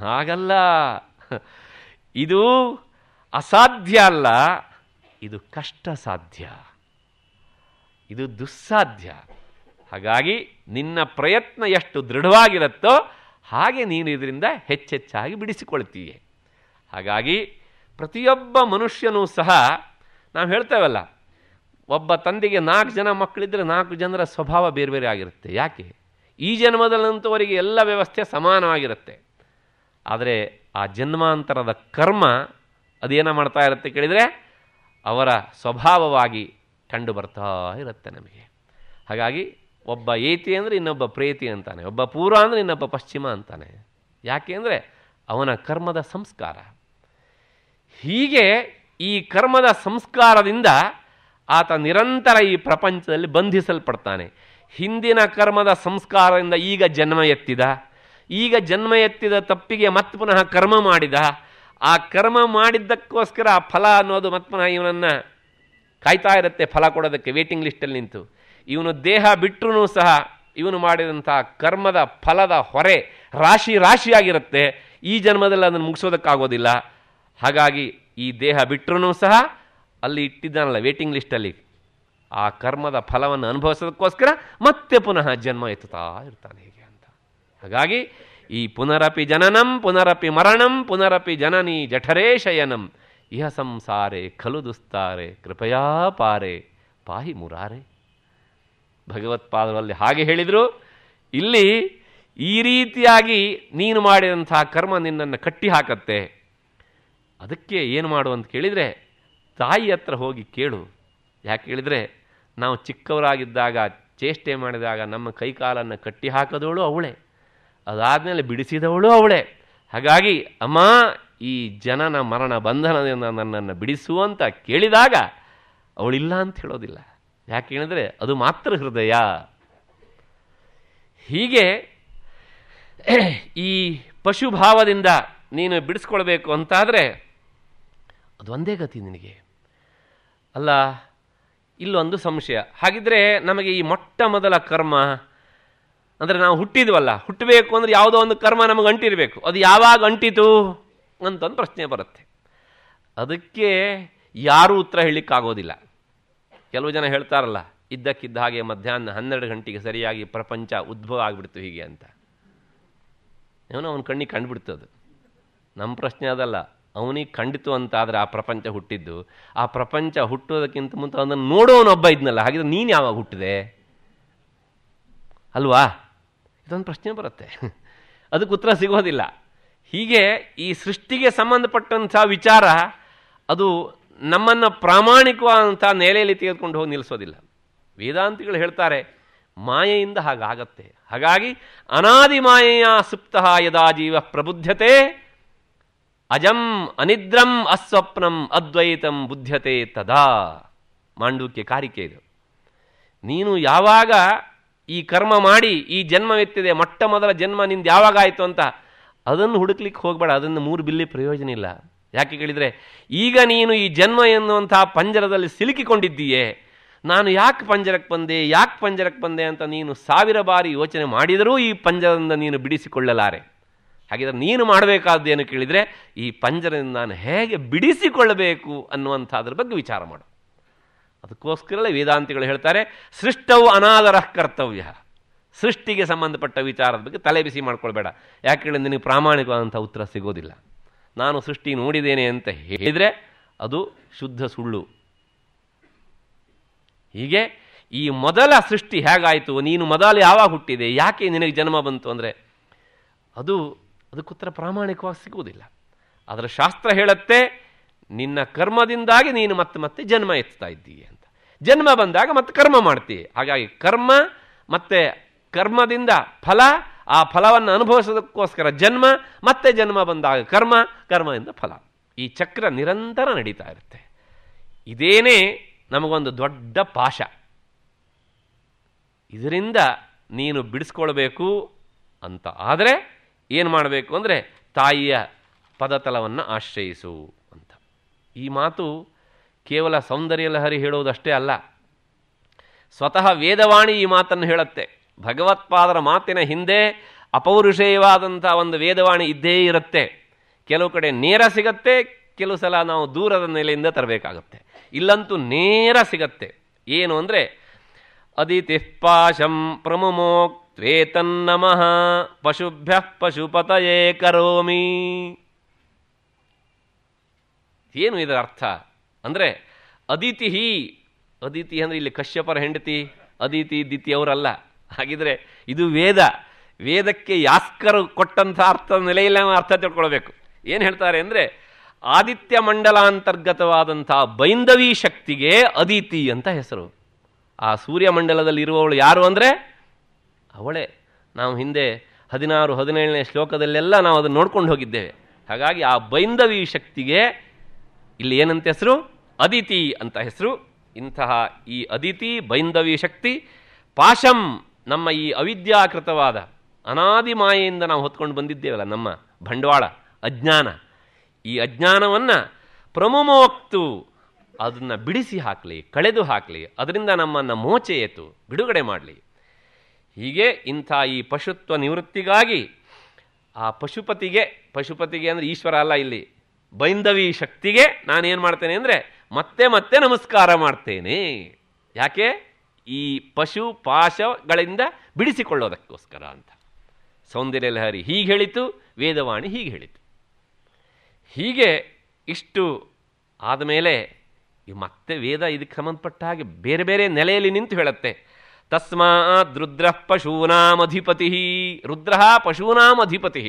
ಹಾಗಲ್ಲ ಇದು ಅಸಾಧ್ಯ ಅಲ್ಲ ಇದು ಕಷ್ಟ ಸಾಧ್ಯ ಇದು ದುಸ್ಸಾಧ್ಯ ಹಾಗಾಗಿ ನಿನ್ನ ಪ್ರಯತ್ನ ಎಷ್ಟು ದೃಢವಾಗಿರುತ್ತೋ ಹಾಗೆ ನೀನು ಇದರಿಂದ ಹೆಚ್ಚೆಚ್ಚಾಗಿ ಬಿಡಿಸಿಕೊಳ್ತೀಯ ಹಾಗಾಗಿ ಪ್ರತಿಯೊಬ್ಬ ಮನುಷ್ಯನೂ ಸಹ ನಾವು ಹೇಳ್ತೇವಲ್ಲ ಒಬ್ಬ ತಂದೆಗೆ ನಾಲ್ಕು ಜನ ಮಕ್ಕಳಿದ್ದರೆ ನಾಲ್ಕು ಜನರ ಸ್ವಭಾವ ಬೇರೆ ಬೇರೆ ಆಗಿರುತ್ತೆ ಯಾಕೆ ಈ ಜನ್ಮದಲ್ಲಂಥವರಿಗೆ ಎಲ್ಲ ವ್ಯವಸ್ಥೆ ಸಮಾನವಾಗಿರುತ್ತೆ ಆದರೆ ಆ ಜನ್ಮಾಂತರದ ಕರ್ಮ ಅದೇನೋ ಮಾಡ್ತಾ ಇರುತ್ತೆ ಕೇಳಿದರೆ ಅವರ ಸ್ವಭಾವವಾಗಿ ಕಂಡು ಬರ್ತಾ ಇರುತ್ತೆ ನಮಗೆ ಹಾಗಾಗಿ ಒಬ್ಬ ಏತಿ ಅಂದರೆ ಇನ್ನೊಬ್ಬ ಪ್ರೇತಿ ಅಂತಾನೆ ಒಬ್ಬ ಪೂರ್ವ ಅಂದರೆ ಇನ್ನೊಬ್ಬ ಪಶ್ಚಿಮ ಅಂತಾನೆ ಯಾಕೆ ಅಂದರೆ ಅವನ ಕರ್ಮದ ಸಂಸ್ಕಾರ ಹೀಗೆ ಈ ಕರ್ಮದ ಸಂಸ್ಕಾರದಿಂದ ಆತ ನಿರಂತರ ಈ ಪ್ರಪಂಚದಲ್ಲಿ ಬಂಧಿಸಲ್ಪಡ್ತಾನೆ ಹಿಂದಿನ ಕರ್ಮದ ಸಂಸ್ಕಾರದಿಂದ ಈಗ ಜನ್ಮ ಎತ್ತಿದ ಈಗ ಜನ್ಮ ಎತ್ತಿದ ತಪ್ಪಿಗೆ ಮತ್ತೆ ಪುನಃ ಕರ್ಮ ಮಾಡಿದ ಆ ಕರ್ಮ ಮಾಡಿದ್ದಕ್ಕೋಸ್ಕರ ಆ ಫಲ ಅನ್ನೋದು ಮತ್ತೆ ಪುನಃ ಇವನನ್ನು ಕಾಯ್ತಾ ಇರುತ್ತೆ ಫಲ ಕೊಡೋದಕ್ಕೆ ವೇಟಿಂಗ್ ಲಿಸ್ಟಲ್ಲಿ ನಿಂತು ಇವನು ದೇಹ ಬಿಟ್ಟರೂ ಸಹ ಇವನು ಮಾಡಿದಂಥ ಕರ್ಮದ ಫಲದ ಹೊರೆ ರಾಶಿ ರಾಶಿಯಾಗಿರುತ್ತೆ ಈ ಜನ್ಮದಲ್ಲಿ ಅದನ್ನು ಮುಗಿಸೋದಕ್ಕಾಗೋದಿಲ್ಲ ಹಾಗಾಗಿ ಈ ದೇಹ ಬಿಟ್ಟರೂ ಸಹ ಅಲ್ಲಿ ಇಟ್ಟಿದ್ದಾನಲ್ಲ ವೇಟಿಂಗ್ ಲಿಸ್ಟಲ್ಲಿ ಆ ಕರ್ಮದ ಫಲವನ್ನು ಅನುಭವಿಸೋದಕ್ಕೋಸ್ಕರ ಮತ್ತೆ ಪುನಃ ಜನ್ಮ ಎತ್ತುತ್ತಾ ಇರ್ತಾನೆ ಹೀಗೆ ಅಂತ ಹಾಗಾಗಿ ಈ ಪುನರಪಿ ಜನನಂ ಪುನರಪಿ ಮರಣಂ ಪುನರಪಿ ಜನನಿ ಜಠರೇ ಶಯನಂ ಇಹ ಸಂಸಾರೆ ಖಲು ದುಸ್ತಾರೆ ಕೃಪಯಾ ಪಾರೆ ಪಾಹಿ ಮುರಾರೆ ಭಗವತ್ಪಾದರಲ್ಲಿ ಹಾಗೆ ಹೇಳಿದರು ಇಲ್ಲಿ ಈ ರೀತಿಯಾಗಿ ನೀನು ಮಾಡಿದಂಥ ಕರ್ಮ ನಿನ್ನನ್ನು ಕಟ್ಟಿ ಹಾಕತ್ತೆ ಅದಕ್ಕೆ ಏನು ಮಾಡು ಅಂತ ಕೇಳಿದರೆ ತಾಯಿ ಹತ್ರ ಹೋಗಿ ಕೇಳು ಯಾಕೆ ಹೇಳಿದರೆ ನಾವು ಚಿಕ್ಕವರಾಗಿದ್ದಾಗ ಚೇಷ್ಟೆ ಮಾಡಿದಾಗ ನಮ್ಮ ಕೈಕಾಲನ್ನು ಕಟ್ಟಿ ಹಾಕದವಳು ಅವಳೇ ಅದಾದಮೇಲೆ ಬಿಡಿಸಿದವಳು ಅವಳೇ ಹಾಗಾಗಿ ಅಮ್ಮ ಈ ಜನನ ಮರಣ ಬಂಧನದಿಂದ ನನ್ನನ್ನು ಬಿಡಿಸುವಂತ ಕೇಳಿದಾಗ ಅವಳಿಲ್ಲ ಅಂತ ಹೇಳೋದಿಲ್ಲ ಯಾಕೆ ಹೇಳಿದರೆ ಅದು ಮಾತ್ರ ಹೃದಯ ಹೀಗೆ ಈ ಪಶುಭಾವದಿಂದ ನೀನು ಬಿಡಿಸ್ಕೊಳ್ಬೇಕು ಅಂತಾದರೆ ಅದು ಒಂದೇ ಗತಿ ನಿನಗೆ ಅಲ್ಲ ಇಲ್ಲೊಂದು ಸಂಶಯ ಹಾಗಿದ್ರೆ ನಮಗೆ ಈ ಮೊಟ್ಟ ಮೊದಲ ಕರ್ಮ ಅಂದರೆ ನಾವು ಹುಟ್ಟಿದ್ವಲ್ಲ ಹುಟ್ಟಬೇಕು ಅಂದರೆ ಯಾವುದೋ ಒಂದು ಕರ್ಮ ನಮಗೆ ಅಂಟಿರಬೇಕು ಅದು ಯಾವಾಗ ಅಂಟಿತು ಅಂತಂದು ಪ್ರಶ್ನೆ ಬರುತ್ತೆ ಅದಕ್ಕೆ ಯಾರೂ ಉತ್ತರ ಹೇಳಲಿಕ್ಕಾಗೋದಿಲ್ಲ ಕೆಲವು ಜನ ಹೇಳ್ತಾರಲ್ಲ ಇದ್ದಕ್ಕಿದ್ದ ಹಾಗೆ ಮಧ್ಯಾಹ್ನ ಹನ್ನೆರಡು ಗಂಟೆಗೆ ಸರಿಯಾಗಿ ಪ್ರಪಂಚ ಉದ್ಭವ ಆಗಿಬಿಡ್ತು ಹೀಗೆ ಅಂತ ಏನೋ ಅವನು ಕಣ್ಣಿಗೆ ಅದು ನಮ್ಮ ಪ್ರಶ್ನೆ ಅದಲ್ಲ ಅವನಿಗೆ ಖಂಡಿತು ಅಂತಾದರೆ ಆ ಪ್ರಪಂಚ ಹುಟ್ಟಿದ್ದು ಆ ಪ್ರಪಂಚ ಹುಟ್ಟೋದಕ್ಕಿಂತ ಮುಂತ ಅದನ್ನು ನೋಡೋನೊಬ್ಬ ಇದ್ನಲ್ಲ ಹಾಗಿದ್ರೆ ನೀನು ಯಾವಾಗ ಹುಟ್ಟಿದೆ ಅಲ್ವಾ ಇದೊಂದು ಪ್ರಶ್ನೆ ಬರುತ್ತೆ ಅದಕ್ಕೆ ಉತ್ತರ ಸಿಗೋದಿಲ್ಲ ಹೀಗೆ ಈ ಸೃಷ್ಟಿಗೆ ಸಂಬಂಧಪಟ್ಟಂಥ ವಿಚಾರ ಅದು ನಮ್ಮನ್ನು ಪ್ರಾಮಾಣಿಕವಾದಂಥ ನೆಲೆಯಲ್ಲಿ ತೆಗೆದುಕೊಂಡು ಹೋಗಿ ನಿಲ್ಲಿಸೋದಿಲ್ಲ ವೇದಾಂತಿಗಳು ಹೇಳ್ತಾರೆ ಮಾಯೆಯಿಂದ ಹಾಗಾಗತ್ತೆ ಹಾಗಾಗಿ ಅನಾದಿ ಮಾಯೆಯ ಸುಪ್ತಃ ಯದಾ ಜೀವ ಪ್ರಬುದ್ಧತೆ ಅಜಂ ಅನಿದ್ರಂ ಅಸ್ವಪ್ನಂ ಅದ್ವೈತಂ ಬುದ್ಧತೆ ತದಾ ಮಾಂಡೂಕ್ಯ ಕಾರಿಕೆ ಇದು ನೀನು ಯಾವಾಗ ಈ ಕರ್ಮ ಮಾಡಿ ಈ ಜನ್ಮವೆತ್ತಿದೆ ಮೊಟ್ಟ ಮೊದಲ ಜನ್ಮ ನಿಂದು ಯಾವಾಗ ಆಯಿತು ಅಂತ ಅದನ್ನು ಹುಡುಕ್ಲಿಕ್ಕೆ ಹೋಗಬೇಡ ಅದನ್ನು ಮೂರು ಬಿಲ್ಲಿ ಪ್ರಯೋಜನ ಇಲ್ಲ ಯಾಕೆ ಕೇಳಿದರೆ ಈಗ ನೀನು ಈ ಜನ್ಮ ಎನ್ನುವಂತಹ ಪಂಜರದಲ್ಲಿ ಸಿಲುಕಿಕೊಂಡಿದ್ದೀಯೇ ನಾನು ಯಾಕೆ ಪಂಜರಕ್ಕೆ ಬಂದೆ ಯಾಕೆ ಪಂಜರಕ್ಕೆ ಬಂದೆ ಅಂತ ನೀನು ಸಾವಿರ ಬಾರಿ ಯೋಚನೆ ಮಾಡಿದರೂ ಈ ಪಂಜರದಿಂದ ನೀನು ಬಿಡಿಸಿಕೊಳ್ಳಲಾರೆ ಹಾಗಿದ್ರೆ ನೀನು ಮಾಡಬೇಕಾದ್ದೇನು ಕೇಳಿದರೆ ಈ ಪಂಜರದಿಂದ ನಾನು ಹೇಗೆ ಬಿಡಿಸಿಕೊಳ್ಳಬೇಕು ಅನ್ನುವಂಥದ್ರ ಬಗ್ಗೆ ವಿಚಾರ ಮಾಡು ಅದಕ್ಕೋಸ್ಕರಲ್ಲೇ ವೇದಾಂತಿಗಳು ಹೇಳ್ತಾರೆ ಸೃಷ್ಟವು ಅನಾದರ ಕರ್ತವ್ಯ ಸೃಷ್ಟಿಗೆ ಸಂಬಂಧಪಟ್ಟ ವಿಚಾರದ ಬಗ್ಗೆ ತಲೆ ಬಿಸಿ ಮಾಡ್ಕೊಳ್ಬೇಡ ಯಾಕೆ ನಿನಗೆ ಪ್ರಾಮಾಣಿಕವಾದಂಥ ಉತ್ತರ ಸಿಗೋದಿಲ್ಲ ನಾನು ಸೃಷ್ಟಿ ನೋಡಿದ್ದೇನೆ ಅಂತ ಹೇಳಿದರೆ ಅದು ಶುದ್ಧ ಸುಳ್ಳು ಹೀಗೆ ಈ ಮೊದಲ ಸೃಷ್ಟಿ ಹೇಗಾಯಿತು ನೀನು ಮೊದಲು ಯಾವಾಗ ಹುಟ್ಟಿದೆ ಯಾಕೆ ನಿನಗೆ ಜನ್ಮ ಬಂತು ಅಂದರೆ ಅದು ಅದಕ್ಕೋತ್ತರ ಪ್ರಾಮಾಣಿಕವಾಗಿ ಸಿಗುವುದಿಲ್ಲ ಅದರ ಶಾಸ್ತ್ರ ಹೇಳುತ್ತೆ ನಿನ್ನ ಕರ್ಮದಿಂದಾಗಿ ನೀನು ಮತ್ತೆ ಮತ್ತೆ ಜನ್ಮ ಎತ್ತಾ ಇದ್ದೀಯ ಅಂತ ಜನ್ಮ ಬಂದಾಗ ಮತ್ತೆ ಕರ್ಮ ಮಾಡ್ತೀಯ ಹಾಗಾಗಿ ಕರ್ಮ ಮತ್ತೆ ಕರ್ಮದಿಂದ ಫಲ ಆ ಫಲವನ್ನು ಅನುಭವಿಸೋದಕ್ಕೋಸ್ಕರ ಜನ್ಮ ಮತ್ತೆ ಜನ್ಮ ಬಂದಾಗ ಕರ್ಮ ಕರ್ಮದಿಂದ ಫಲ ಈ ಚಕ್ರ ನಿರಂತರ ನಡೀತಾ ಇರುತ್ತೆ ಇದೇನೇ ನಮಗೊಂದು ದೊಡ್ಡ ಪಾಶ ಇದರಿಂದ ನೀನು ಬಿಡಿಸ್ಕೊಳ್ಬೇಕು ಅಂತ ಆದರೆ ಏನು ಮಾಡಬೇಕು ಅಂದರೆ ತಾಯಿಯ ಪದತಲವನ್ನು ಆಶ್ರಯಿಸು ಅಂತ ಈ ಮಾತು ಕೇವಲ ಸೌಂದರ್ಯ ಲಹರಿ ಹೇಳುವುದಷ್ಟೇ ಅಲ್ಲ ಸ್ವತಃ ವೇದವಾಣಿ ಈ ಮಾತನ್ನು ಹೇಳುತ್ತೆ ಭಗವತ್ಪಾದರ ಮಾತಿನ ಹಿಂದೆ ಅಪೌರುಷೇಯವಾದಂಥ ಒಂದು ವೇದವಾಣಿ ಇದ್ದೇ ಇರುತ್ತೆ ಕೆಲವು ಕಡೆ ನೇರ ಸಿಗತ್ತೆ ಕೆಲವು ಸಲ ನಾವು ದೂರದ ನೆಲೆಯಿಂದ ತರಬೇಕಾಗುತ್ತೆ ಇಲ್ಲಂತೂ ನೇರ ಸಿಗತ್ತೆ ಏನು ಅಂದರೆ ಅದಿತಿಃ ಪಾಶಂ ಪ್ರಮುಮೋಕ್ ತ್ವೇತನ್ನಮಃ ಪಶುಭ್ಯ ಪಶುಪತಯೇ ಕರೋಮಿ ಏನು ಇದರ ಅರ್ಥ ಅಂದರೆ ಅದಿತಿ ಅದಿತಿ ಅಂದರೆ ಇಲ್ಲಿ ಕಶ್ಯಪರ ಹೆಂಡತಿ ಅದಿತಿ ದಿತಿ ಅವರಲ್ಲ ಹಾಗಿದ್ರೆ ಇದು ವೇದ ವೇದಕ್ಕೆ ಯಾಸ್ಕರು ಕೊಟ್ಟಂಥ ಅರ್ಥ ನೆಲೆಯಲ್ಲಿ ಅರ್ಥ ತಿಳ್ಕೊಳ್ಬೇಕು ಏನು ಹೇಳ್ತಾರೆ ಅಂದರೆ ಆದಿತ್ಯ ಮಂಡಲಾಂತರ್ಗತವಾದಂಥ ಬೈಂದವಿ ಶಕ್ತಿಗೆ ಅದಿತಿ ಅಂತ ಹೆಸರು ಆ ಸೂರ್ಯಮಂಡಲದಲ್ಲಿ ಇರುವವಳು ಯಾರು ಅಂದರೆ ಅವಳೇ ನಾವು ಹಿಂದೆ ಹದಿನಾರು ಹದಿನೇಳನೇ ಶ್ಲೋಕದಲ್ಲೆಲ್ಲ ನಾವು ಅದನ್ನು ನೋಡ್ಕೊಂಡು ಹೋಗಿದ್ದೇವೆ ಹಾಗಾಗಿ ಆ ಬೈಂದವಿ ಶಕ್ತಿಗೆ ಇಲ್ಲಿ ಏನಂತ ಹೆಸರು ಅದಿತಿ ಅಂತ ಹೆಸರು ಇಂತಹ ಈ ಅದಿತಿ ಬೈಂದವಿ ಶಕ್ತಿ ಪಾಶಂ ನಮ್ಮ ಈ ಅವಿದ್ಯಾಕೃತವಾದ ಅನಾದಿ ಮಾಯೆಯಿಂದ ನಾವು ಹೊತ್ಕೊಂಡು ಬಂದಿದ್ದೇವಲ್ಲ ನಮ್ಮ ಬಂಡವಾಳ ಅಜ್ಞಾನ ಈ ಅಜ್ಞಾನವನ್ನು ಪ್ರಮುಮೋಕ್ತು ಅದನ್ನು ಬಿಡಿಸಿ ಹಾಕಲಿ ಕಳೆದು ಹಾಕಲಿ ಅದರಿಂದ ನಮ್ಮನ್ನು ಮೋಚೆಯೇತು ಬಿಡುಗಡೆ ಮಾಡಲಿ ಹೀಗೆ ಇಂಥ ಈ ಪಶುತ್ವ ನಿವೃತ್ತಿಗಾಗಿ ಆ ಪಶುಪತಿಗೆ ಪಶುಪತಿಗೆ ಅಂದರೆ ಈಶ್ವರ ಅಲ್ಲ ಇಲ್ಲಿ ಬೈಂದವಿ ಶಕ್ತಿಗೆ ನಾನೇನು ಮಾಡ್ತೇನೆ ಅಂದರೆ ಮತ್ತೆ ಮತ್ತೆ ನಮಸ್ಕಾರ ಮಾಡ್ತೇನೆ ಯಾಕೆ ಈ ಪಶು ಪಾಶಗಳಿಂದ ಬಿಡಿಸಿಕೊಳ್ಳೋದಕ್ಕೋಸ್ಕರ ಅಂತ ಸೌಂದರ್ಯ ಲಹರಿ ಹೀಗೆ ಹೇಳಿತು ವೇದವಾಣಿ ಹೀಗೆ ಹೇಳಿತು ಹೀಗೆ ಇಷ್ಟು ಆದಮೇಲೆ ಮತ್ತೆ ವೇದ ಇದಕ್ಕೆ ಸಂಬಂಧಪಟ್ಟ ಹಾಗೆ ಬೇರೆ ಬೇರೆ ನೆಲೆಯಲ್ಲಿ ನಿಂತು ಹೇಳುತ್ತೆ ತಸ್ಮಾತ್ ರುದ್ರ ಪಶೂನಾಮಧಿಪತಿ ರುದ್ರ ಪಶೂನಾಮಧಿಪತಿ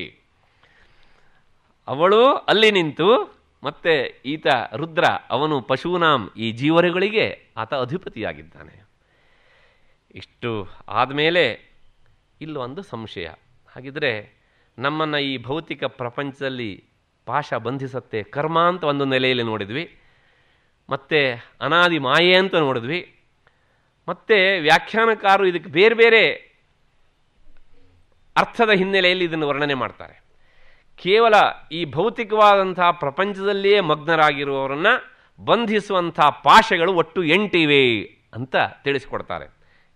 ಅವಳು ಅಲ್ಲಿ ನಿಂತು ಮತ್ತೆ ಈತ ರುದ್ರ ಅವನು ಪಶೂನಾಂ ಈ ಜೀವರುಗಳಿಗೆ ಆತ ಅಧಿಪತಿಯಾಗಿದ್ದಾನೆ ಇಷ್ಟು ಆದಮೇಲೆ ಇಲ್ಲೊಂದು ಸಂಶಯ ಹಾಗಿದ್ರೆ ನಮ್ಮನ್ನು ಈ ಭೌತಿಕ ಪ್ರಪಂಚದಲ್ಲಿ ಪಾಶ ಬಂಧಿಸತ್ತೆ ಕರ್ಮ ಅಂತ ಒಂದು ನೆಲೆಯಲ್ಲಿ ನೋಡಿದ್ವಿ ಮತ್ತು ಅನಾದಿ ಮಾಯೆ ಅಂತ ನೋಡಿದ್ವಿ ಮತ್ತೆ ವ್ಯಾಖ್ಯಾನಕಾರರು ಇದಕ್ಕೆ ಬೇರೆ ಬೇರೆ ಅರ್ಥದ ಹಿನ್ನೆಲೆಯಲ್ಲಿ ಇದನ್ನು ವರ್ಣನೆ ಮಾಡ್ತಾರೆ ಕೇವಲ ಈ ಭೌತಿಕವಾದಂಥ ಪ್ರಪಂಚದಲ್ಲಿಯೇ ಮಗ್ನರಾಗಿರುವವರನ್ನು ಬಂಧಿಸುವಂಥ ಪಾಶಗಳು ಒಟ್ಟು ಎಂಟಿವೆ ಅಂತ ತಿಳಿಸಿಕೊಡ್ತಾರೆ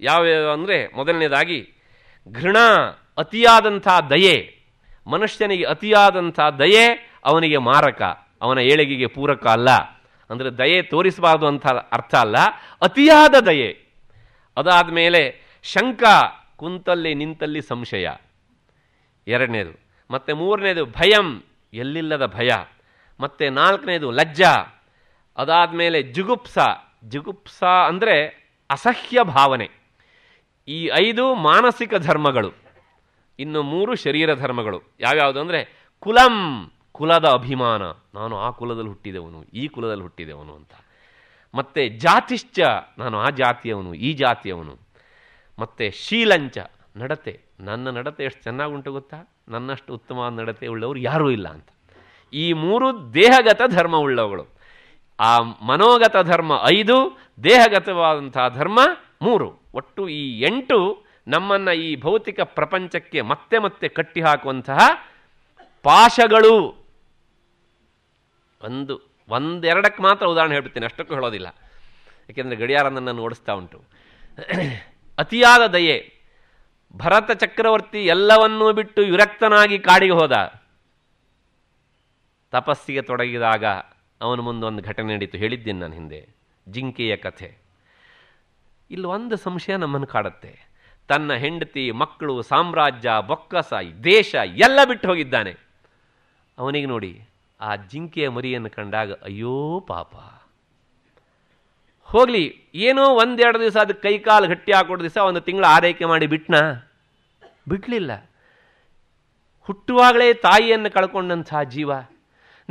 ಯಾವ್ಯಾವ ಅಂದರೆ ಮೊದಲನೇದಾಗಿ ಘೃಣ ಅತಿಯಾದಂಥ ದಯೆ ಮನುಷ್ಯನಿಗೆ ಅತಿಯಾದಂಥ ದಯೆ ಅವನಿಗೆ ಮಾರಕ ಅವನ ಏಳಿಗೆಗೆ ಪೂರಕ ಅಲ್ಲ ಅಂದರೆ ದಯೆ ತೋರಿಸಬಾರ್ದು ಅಂತ ಅರ್ಥ ಅಲ್ಲ ಅತಿಯಾದ ದಯೆ ಅದಾದ ಮೇಲೆ ಶಂಕ ಕುಂತಲ್ಲಿ ನಿಂತಲ್ಲಿ ಸಂಶಯ ಎರಡನೇದು ಮತ್ತು ಮೂರನೇದು ಭಯಂ ಎಲ್ಲಿಲ್ಲದ ಭಯ ಮತ್ತು ನಾಲ್ಕನೇದು ಲಜ್ಜ ಅದಾದ ಮೇಲೆ ಜುಗುಪ್ಸ ಜುಗುಪ್ಸ ಅಂದರೆ ಅಸಹ್ಯ ಭಾವನೆ ಈ ಐದು ಮಾನಸಿಕ ಧರ್ಮಗಳು ಇನ್ನು ಮೂರು ಶರೀರ ಧರ್ಮಗಳು ಯಾವ್ಯಾವುದು ಅಂದರೆ ಕುಲಂ ಕುಲದ ಅಭಿಮಾನ ನಾನು ಆ ಕುಲದಲ್ಲಿ ಹುಟ್ಟಿದವನು ಈ ಕುಲದಲ್ಲಿ ಹುಟ್ಟಿದವನು ಅಂತ ಮತ್ತೆ ಜಾತಿಶ್ಚ ನಾನು ಆ ಜಾತಿಯವನು ಈ ಜಾತಿಯವನು ಮತ್ತು ಶೀಲಂಚ ನಡತೆ ನನ್ನ ನಡತೆ ಎಷ್ಟು ಉಂಟು ಗೊತ್ತಾ ನನ್ನಷ್ಟು ಉತ್ತಮ ನಡತೆ ಉಳ್ಳವರು ಯಾರೂ ಇಲ್ಲ ಅಂತ ಈ ಮೂರು ದೇಹಗತ ಧರ್ಮ ಉಳ್ಳವಳು ಆ ಮನೋಗತ ಧರ್ಮ ಐದು ದೇಹಗತವಾದಂತಹ ಧರ್ಮ ಮೂರು ಒಟ್ಟು ಈ ಎಂಟು ನಮ್ಮನ್ನು ಈ ಭೌತಿಕ ಪ್ರಪಂಚಕ್ಕೆ ಮತ್ತೆ ಮತ್ತೆ ಕಟ್ಟಿಹಾಕುವಂತಹ ಪಾಶಗಳು ಒಂದು ಒಂದೆರಡಕ್ಕೆ ಮಾತ್ರ ಉದಾಹರಣೆ ಹೇಳ್ಬಿಡ್ತೀನಿ ಅಷ್ಟಕ್ಕೂ ಹೇಳೋದಿಲ್ಲ ಏಕೆಂದರೆ ಗಡಿಯಾರ ನನ್ನ ಓಡಿಸ್ತಾ ಉಂಟು ಅತಿಯಾದ ದಯೆ ಭರತ ಚಕ್ರವರ್ತಿ ಎಲ್ಲವನ್ನೂ ಬಿಟ್ಟು ವಿರಕ್ತನಾಗಿ ಕಾಡಿಗೆ ಹೋದ ತಪಸ್ಸಿಗೆ ತೊಡಗಿದಾಗ ಅವನ ಮುಂದೊಂದು ಘಟನೆ ನಡೀತು ಹೇಳಿದ್ದೀನಿ ನಾನು ಹಿಂದೆ ಜಿಂಕೆಯ ಕಥೆ ಇಲ್ಲಿ ಒಂದು ಸಂಶಯ ನಮ್ಮನ್ನು ಕಾಡುತ್ತೆ ತನ್ನ ಹೆಂಡತಿ ಮಕ್ಕಳು ಸಾಮ್ರಾಜ್ಯ ಬೊಕ್ಕಸ ದೇಶ ಎಲ್ಲ ಬಿಟ್ಟು ಹೋಗಿದ್ದಾನೆ ಅವನಿಗೆ ನೋಡಿ ಆ ಜಿಂಕೆಯ ಮರಿಯನ್ನು ಕಂಡಾಗ ಅಯ್ಯೋ ಪಾಪ ಹೋಗಲಿ ಏನೋ ಒಂದೆರಡು ದಿವಸ ಅದು ಕೈಕಾಲು ಗಟ್ಟಿ ಹಾಕೊಡೋ ದಿವಸ ಒಂದು ತಿಂಗಳು ಆರೈಕೆ ಮಾಡಿ ಬಿಟ್ನಾ ಬಿಡಲಿಲ್ಲ ಹುಟ್ಟುವಾಗಲೇ ತಾಯಿಯನ್ನು ಕಳ್ಕೊಂಡಂತಹ ಜೀವ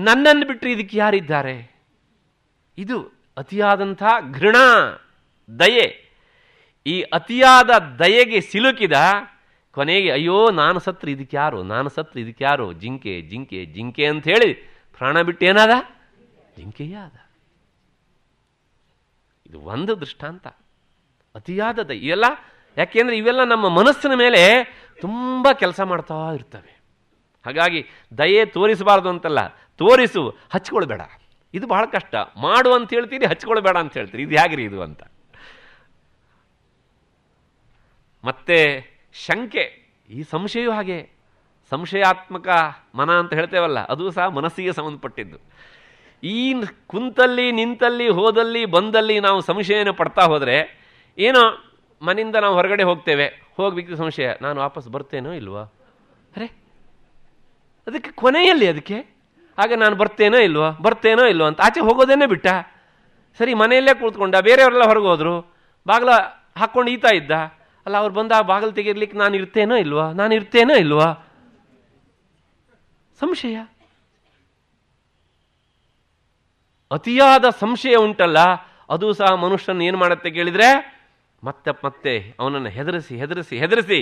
ನನ್ನನ್ನು ಬಿಟ್ಟರೆ ಇದಕ್ಕೆ ಯಾರಿದ್ದಾರೆ ಇದು ಅತಿಯಾದಂಥ ಘೃಣ ದಯೆ ಈ ಅತಿಯಾದ ದಯೆಗೆ ಸಿಲುಕಿದ ಕೊನೆಗೆ ಅಯ್ಯೋ ನಾನು ಸತ್ರ ಇದಕ್ಕೆ ಯಾರು ನಾನು ಸತ್ರ ಇದಕ್ಕೆ ಯಾರು ಜಿಂಕೆ ಜಿಂಕೆ ಜಿಂಕೆ ಅಂತ ಹೇಳಿ ಪ್ರಾಣ ಬಿಟ್ಟು ಏನಾದ ಜಿಂಕೆಯೇ ಆದ ಇದು ಒಂದು ದೃಷ್ಟಾಂತ ಅತಿಯಾದ ಇವೆಲ್ಲ ಯಾಕೆಂದರೆ ಇವೆಲ್ಲ ನಮ್ಮ ಮನಸ್ಸಿನ ಮೇಲೆ ತುಂಬ ಕೆಲಸ ಮಾಡ್ತಾ ಇರ್ತವೆ ಹಾಗಾಗಿ ದಯೆ ತೋರಿಸಬಾರ್ದು ಅಂತಲ್ಲ ತೋರಿಸು ಹಚ್ಕೊಳ್ಬೇಡ ಇದು ಬಹಳ ಕಷ್ಟ ಮಾಡು ಅಂತ ಹೇಳ್ತೀರಿ ಹಚ್ಕೊಳ್ಬೇಡ ಅಂತ ಹೇಳ್ತೀರಿ ಇದು ಹೇಗ್ರಿ ಇದು ಅಂತ ಮತ್ತೆ ಶಂಕೆ ಈ ಸಂಶಯವೂ ಹಾಗೆ ಸಂಶಯಾತ್ಮಕ ಮನ ಅಂತ ಹೇಳ್ತೇವಲ್ಲ ಅದು ಸಹ ಮನಸ್ಸಿಗೆ ಸಂಬಂಧಪಟ್ಟಿದ್ದು ಈ ಕುಂತಲ್ಲಿ ನಿಂತಲ್ಲಿ ಹೋದಲ್ಲಿ ಬಂದಲ್ಲಿ ನಾವು ಸಂಶಯನ ಪಡ್ತಾ ಹೋದರೆ ಏನೋ ಮನೆಯಿಂದ ನಾವು ಹೊರಗಡೆ ಹೋಗ್ತೇವೆ ಹೋಗ್ಬೇಕು ಸಂಶಯ ನಾನು ವಾಪಸ್ ಬರ್ತೇನೋ ಇಲ್ವೋ ಅರೆ ಅದಕ್ಕೆ ಕೊನೆಯಲ್ಲಿ ಅದಕ್ಕೆ ಆಗ ನಾನು ಬರ್ತೇನೋ ಇಲ್ವೋ ಬರ್ತೇನೋ ಇಲ್ವೋ ಅಂತ ಆಚೆ ಹೋಗೋದೇನೇ ಬಿಟ್ಟ ಸರಿ ಮನೆಯಲ್ಲೇ ಕೂತ್ಕೊಂಡ ಬೇರೆಯವರೆಲ್ಲ ಹೊರಗೆ ಹೋದರು ಬಾಗಿಲ ಹಾಕ್ಕೊಂಡು ಈತಾ ಇದ್ದ ಅಲ್ಲ ಅವ್ರು ಬಂದಾಗ ಬಾಗಿಲು ತೆಗಿರ್ಲಿಕ್ಕೆ ನಾನು ಇರ್ತೇನೋ ಇಲ್ವೋ ನಾನು ಇರ್ತೇನೋ ಇಲ್ವೋ ಸಂಶಯ ಅತಿಯಾದ ಸಂಶಯ ಉಂಟಲ್ಲ ಅದು ಸಹ ಮನುಷ್ಯನ ಏನು ಮಾಡುತ್ತೆ ಕೇಳಿದರೆ ಮತ್ತೆ ಮತ್ತೆ ಅವನನ್ನು ಹೆದರಿಸಿ ಹೆದರಿಸಿ ಹೆದರಿಸಿ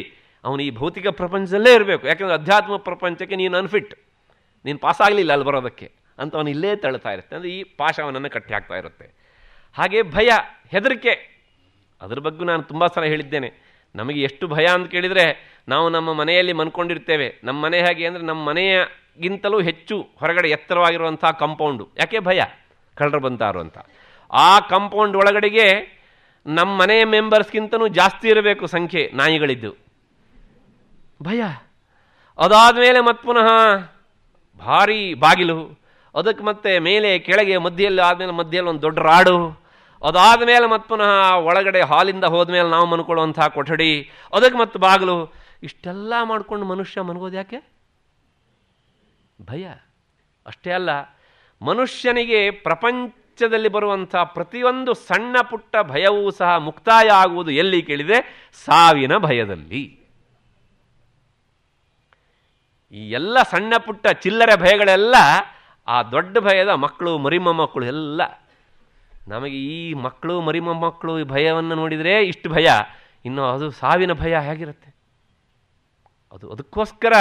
ಅವನು ಈ ಭೌತಿಕ ಪ್ರಪಂಚದಲ್ಲೇ ಇರಬೇಕು ಯಾಕಂದರೆ ಅಧ್ಯಾತ್ಮ ಪ್ರಪಂಚಕ್ಕೆ ನೀನು ಅನ್ಫಿಟ್ ನೀನು ಪಾಸಾಗಲಿಲ್ಲ ಅಲ್ಲಿ ಬರೋದಕ್ಕೆ ಅಂತ ಅವನು ಇಲ್ಲೇ ತಳ್ತಾ ಇರುತ್ತೆ ಅಂದರೆ ಈ ಪಾಶ ಅವನನ್ನು ಕಟ್ಟಿ ಆಗ್ತಾ ಇರುತ್ತೆ ಹಾಗೆ ಭಯ ಹೆದರಿಕೆ ಅದ್ರ ಬಗ್ಗೆ ನಾನು ತುಂಬ ಸಲ ಹೇಳಿದ್ದೇನೆ ನಮಗೆ ಎಷ್ಟು ಭಯ ಅಂತ ಕೇಳಿದರೆ ನಾವು ನಮ್ಮ ಮನೆಯಲ್ಲಿ ಮನ್ಕೊಂಡಿರ್ತೇವೆ ನಮ್ಮ ಮನೆ ಹೇಗೆ ಅಂದರೆ ನಮ್ಮ ಮನೆಯ ಗಿಂತಲೂ ಹೆಚ್ಚು ಹೊರಗಡೆ ಎತ್ತರವಾಗಿರುವಂಥ ಕಂಪೌಂಡು ಯಾಕೆ ಭಯ ಕಳ್ಳರು ಬಂತಾರು ಅಂತ ಆ ಕಂಪೌಂಡ್ ಒಳಗಡೆಗೆ ನಮ್ಮ ಮನೆಯ ಮೆಂಬರ್ಸ್ಗಿಂತನೂ ಜಾಸ್ತಿ ಇರಬೇಕು ಸಂಖ್ಯೆ ನಾಯಿಗಳಿದ್ದು ಭಯ ಅದಾದ ಮೇಲೆ ಮತ್ತೆ ಪುನಃ ಭಾರಿ ಬಾಗಿಲು ಅದಕ್ಕೆ ಮತ್ತೆ ಮೇಲೆ ಕೆಳಗೆ ಮಧ್ಯೆಯಲ್ಲಿ ಆದಮೇಲೆ ಮಧ್ಯೆಯಲ್ಲಿ ಒಂದು ದೊಡ್ಡ ರಾಡು ಅದಾದ ಮೇಲೆ ಮತ್ತೆ ಪುನಃ ಒಳಗಡೆ ಹಾಲಿಂದ ಹೋದ್ಮೇಲೆ ನಾವು ಮನ್ಕೊಳ್ಳುವಂಥ ಕೊಠಡಿ ಅದಕ್ಕೆ ಮತ್ತೆ ಬಾಗಿಲು ಇಷ್ಟೆಲ್ಲ ಮಾಡಿಕೊಂಡು ಮನುಷ್ಯ ಮನ್ಗೋದು ಯಾಕೆ ಭಯ ಅಷ್ಟೇ ಅಲ್ಲ ಮನುಷ್ಯನಿಗೆ ಪ್ರಪಂಚದಲ್ಲಿ ಬರುವಂಥ ಪ್ರತಿಯೊಂದು ಸಣ್ಣ ಪುಟ್ಟ ಭಯವೂ ಸಹ ಮುಕ್ತಾಯ ಆಗುವುದು ಎಲ್ಲಿ ಕೇಳಿದೆ ಸಾವಿನ ಭಯದಲ್ಲಿ ಈ ಎಲ್ಲ ಸಣ್ಣ ಪುಟ್ಟ ಚಿಲ್ಲರೆ ಭಯಗಳೆಲ್ಲ ಆ ದೊಡ್ಡ ಭಯದ ಮಕ್ಕಳು ಮರಿಮೊಮ್ಮಕ್ಕಳು ಎಲ್ಲ ನಮಗೆ ಈ ಮಕ್ಕಳು ಮರಿಮೊಮ್ಮಕ್ಕಳು ಈ ಭಯವನ್ನು ನೋಡಿದರೆ ಇಷ್ಟು ಭಯ ಇನ್ನು ಅದು ಸಾವಿನ ಭಯ ಹೇಗಿರುತ್ತೆ ಅದು ಅದಕ್ಕೋಸ್ಕರ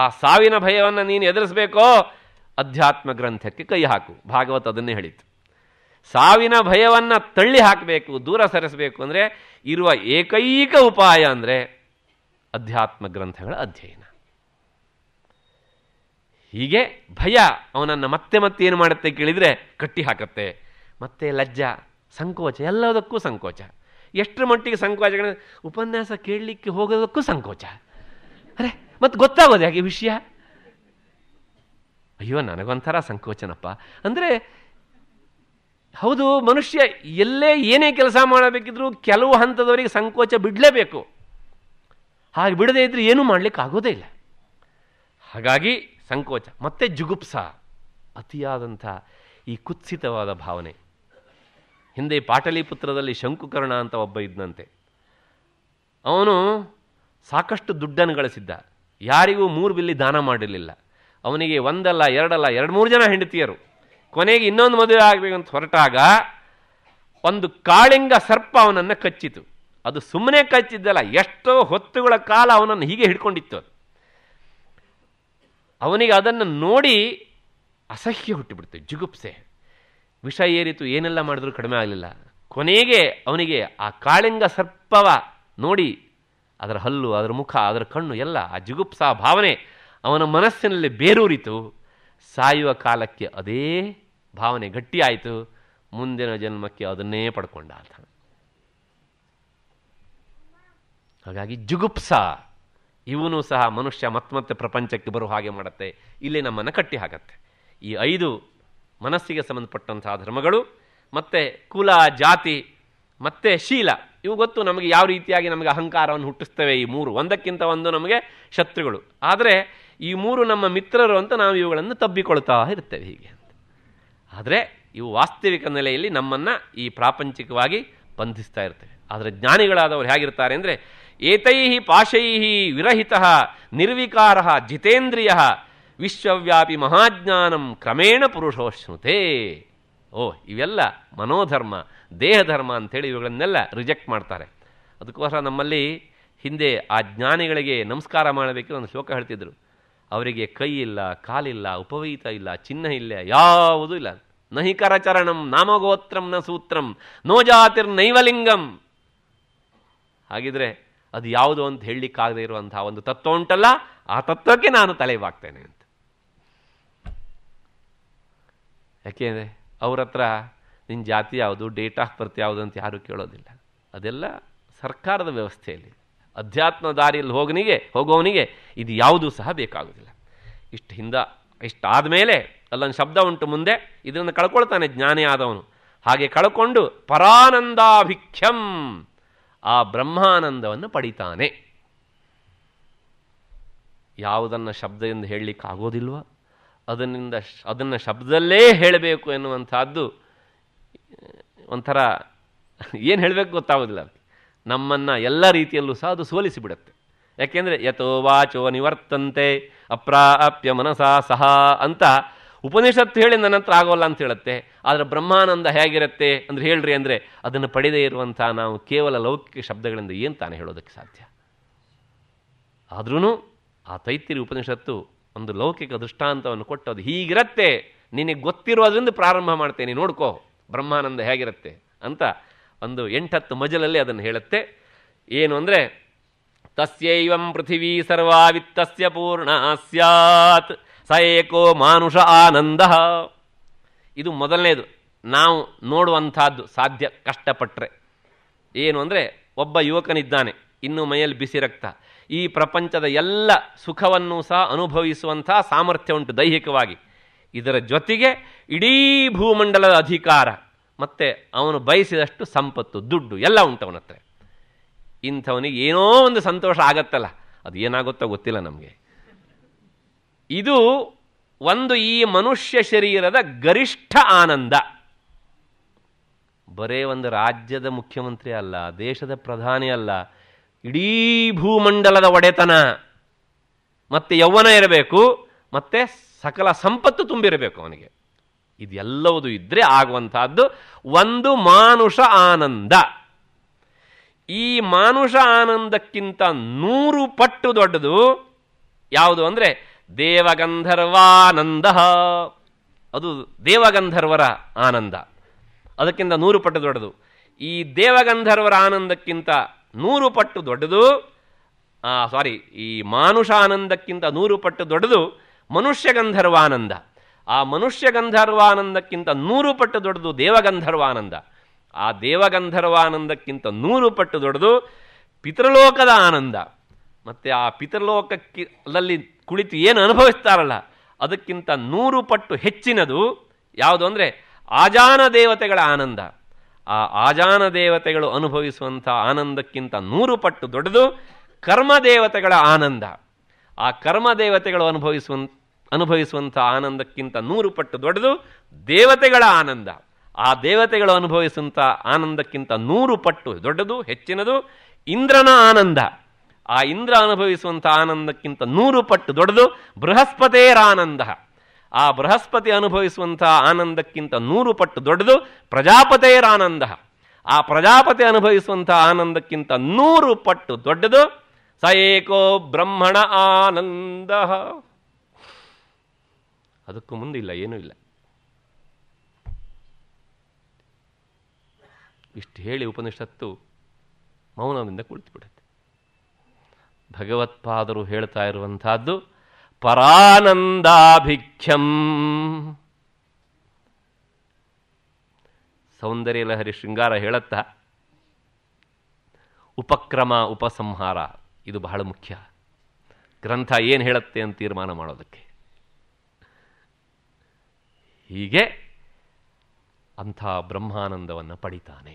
ಆ ಸಾವಿನ ಭಯವನ್ನು ನೀನು ಎದುರಿಸಬೇಕೋ ಅಧ್ಯಾತ್ಮ ಗ್ರಂಥಕ್ಕೆ ಕೈ ಹಾಕು ಭಾಗವತ್ ಅದನ್ನೇ ಹೇಳಿತ್ತು ಸಾವಿನ ಭಯವನ್ನು ತಳ್ಳಿ ಹಾಕಬೇಕು ದೂರ ಸರಿಸಬೇಕು ಅಂದರೆ ಇರುವ ಏಕೈಕ ಉಪಾಯ ಅಂದರೆ ಅಧ್ಯಾತ್ಮ ಗ್ರಂಥಗಳ ಅಧ್ಯಯನ ಹೀಗೆ ಭಯ ಅವನನ್ನು ಮತ್ತೆ ಮತ್ತೆ ಏನು ಮಾಡುತ್ತೆ ಕೇಳಿದರೆ ಕಟ್ಟಿ ಹಾಕತ್ತೆ ಮತ್ತೆ ಲಜ್ಜ ಸಂಕೋಚ ಎಲ್ಲದಕ್ಕೂ ಸಂಕೋಚ ಎಷ್ಟರ ಮಟ್ಟಿಗೆ ಸಂಕೋಚಗಳ ಉಪನ್ಯಾಸ ಕೇಳಲಿಕ್ಕೆ ಹೋಗೋದಕ್ಕೂ ಸಂಕೋಚ ಅರೆ ಮತ್ತು ಗೊತ್ತಾಗೋದು ಹೇಗೆ ವಿಷಯ ಅಯ್ಯೋ ನನಗೊಂಥರ ಸಂಕೋಚನಪ್ಪ ಅಂದರೆ ಹೌದು ಮನುಷ್ಯ ಎಲ್ಲೇ ಏನೇ ಕೆಲಸ ಮಾಡಬೇಕಿದ್ರೂ ಕೆಲವು ಹಂತದವರಿಗೆ ಸಂಕೋಚ ಬಿಡಲೇಬೇಕು ಹಾಗೆ ಬಿಡದೇ ಇದ್ರೆ ಏನೂ ಮಾಡಲಿಕ್ಕೆ ಆಗೋದೇ ಇಲ್ಲ ಹಾಗಾಗಿ ಸಂಕೋಚ ಮತ್ತೆ ಜುಗುಪ್ಸ ಅತಿಯಾದಂಥ ಈ ಕುತ್ಸಿತವಾದ ಭಾವನೆ ಹಿಂದೆ ಪಾಟಲಿಪುತ್ರದಲ್ಲಿ ಶಂಕುಕರ್ಣ ಅಂತ ಒಬ್ಬ ಇದ್ದಂತೆ ಅವನು ಸಾಕಷ್ಟು ದುಡ್ಡನ್ನು ಗಳಿಸಿದ್ದ ಯಾರಿಗೂ ಮೂರು ಬಿಲ್ಲಿ ದಾನ ಮಾಡಿರಲಿಲ್ಲ ಅವನಿಗೆ ಒಂದಲ್ಲ ಎರಡಲ್ಲ ಎರಡು ಮೂರು ಜನ ಹೆಂಡತಿಯರು ಕೊನೆಗೆ ಇನ್ನೊಂದು ಮದುವೆ ಅಂತ ಹೊರಟಾಗ ಒಂದು ಕಾಳಿಂಗ ಸರ್ಪ ಅವನನ್ನು ಕಚ್ಚಿತು ಅದು ಸುಮ್ಮನೆ ಕಚ್ಚಿದ್ದಲ್ಲ ಎಷ್ಟೋ ಹೊತ್ತುಗಳ ಕಾಲ ಅವನನ್ನು ಹೀಗೆ ಹಿಡ್ಕೊಂಡಿತ್ತು ಅದು ಅವನಿಗೆ ಅದನ್ನು ನೋಡಿ ಅಸಹ್ಯ ಹುಟ್ಟಿಬಿಡ್ತು ಜುಗುಪ್ಸೆ ವಿಷ ಏರಿತು ಏನೆಲ್ಲ ಮಾಡಿದ್ರೂ ಕಡಿಮೆ ಆಗಲಿಲ್ಲ ಕೊನೆಗೆ ಅವನಿಗೆ ಆ ಕಾಳಿಂಗ ಸರ್ಪವ ನೋಡಿ ಅದರ ಹಲ್ಲು ಅದರ ಮುಖ ಅದರ ಕಣ್ಣು ಎಲ್ಲ ಆ ಜಿಗುಪ್ಸಾ ಭಾವನೆ ಅವನ ಮನಸ್ಸಿನಲ್ಲಿ ಬೇರೂರಿತು ಸಾಯುವ ಕಾಲಕ್ಕೆ ಅದೇ ಭಾವನೆ ಗಟ್ಟಿಯಾಯಿತು ಮುಂದಿನ ಜನ್ಮಕ್ಕೆ ಅದನ್ನೇ ಪಡ್ಕೊಂಡ ಅಂತ ಹಾಗಾಗಿ ಜುಗುಪ್ಸ ಇವನು ಸಹ ಮನುಷ್ಯ ಮತ್ತೊತ್ತೆ ಪ್ರಪಂಚಕ್ಕೆ ಬರುವ ಹಾಗೆ ಮಾಡುತ್ತೆ ಇಲ್ಲಿ ನಮ್ಮನ್ನು ಕಟ್ಟಿ ಹಾಕತ್ತೆ ಈ ಐದು ಮನಸ್ಸಿಗೆ ಸಂಬಂಧಪಟ್ಟಂತಹ ಧರ್ಮಗಳು ಮತ್ತು ಕುಲ ಜಾತಿ ಮತ್ತೆ ಶೀಲ ಇವು ಗೊತ್ತು ನಮಗೆ ಯಾವ ರೀತಿಯಾಗಿ ನಮಗೆ ಅಹಂಕಾರವನ್ನು ಹುಟ್ಟಿಸ್ತವೆ ಈ ಮೂರು ಒಂದಕ್ಕಿಂತ ಒಂದು ನಮಗೆ ಶತ್ರುಗಳು ಆದರೆ ಈ ಮೂರು ನಮ್ಮ ಮಿತ್ರರು ಅಂತ ನಾವು ಇವುಗಳನ್ನು ತಬ್ಬಿಕೊಳ್ತಾ ಇರ್ತೇವೆ ಹೀಗೆ ಅಂತ ಆದರೆ ಇವು ವಾಸ್ತವಿಕ ನೆಲೆಯಲ್ಲಿ ನಮ್ಮನ್ನು ಈ ಪ್ರಾಪಂಚಿಕವಾಗಿ ಬಂಧಿಸ್ತಾ ಇರ್ತವೆ ಆದರೆ ಜ್ಞಾನಿಗಳಾದವರು ಹೇಗಿರ್ತಾರೆ ಅಂದರೆ ಏತೈ ಪಾಶೈ ವಿರಹಿತ ನಿರ್ವಿಕಾರ ಜಿತೇಂದ್ರಿಯ ವಿಶ್ವವ್ಯಾಪಿ ಮಹಾಜ್ಞಾನಂ ಕ್ರಮೇಣ ಪುರುಷೋಶ್ನುತೇ ಓ ಇವೆಲ್ಲ ಮನೋಧರ್ಮ ದೇಹಧರ್ಮ ಅಂಥೇಳಿ ಇವುಗಳನ್ನೆಲ್ಲ ರಿಜೆಕ್ಟ್ ಮಾಡ್ತಾರೆ ಅದಕ್ಕೋಸ್ಕರ ನಮ್ಮಲ್ಲಿ ಹಿಂದೆ ಆ ಜ್ಞಾನಿಗಳಿಗೆ ನಮಸ್ಕಾರ ಮಾಡಬೇಕು ಒಂದು ಶ್ಲೋಕ ಹೇಳ್ತಿದ್ರು ಅವರಿಗೆ ಕೈ ಇಲ್ಲ ಕಾಲಿಲ್ಲ ಉಪವೀತ ಇಲ್ಲ ಚಿಹ್ನ ಇಲ್ಲ ಯಾವುದೂ ಇಲ್ಲ ನಹಿ ನಾಮಗೋತ್ರಂ ನ ಸೂತ್ರಂ ನೋ ನೈವಲಿಂಗಂ ಹಾಗಿದ್ರೆ ಅದು ಯಾವುದು ಅಂತ ಹೇಳಲಿಕ್ಕಾಗದೇ ಇರುವಂತಹ ಒಂದು ತತ್ವ ಉಂಟಲ್ಲ ಆ ತತ್ವಕ್ಕೆ ನಾನು ತಲೆವಾಗ್ತೇನೆ ಅಂತ ಯಾಕೆಂದರೆ ಅವ್ರ ಹತ್ರ ನಿನ್ನ ಜಾತಿ ಯಾವುದು ಡೇಟ್ ಆಫ್ ಬರ್ತ್ ಯಾವುದು ಅಂತ ಯಾರೂ ಕೇಳೋದಿಲ್ಲ ಅದೆಲ್ಲ ಸರ್ಕಾರದ ವ್ಯವಸ್ಥೆಯಲ್ಲಿ ಅಧ್ಯಾತ್ಮ ದಾರಿಯಲ್ಲಿ ಹೋಗನಿಗೆ ಹೋಗೋವನಿಗೆ ಇದು ಯಾವುದೂ ಸಹ ಬೇಕಾಗೋದಿಲ್ಲ ಇಷ್ಟು ಹಿಂದ ಇಷ್ಟಾದ ಮೇಲೆ ಅಲ್ಲೊಂದು ಶಬ್ದ ಉಂಟು ಮುಂದೆ ಇದನ್ನು ಕಳ್ಕೊಳ್ತಾನೆ ಜ್ಞಾನಿ ಆದವನು ಹಾಗೆ ಕಳ್ಕೊಂಡು ಪರಾನಂದಾಭಿಖ್ಯಂ ಆ ಬ್ರಹ್ಮಾನಂದವನ್ನು ಪಡಿತಾನೆ ಯಾವುದನ್ನು ಎಂದು ಹೇಳಲಿಕ್ಕೆ ಆಗೋದಿಲ್ವ ಅದನ್ನಿಂದ ಅದನ್ನು ಶಬ್ದದಲ್ಲೇ ಹೇಳಬೇಕು ಎನ್ನುವಂಥದ್ದು ಒಂಥರ ಏನು ಹೇಳಬೇಕು ಗೊತ್ತಾಗೋದಿಲ್ಲ ನಮ್ಮನ್ನು ಎಲ್ಲ ರೀತಿಯಲ್ಲೂ ಸಹ ಅದು ಸೋಲಿಸಿಬಿಡುತ್ತೆ ಯಾಕೆಂದರೆ ಯಥೋ ವಾಚೋ ನಿವರ್ತಂತೆ ಅಪ್ಯ ಮನಸಾ ಸಹ ಅಂತ ಉಪನಿಷತ್ತು ಹೇಳಿ ನನ್ನ ಹತ್ರ ಆಗೋಲ್ಲ ಅಂತ ಹೇಳುತ್ತೆ ಆದರೆ ಬ್ರಹ್ಮಾನಂದ ಹೇಗಿರುತ್ತೆ ಅಂದರೆ ಹೇಳ್ರಿ ಅಂದರೆ ಅದನ್ನು ಪಡೆದೇ ಇರುವಂಥ ನಾವು ಕೇವಲ ಲೌಕಿಕ ಶಬ್ದಗಳಿಂದ ಏನು ತಾನೇ ಹೇಳೋದಕ್ಕೆ ಸಾಧ್ಯ ಆದ್ರೂ ಆ ತೈತಿರಿ ಉಪನಿಷತ್ತು ಒಂದು ಲೌಕಿಕ ದೃಷ್ಟಾಂತವನ್ನು ಕೊಟ್ಟು ಅದು ಹೀಗಿರತ್ತೆ ನಿನಗೆ ಗೊತ್ತಿರೋದ್ರಿಂದ ಪ್ರಾರಂಭ ಮಾಡ್ತೇನೆ ನೋಡ್ಕೋ ಬ್ರಹ್ಮಾನಂದ ಹೇಗಿರುತ್ತೆ ಅಂತ ಒಂದು ಎಂಟತ್ತು ಮಜಲಲ್ಲಿ ಅದನ್ನು ಹೇಳುತ್ತೆ ಏನು ಅಂದರೆ ತಸ್ಯೈವಂ ಪೃಥಿವೀ ಸರ್ವಾವಿತ್ತಸ್ಯ ಪೂರ್ಣ ಸ್ಯಾತ್ ಸ ಏಕೋ ಮಾನುಷ ಆನಂದ ಇದು ಮೊದಲನೇದು ನಾವು ನೋಡುವಂಥದ್ದು ಸಾಧ್ಯ ಕಷ್ಟಪಟ್ಟರೆ ಏನು ಅಂದರೆ ಒಬ್ಬ ಯುವಕನಿದ್ದಾನೆ ಇನ್ನೂ ಮೈಯಲ್ಲಿ ಬಿಸಿ ರಕ್ತ ಈ ಪ್ರಪಂಚದ ಎಲ್ಲ ಸುಖವನ್ನು ಸಹ ಅನುಭವಿಸುವಂಥ ಸಾಮರ್ಥ್ಯ ಉಂಟು ದೈಹಿಕವಾಗಿ ಇದರ ಜೊತೆಗೆ ಇಡೀ ಭೂಮಂಡಲದ ಅಧಿಕಾರ ಮತ್ತು ಅವನು ಬಯಸಿದಷ್ಟು ಸಂಪತ್ತು ದುಡ್ಡು ಎಲ್ಲ ಉಂಟು ಅವನ ಹತ್ರ ಇಂಥವನಿಗೆ ಏನೋ ಒಂದು ಸಂತೋಷ ಆಗತ್ತಲ್ಲ ಅದು ಏನಾಗುತ್ತೋ ಗೊತ್ತಿಲ್ಲ ನಮಗೆ ಇದು ಒಂದು ಈ ಮನುಷ್ಯ ಶರೀರದ ಗರಿಷ್ಠ ಆನಂದ ಬರೇ ಒಂದು ರಾಜ್ಯದ ಮುಖ್ಯಮಂತ್ರಿ ಅಲ್ಲ ದೇಶದ ಪ್ರಧಾನಿ ಅಲ್ಲ ಇಡೀ ಭೂಮಂಡಲದ ಒಡೆತನ ಮತ್ತೆ ಯೌವನ ಇರಬೇಕು ಮತ್ತೆ ಸಕಲ ಸಂಪತ್ತು ತುಂಬಿರಬೇಕು ಅವನಿಗೆ ಇದೆಲ್ಲವುದು ಇದ್ದರೆ ಆಗುವಂತಹದ್ದು ಒಂದು ಮಾನುಷ ಆನಂದ ಈ ಮಾನುಷ ಆನಂದಕ್ಕಿಂತ ನೂರು ಪಟ್ಟು ದೊಡ್ಡದು ಯಾವುದು ಅಂದರೆ ದೇವಗಂಧರ್ವಾನಂದ ಅದು ದೇವಗಂಧರ್ವರ ಆನಂದ ಅದಕ್ಕಿಂತ ನೂರು ಪಟ್ಟು ದೊಡ್ಡದು ಈ ದೇವಗಂಧರ್ವರ ಆನಂದಕ್ಕಿಂತ ನೂರು ಪಟ್ಟು ದೊಡ್ಡದು ಸಾರಿ ಈ ಮಾನುಷಾನಂದಕ್ಕಿಂತ ನೂರು ಪಟ್ಟು ದೊಡ್ಡದು ಮನುಷ್ಯ ಗಂಧರ್ವಾನಂದ ಆ ಮನುಷ್ಯ ಗಂಧರ್ವಾನಂದಕ್ಕಿಂತ ನೂರು ಪಟ್ಟು ದೊಡ್ಡದು ದೇವಗಂಧರ್ವಾನಂದ ಆ ದೇವಗಂಧರ್ವಾನಂದಕ್ಕಿಂತ ನೂರು ಪಟ್ಟು ದೊಡ್ಡದು ಪಿತೃಲೋಕದ ಆನಂದ ಮತ್ತು ಆ ಲಲ್ಲಿ ಕುಳಿತು ಏನು ಅನುಭವಿಸ್ತಾರಲ್ಲ ಅದಕ್ಕಿಂತ ನೂರು ಪಟ್ಟು ಹೆಚ್ಚಿನದು ಯಾವುದು ಅಂದರೆ ಆಜಾನ ದೇವತೆಗಳ ಆನಂದ ಆ ಆಜಾನ ದೇವತೆಗಳು ಅನುಭವಿಸುವಂಥ ಆನಂದಕ್ಕಿಂತ ನೂರು ಪಟ್ಟು ದೊಡ್ಡದು ಕರ್ಮ ದೇವತೆಗಳ ಆನಂದ ಆ ಕರ್ಮ ದೇವತೆಗಳು ಅನುಭವಿಸುವಂಥ ಅನುಭವಿಸುವಂಥ ಆನಂದಕ್ಕಿಂತ ನೂರು ಪಟ್ಟು ದೊಡ್ಡದು ದೇವತೆಗಳ ಆನಂದ ಆ ದೇವತೆಗಳು ಅನುಭವಿಸುವಂಥ ಆನಂದಕ್ಕಿಂತ ನೂರು ಪಟ್ಟು ದೊಡ್ಡದು ಹೆಚ್ಚಿನದು ಇಂದ್ರನ ಆನಂದ ಆ ಇಂದ್ರ ಅನುಭವಿಸುವಂಥ ಆನಂದಕ್ಕಿಂತ ನೂರು ಪಟ್ಟು ದೊಡ್ಡದು ಬೃಹಸ್ಪತೇರ ಆನಂದ ಆ ಬೃಹಸ್ಪತಿ ಅನುಭವಿಸುವಂಥ ಆನಂದಕ್ಕಿಂತ ನೂರು ಪಟ್ಟು ದೊಡ್ಡದು ಆನಂದ ಆ ಪ್ರಜಾಪತಿ ಅನುಭವಿಸುವಂಥ ಆನಂದಕ್ಕಿಂತ ನೂರು ಪಟ್ಟು ದೊಡ್ಡದು ಸ ಏಕೋ ಬ್ರಹ್ಮಣ ಆನಂದ ಅದಕ್ಕೂ ಮುಂದೆ ಇಲ್ಲ ಏನೂ ಇಲ್ಲ ಇಷ್ಟು ಹೇಳಿ ಉಪನಿಷತ್ತು ಮೌನದಿಂದ ಕುಳಿತು ಬಿಡುತ್ತೆ ಭಗವತ್ಪಾದರು ಹೇಳ್ತಾ ಇರುವಂಥದ್ದು ಪರಾನಂದಾಭಿಖ್ಯಂ ಸೌಂದರ್ಯ ಲಹರಿ ಶೃಂಗಾರ ಹೇಳತ್ತ ಉಪಕ್ರಮ ಉಪಸಂಹಾರ ಇದು ಬಹಳ ಮುಖ್ಯ ಗ್ರಂಥ ಏನು ಹೇಳುತ್ತೆ ಅಂತ ತೀರ್ಮಾನ ಮಾಡೋದಕ್ಕೆ ಹೀಗೆ ಅಂಥ ಬ್ರಹ್ಮಾನಂದವನ್ನು ಪಡಿತಾನೆ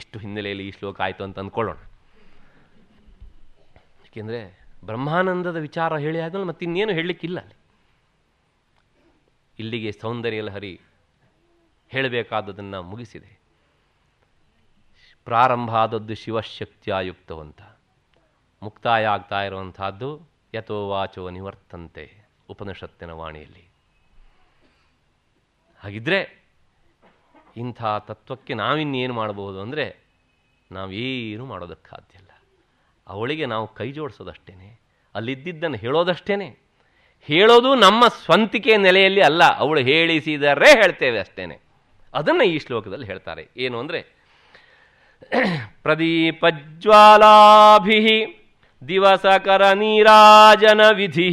ಇಷ್ಟು ಹಿನ್ನೆಲೆಯಲ್ಲಿ ಈ ಶ್ಲೋಕ ಆಯಿತು ಅಂತ ಅಂದ್ಕೊಳ್ಳೋಣ ಏಕೆಂದರೆ ಬ್ರಹ್ಮಾನಂದದ ವಿಚಾರ ಹೇಳಿ ಆದಮೇಲೆ ಮತ್ತಿನ್ನೇನು ಹೇಳಲಿಕ್ಕಿಲ್ಲ ಅಲ್ಲಿ ಇಲ್ಲಿಗೆ ಸೌಂದರ್ಯ ಲಹರಿ ಹೇಳಬೇಕಾದದನ್ನು ಮುಗಿಸಿದೆ ಪ್ರಾರಂಭ ಆದದ್ದು ಶಿವಶಕ್ತಿಯಾಯುಕ್ತವಂತ ಮುಕ್ತಾಯ ಆಗ್ತಾ ಇರುವಂತಹದ್ದು ಯಥೋವಾಚೋ ನಿವರ್ತಂತೆ ಉಪನಿಷತ್ತಿನ ವಾಣಿಯಲ್ಲಿ ಹಾಗಿದ್ರೆ ಇಂಥ ತತ್ವಕ್ಕೆ ನಾವಿನ್ನೇನು ಮಾಡಬಹುದು ಅಂದರೆ ನಾವೇನು ಮಾಡೋದಕ್ಕೆ ಸಾಧ್ಯ ಅವಳಿಗೆ ನಾವು ಕೈ ಜೋಡಿಸೋದಷ್ಟೇ ಅಲ್ಲಿದ್ದನ್ನು ಹೇಳೋದಷ್ಟೇ ಹೇಳೋದು ನಮ್ಮ ಸ್ವಂತಿಕೆ ನೆಲೆಯಲ್ಲಿ ಅಲ್ಲ ಅವಳು ಹೇಳಿಸಿದರೆ ಹೇಳ್ತೇವೆ ಅಷ್ಟೇ ಅದನ್ನು ಈ ಶ್ಲೋಕದಲ್ಲಿ ಹೇಳ್ತಾರೆ ಏನು ಅಂದರೆ ಪ್ರದೀಪಜ್ವಾಲಾಭಿ ದಿವಸಕರ ನೀರಾಜನ ವಿಧಿ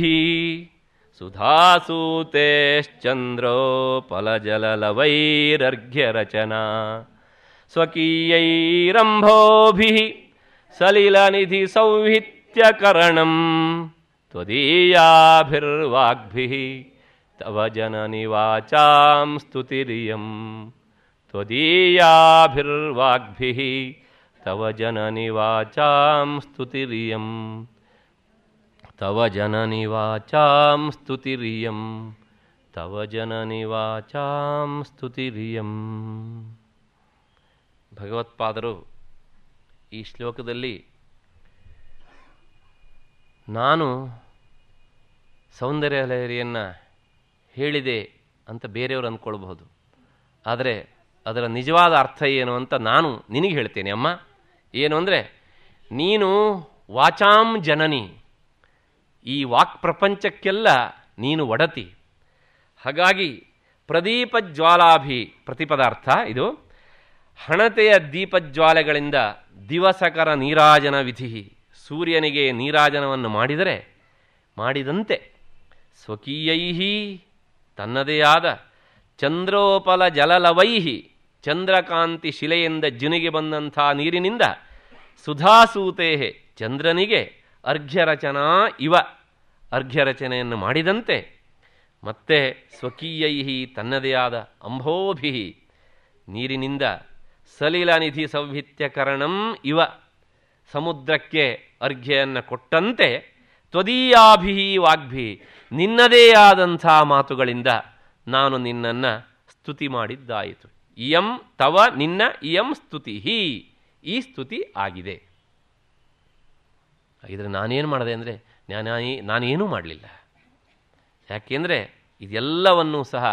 ಸುಧಾಸೂತೇಶ್ಚಂದ್ರೋ ಫಲಜಲಲವೈರರ್ಘ್ಯರಚನಾ ಸ್ವಕೀಯೈರಂಭೋಭಿ सलिलनिधिसौहित्यकरणं त्वदीयाभिर्वाग्भिः तव जननि वाचां स्तुतिरियं त्वदीयाभिर्वाग्भिः तव जननि वाचां स्तुतिरियं तव जननि वाचां स्तुतिरियं तव जननि वाचां स्तुतिरियं ಈ ಶ್ಲೋಕದಲ್ಲಿ ನಾನು ಸೌಂದರ್ಯ ಲಹರಿಯನ್ನು ಹೇಳಿದೆ ಅಂತ ಬೇರೆಯವರು ಅಂದ್ಕೊಳ್ಬಹುದು ಆದರೆ ಅದರ ನಿಜವಾದ ಅರ್ಥ ಏನು ಅಂತ ನಾನು ನಿನಗೆ ಹೇಳ್ತೇನೆ ಅಮ್ಮ ಏನು ಅಂದರೆ ನೀನು ವಾಚಾಂ ಜನನಿ ಈ ವಾಕ್ ಪ್ರಪಂಚಕ್ಕೆಲ್ಲ ನೀನು ಒಡತಿ ಹಾಗಾಗಿ ಪ್ರದೀಪ ಜ್ವಾಲಾಭಿ ಪ್ರತಿಪದಾರ್ಥ ಇದು ಹಣತೆಯ ದೀಪಜ್ವಾಲೆಗಳಿಂದ ದಿವಸಕರ ನೀರಾಜನ ವಿಧಿ ಸೂರ್ಯನಿಗೆ ನೀರಾಜನವನ್ನು ಮಾಡಿದರೆ ಮಾಡಿದಂತೆ ಸ್ವಕೀಯೈಹಿ ತನ್ನದೇ ಆದ ಚಂದ್ರೋಪಲ ಜಲಲವೈಹಿ ಚಂದ್ರಕಾಂತಿ ಶಿಲೆಯಿಂದ ಜುನಿಗೆ ಬಂದಂಥ ನೀರಿನಿಂದ ಸುಧಾಸೂತೆ ಚಂದ್ರನಿಗೆ ಅರ್ಘ್ಯರಚನಾ ಇವ ಅರ್ಘ್ಯರಚನೆಯನ್ನು ಮಾಡಿದಂತೆ ಮತ್ತೆ ಸ್ವಕೀಯೈಹಿ ತನ್ನದೇ ಆದ ಅಂಭೋಭಿ ನೀರಿನಿಂದ ಸಲೀಲಾನಿಧಿ ಸೌಹಿತ್ಯಕರಣಂ ಇವ ಸಮುದ್ರಕ್ಕೆ ಅರ್ಘ್ಯವನ್ನು ಕೊಟ್ಟಂತೆ ತ್ವದೀಯಾಭಿ ವಾಗ್ಭಿ ನಿನ್ನದೇ ಆದಂಥ ಮಾತುಗಳಿಂದ ನಾನು ನಿನ್ನನ್ನು ಸ್ತುತಿ ಮಾಡಿದ್ದಾಯಿತು ಇಯಂ ತವ ನಿನ್ನ ಇಯಂ ಸ್ತುತಿ ಈ ಸ್ತುತಿ ಆಗಿದೆ ಹಾಗಿದ್ರೆ ನಾನೇನು ಮಾಡಿದೆ ಅಂದರೆ ನಾನೇನೂ ಮಾಡಲಿಲ್ಲ ಯಾಕೆಂದರೆ ಇದೆಲ್ಲವನ್ನೂ ಸಹ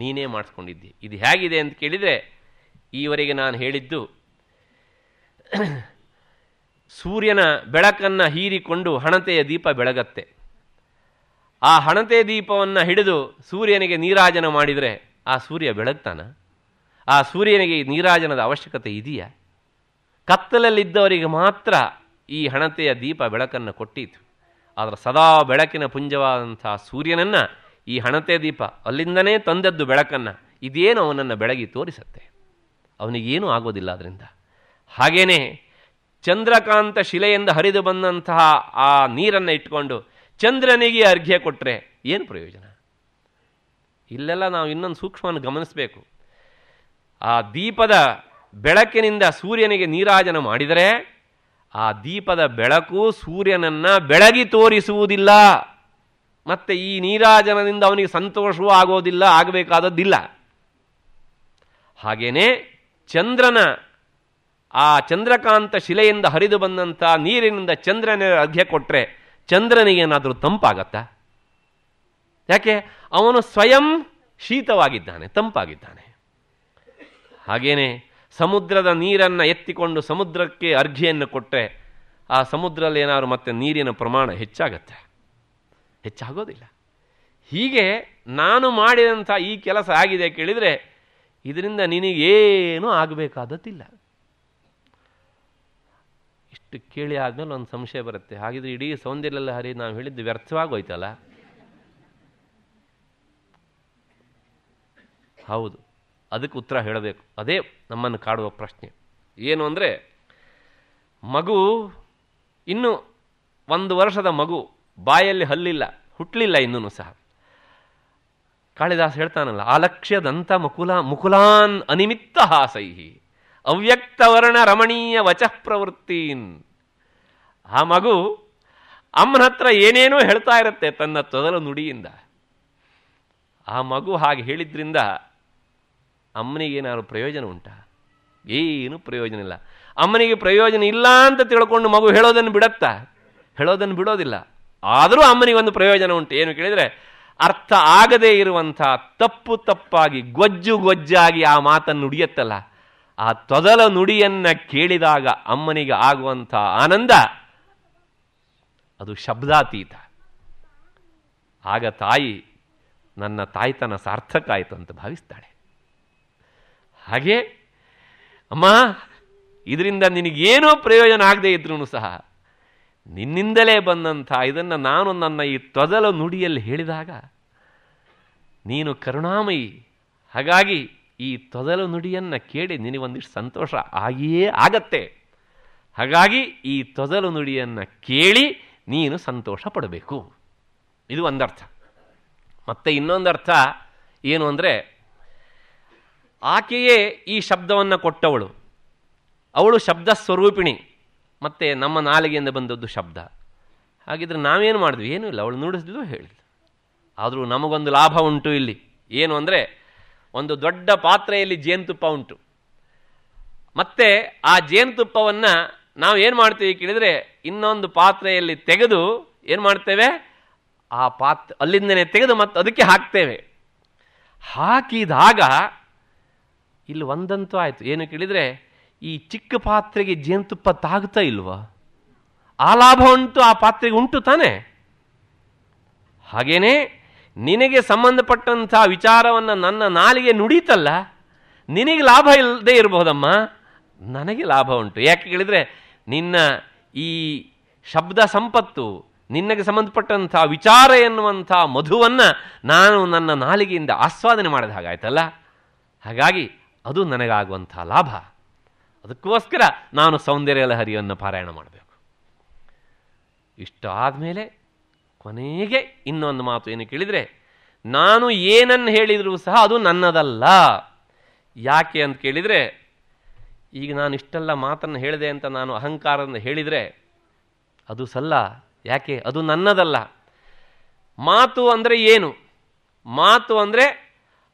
ನೀನೇ ಮಾಡಿಸ್ಕೊಂಡಿದ್ದಿ ಇದು ಹೇಗಿದೆ ಅಂತ ಕೇಳಿದರೆ ಈವರೆಗೆ ನಾನು ಹೇಳಿದ್ದು ಸೂರ್ಯನ ಬೆಳಕನ್ನು ಹೀರಿಕೊಂಡು ಹಣತೆಯ ದೀಪ ಬೆಳಗತ್ತೆ ಆ ಹಣತೆ ದೀಪವನ್ನು ಹಿಡಿದು ಸೂರ್ಯನಿಗೆ ನೀರಾಜನ ಮಾಡಿದರೆ ಆ ಸೂರ್ಯ ಬೆಳಗ್ತಾನ ಆ ಸೂರ್ಯನಿಗೆ ನೀರಾಜನದ ಅವಶ್ಯಕತೆ ಇದೆಯಾ ಕತ್ತಲಲ್ಲಿದ್ದವರಿಗೆ ಮಾತ್ರ ಈ ಹಣತೆಯ ದೀಪ ಬೆಳಕನ್ನು ಕೊಟ್ಟಿತು ಆದರೆ ಸದಾ ಬೆಳಕಿನ ಪುಂಜವಾದಂಥ ಸೂರ್ಯನನ್ನು ಈ ಹಣತೆ ದೀಪ ಅಲ್ಲಿಂದನೇ ತಂದದ್ದು ಬೆಳಕನ್ನು ಇದೇನು ಅವನನ್ನು ಬೆಳಗಿ ತೋರಿಸುತ್ತೆ ಅವನಿಗೇನೂ ಆಗೋದಿಲ್ಲ ಅದರಿಂದ ಹಾಗೇನೆ ಚಂದ್ರಕಾಂತ ಶಿಲೆಯಿಂದ ಹರಿದು ಬಂದಂತಹ ಆ ನೀರನ್ನು ಇಟ್ಕೊಂಡು ಚಂದ್ರನಿಗೆ ಅರ್ಘ್ಯ ಕೊಟ್ಟರೆ ಏನು ಪ್ರಯೋಜನ ಇಲ್ಲೆಲ್ಲ ನಾವು ಇನ್ನೊಂದು ಸೂಕ್ಷ್ಮವನ್ನು ಗಮನಿಸಬೇಕು ಆ ದೀಪದ ಬೆಳಕಿನಿಂದ ಸೂರ್ಯನಿಗೆ ನೀರಾಜನ ಮಾಡಿದರೆ ಆ ದೀಪದ ಬೆಳಕು ಸೂರ್ಯನನ್ನು ಬೆಳಗಿ ತೋರಿಸುವುದಿಲ್ಲ ಮತ್ತೆ ಈ ನೀರಾಜನದಿಂದ ಅವನಿಗೆ ಸಂತೋಷವೂ ಆಗೋದಿಲ್ಲ ಆಗಬೇಕಾದದ್ದಿಲ್ಲ ಹಾಗೇನೇ ಚಂದ್ರನ ಆ ಚಂದ್ರಕಾಂತ ಶಿಲೆಯಿಂದ ಹರಿದು ಬಂದಂಥ ನೀರಿನಿಂದ ಚಂದ್ರನ ಅರ್ಘ್ಯ ಕೊಟ್ಟರೆ ಚಂದ್ರನಿಗೇನಾದರೂ ತಂಪಾಗತ್ತಾ ಯಾಕೆ ಅವನು ಸ್ವಯಂ ಶೀತವಾಗಿದ್ದಾನೆ ತಂಪಾಗಿದ್ದಾನೆ ಹಾಗೇನೆ ಸಮುದ್ರದ ನೀರನ್ನು ಎತ್ತಿಕೊಂಡು ಸಮುದ್ರಕ್ಕೆ ಅರ್ಘಿಯನ್ನು ಕೊಟ್ಟರೆ ಆ ಸಮುದ್ರದಲ್ಲಿ ಏನಾದರೂ ಮತ್ತೆ ನೀರಿನ ಪ್ರಮಾಣ ಹೆಚ್ಚಾಗತ್ತೆ ಹೆಚ್ಚಾಗೋದಿಲ್ಲ ಹೀಗೆ ನಾನು ಮಾಡಿದಂಥ ಈ ಕೆಲಸ ಆಗಿದೆ ಕೇಳಿದರೆ ಇದರಿಂದ ನಿನಗೇನೂ ಆಗಬೇಕಾದದ್ದಿಲ್ಲ ಇಷ್ಟು ಕೇಳಿ ಆದಮೇಲೆ ಒಂದು ಸಂಶಯ ಬರುತ್ತೆ ಹಾಗಿದ್ರೆ ಇಡೀ ಸೌಂದರ್ಯಲ್ಲ ಹರಿ ನಾವು ಹೇಳಿದ್ದು ವ್ಯರ್ಥವಾಗೋಯ್ತಲ್ಲ ಹೌದು ಅದಕ್ಕೆ ಉತ್ತರ ಹೇಳಬೇಕು ಅದೇ ನಮ್ಮನ್ನು ಕಾಡುವ ಪ್ರಶ್ನೆ ಏನು ಅಂದರೆ ಮಗು ಇನ್ನೂ ಒಂದು ವರ್ಷದ ಮಗು ಬಾಯಲ್ಲಿ ಹಲ್ಲಿಲ್ಲ ಹುಟ್ಟಲಿಲ್ಲ ಇನ್ನೂ ಸಹ ಕಾಳಿದಾಸ ಹೇಳ್ತಾನಲ್ಲ ಆಲಕ್ಷ್ಯದಂತ ಮುಕುಲ ಮುಕುಲಾನ್ ಅನಿಮಿತ್ತ ಹಾಸೈಹಿ ಅವ್ಯಕ್ತವರ್ಣ ರಮಣೀಯ ವಚಃ ಪ್ರವೃತ್ತೀನ್ ಆ ಮಗು ಅಮ್ಮನ ಹತ್ರ ಏನೇನೋ ಹೇಳ್ತಾ ಇರುತ್ತೆ ತನ್ನ ತೊದಲು ನುಡಿಯಿಂದ ಆ ಮಗು ಹಾಗೆ ಹೇಳಿದ್ರಿಂದ ಅಮ್ಮನಿಗೇನಾದ್ರು ಪ್ರಯೋಜನ ಉಂಟಾ ಏನು ಪ್ರಯೋಜನ ಇಲ್ಲ ಅಮ್ಮನಿಗೆ ಪ್ರಯೋಜನ ಇಲ್ಲ ಅಂತ ತಿಳ್ಕೊಂಡು ಮಗು ಹೇಳೋದನ್ನು ಬಿಡತ್ತ ಹೇಳೋದನ್ನು ಬಿಡೋದಿಲ್ಲ ಆದರೂ ಅಮ್ಮನಿಗೆ ಒಂದು ಪ್ರಯೋಜನ ಉಂಟು ಏನು ಕೇಳಿದರೆ ಅರ್ಥ ಆಗದೇ ಇರುವಂಥ ತಪ್ಪು ತಪ್ಪಾಗಿ ಗೊಜ್ಜು ಗೊಜ್ಜಾಗಿ ಆ ಮಾತನ್ನು ನುಡಿಯತ್ತಲ್ಲ ಆ ತೊದಲ ನುಡಿಯನ್ನ ಕೇಳಿದಾಗ ಅಮ್ಮನಿಗೆ ಆಗುವಂಥ ಆನಂದ ಅದು ಶಬ್ದಾತೀತ ಆಗ ತಾಯಿ ನನ್ನ ತಾಯ್ತನ ಸಾರ್ಥಕ ಆಯಿತು ಅಂತ ಭಾವಿಸ್ತಾಳೆ ಹಾಗೆ ಅಮ್ಮ ಇದರಿಂದ ನಿನಗೇನೋ ಪ್ರಯೋಜನ ಆಗದೆ ಇದ್ರೂ ಸಹ ನಿನ್ನಿಂದಲೇ ಬಂದಂಥ ಇದನ್ನು ನಾನು ನನ್ನ ಈ ತ್ವದಲ ನುಡಿಯಲ್ಲಿ ಹೇಳಿದಾಗ ನೀನು ಕರುಣಾಮಯಿ ಹಾಗಾಗಿ ಈ ತೊದಲ ನುಡಿಯನ್ನು ಕೇಳಿ ನಿನಗೊಂದಿಷ್ಟು ಸಂತೋಷ ಆಗಿಯೇ ಆಗತ್ತೆ ಹಾಗಾಗಿ ಈ ತೊದಲು ನುಡಿಯನ್ನು ಕೇಳಿ ನೀನು ಸಂತೋಷ ಪಡಬೇಕು ಇದು ಒಂದರ್ಥ ಮತ್ತೆ ಇನ್ನೊಂದರ್ಥ ಏನು ಅಂದರೆ ಆಕೆಯೇ ಈ ಶಬ್ದವನ್ನು ಕೊಟ್ಟವಳು ಅವಳು ಶಬ್ದ ಸ್ವರೂಪಿಣಿ ಮತ್ತು ನಮ್ಮ ನಾಲಿಗೆಯಿಂದ ಬಂದದ್ದು ಶಬ್ದ ಹಾಗಿದ್ರೆ ನಾವೇನು ಮಾಡಿದ್ವಿ ಏನೂ ಇಲ್ಲ ಅವಳು ನುಡಿಸಿದ್ಲು ಹೇಳಿದ್ಲು ಆದರೂ ನಮಗೊಂದು ಲಾಭ ಉಂಟು ಇಲ್ಲಿ ಏನು ಅಂದರೆ ಒಂದು ದೊಡ್ಡ ಪಾತ್ರೆಯಲ್ಲಿ ಜೇನುತುಪ್ಪ ಉಂಟು ಮತ್ತೆ ಆ ಜೇನುತುಪ್ಪವನ್ನು ನಾವು ಏನು ಮಾಡ್ತೀವಿ ಕೇಳಿದರೆ ಇನ್ನೊಂದು ಪಾತ್ರೆಯಲ್ಲಿ ತೆಗೆದು ಏನು ಮಾಡ್ತೇವೆ ಆ ಪಾತ್ ಅಲ್ಲಿಂದನೇ ತೆಗೆದು ಮತ್ತು ಅದಕ್ಕೆ ಹಾಕ್ತೇವೆ ಹಾಕಿದಾಗ ಇಲ್ಲಿ ಒಂದಂತೂ ಆಯಿತು ಏನು ಕೇಳಿದರೆ ಈ ಚಿಕ್ಕ ಪಾತ್ರೆಗೆ ಜೇನುತುಪ್ಪ ತಾಗ್ತಾ ಇಲ್ವಾ ಆ ಲಾಭ ಉಂಟು ಆ ಪಾತ್ರೆಗೆ ಉಂಟು ತಾನೆ ಹಾಗೇನೆ ನಿನಗೆ ಸಂಬಂಧಪಟ್ಟಂಥ ವಿಚಾರವನ್ನು ನನ್ನ ನಾಲಿಗೆ ನುಡೀತಲ್ಲ ನಿನಗೆ ಲಾಭ ಇಲ್ಲದೆ ಇರಬಹುದಮ್ಮ ನನಗೆ ಲಾಭ ಉಂಟು ಯಾಕೆ ಕೇಳಿದರೆ ನಿನ್ನ ಈ ಶಬ್ದ ಸಂಪತ್ತು ನಿನಗೆ ಸಂಬಂಧಪಟ್ಟಂಥ ವಿಚಾರ ಎನ್ನುವಂಥ ಮಧುವನ್ನು ನಾನು ನನ್ನ ನಾಲಿಗೆಯಿಂದ ಆಸ್ವಾದನೆ ಮಾಡಿದ ಹಾಗಾಯ್ತಲ್ಲ ಹಾಗಾಗಿ ಅದು ನನಗಾಗುವಂಥ ಲಾಭ ಅದಕ್ಕೋಸ್ಕರ ನಾನು ಸೌಂದರ್ಯ ಲಹರಿಯನ್ನು ಪಾರಾಯಣ ಮಾಡಬೇಕು ಇಷ್ಟಾದ ಮೇಲೆ ಕೊನೆಗೆ ಇನ್ನೊಂದು ಮಾತು ಏನು ಕೇಳಿದರೆ ನಾನು ಏನನ್ನು ಹೇಳಿದರೂ ಸಹ ಅದು ನನ್ನದಲ್ಲ ಯಾಕೆ ಅಂತ ಕೇಳಿದರೆ ಈಗ ನಾನು ಇಷ್ಟೆಲ್ಲ ಮಾತನ್ನು ಹೇಳಿದೆ ಅಂತ ನಾನು ಅಹಂಕಾರದಿಂದ ಹೇಳಿದರೆ ಅದು ಸಲ್ಲ ಯಾಕೆ ಅದು ನನ್ನದಲ್ಲ ಮಾತು ಅಂದರೆ ಏನು ಮಾತು ಅಂದರೆ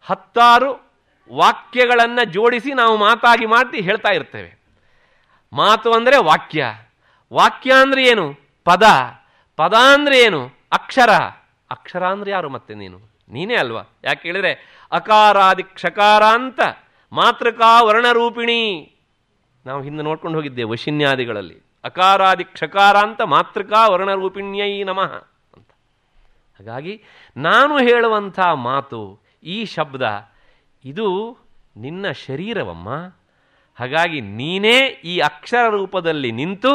ಹತ್ತಾರು ವಾಕ್ಯಗಳನ್ನು ಜೋಡಿಸಿ ನಾವು ಮಾತಾಗಿ ಮಾತಿ ಹೇಳ್ತಾ ಇರ್ತೇವೆ ಮಾತು ಅಂದರೆ ವಾಕ್ಯ ವಾಕ್ಯ ಅಂದರೆ ಏನು ಪದ ಪದ ಅಂದರೆ ಏನು ಅಕ್ಷರ ಅಕ್ಷರ ಅಂದರೆ ಯಾರು ಮತ್ತೆ ನೀನು ನೀನೇ ಅಲ್ವಾ ಯಾಕೆ ಹೇಳಿದರೆ ಅಕಾರಾದಿ ಕ್ಷಕಾರ ಅಂತ ಮಾತೃಕಾ ವರ್ಣರೂಪಿಣಿ ನಾವು ಹಿಂದೆ ನೋಡ್ಕೊಂಡು ಹೋಗಿದ್ದೆ ವಶಿನ್ಯಾದಿಗಳಲ್ಲಿ ಅಕಾರಾದಿ ಕ್ಷಕಾರ ಅಂತ ಮಾತೃಕಾ ವರ್ಣರೂಪಿಣ್ಯೈ ನಮಃ ಅಂತ ಹಾಗಾಗಿ ನಾನು ಹೇಳುವಂಥ ಮಾತು ಈ ಶಬ್ದ ಇದು ನಿನ್ನ ಶರೀರವಮ್ಮ ಹಾಗಾಗಿ ನೀನೇ ಈ ಅಕ್ಷರ ರೂಪದಲ್ಲಿ ನಿಂತು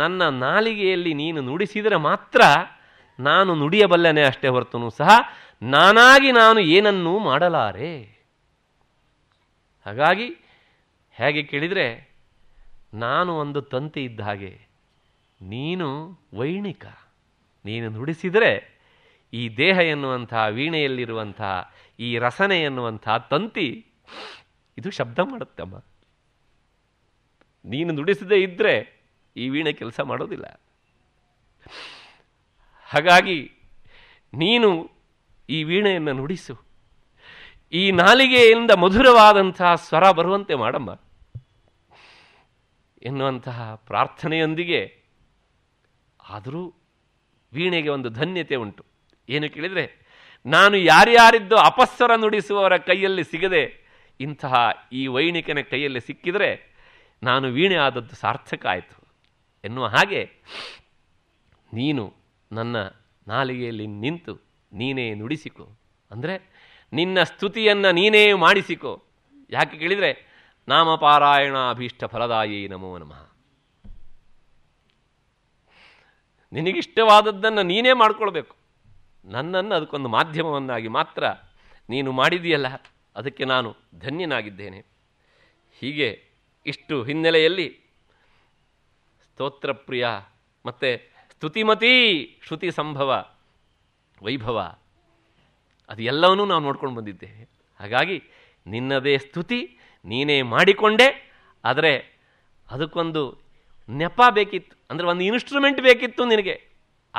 ನನ್ನ ನಾಲಿಗೆಯಲ್ಲಿ ನೀನು ನುಡಿಸಿದರೆ ಮಾತ್ರ ನಾನು ನುಡಿಯಬಲ್ಲನೆ ಅಷ್ಟೇ ಹೊರತು ಸಹ ನಾನಾಗಿ ನಾನು ಏನನ್ನೂ ಮಾಡಲಾರೆ ಹಾಗಾಗಿ ಹೇಗೆ ಕೇಳಿದರೆ ನಾನು ಒಂದು ತಂತಿ ಇದ್ದ ಹಾಗೆ ನೀನು ವೈಣಿಕ ನೀನು ನುಡಿಸಿದರೆ ಈ ದೇಹ ಎನ್ನುವಂಥ ವೀಣೆಯಲ್ಲಿರುವಂತಹ ಈ ರಸನೆ ಎನ್ನುವಂಥ ತಂತಿ ಇದು ಶಬ್ದ ಮಾಡುತ್ತಮ್ಮ ನೀನು ನುಡಿಸದೇ ಇದ್ದರೆ ಈ ವೀಣೆ ಕೆಲಸ ಮಾಡೋದಿಲ್ಲ ಹಾಗಾಗಿ ನೀನು ಈ ವೀಣೆಯನ್ನು ನುಡಿಸು ಈ ನಾಲಿಗೆಯಿಂದ ಮಧುರವಾದಂತಹ ಸ್ವರ ಬರುವಂತೆ ಮಾಡಮ್ಮ ಎನ್ನುವಂತಹ ಪ್ರಾರ್ಥನೆಯೊಂದಿಗೆ ಆದರೂ ವೀಣೆಗೆ ಒಂದು ಧನ್ಯತೆ ಉಂಟು ಏನು ಕೇಳಿದರೆ ನಾನು ಯಾರ್ಯಾರಿದ್ದು ಅಪಸ್ವರ ನುಡಿಸುವವರ ಕೈಯಲ್ಲಿ ಸಿಗದೆ ಇಂತಹ ಈ ವೈಣಿಕನ ಕೈಯಲ್ಲಿ ಸಿಕ್ಕಿದರೆ ನಾನು ವೀಣೆ ಆದದ್ದು ಸಾರ್ಥಕ ಆಯಿತು ಎನ್ನುವ ಹಾಗೆ ನೀನು ನನ್ನ ನಾಲಿಗೆಯಲ್ಲಿ ನಿಂತು ನೀನೇ ನುಡಿಸಿಕೊ ಅಂದರೆ ನಿನ್ನ ಸ್ತುತಿಯನ್ನು ನೀನೇ ಮಾಡಿಸಿಕೊ ಯಾಕೆ ಕೇಳಿದರೆ ನಾಮಪಾರಾಯಣ ಅಭೀಷ್ಟ ಫಲದಾಯಿ ನಮೋ ನಮಃ ನಿನಗಿಷ್ಟವಾದದ್ದನ್ನು ನೀನೇ ಮಾಡ್ಕೊಳ್ಬೇಕು ನನ್ನನ್ನು ಅದಕ್ಕೊಂದು ಮಾಧ್ಯಮವನ್ನಾಗಿ ಮಾತ್ರ ನೀನು ಮಾಡಿದೆಯಲ್ಲ ಅದಕ್ಕೆ ನಾನು ಧನ್ಯನಾಗಿದ್ದೇನೆ ಹೀಗೆ ಇಷ್ಟು ಹಿನ್ನೆಲೆಯಲ್ಲಿ ಸ್ತೋತ್ರಪ್ರಿಯ ಮತ್ತು ಸ್ತುತಿಮತಿ ಶ್ರುತಿ ಸಂಭವ ವೈಭವ ಅದು ಎಲ್ಲವನ್ನೂ ನಾವು ನೋಡ್ಕೊಂಡು ಬಂದಿದ್ದೇವೆ ಹಾಗಾಗಿ ನಿನ್ನದೇ ಸ್ತುತಿ ನೀನೇ ಮಾಡಿಕೊಂಡೆ ಆದರೆ ಅದಕ್ಕೊಂದು ನೆಪ ಬೇಕಿತ್ತು ಅಂದರೆ ಒಂದು ಇನ್ಸ್ಟ್ರೂಮೆಂಟ್ ಬೇಕಿತ್ತು ನಿನಗೆ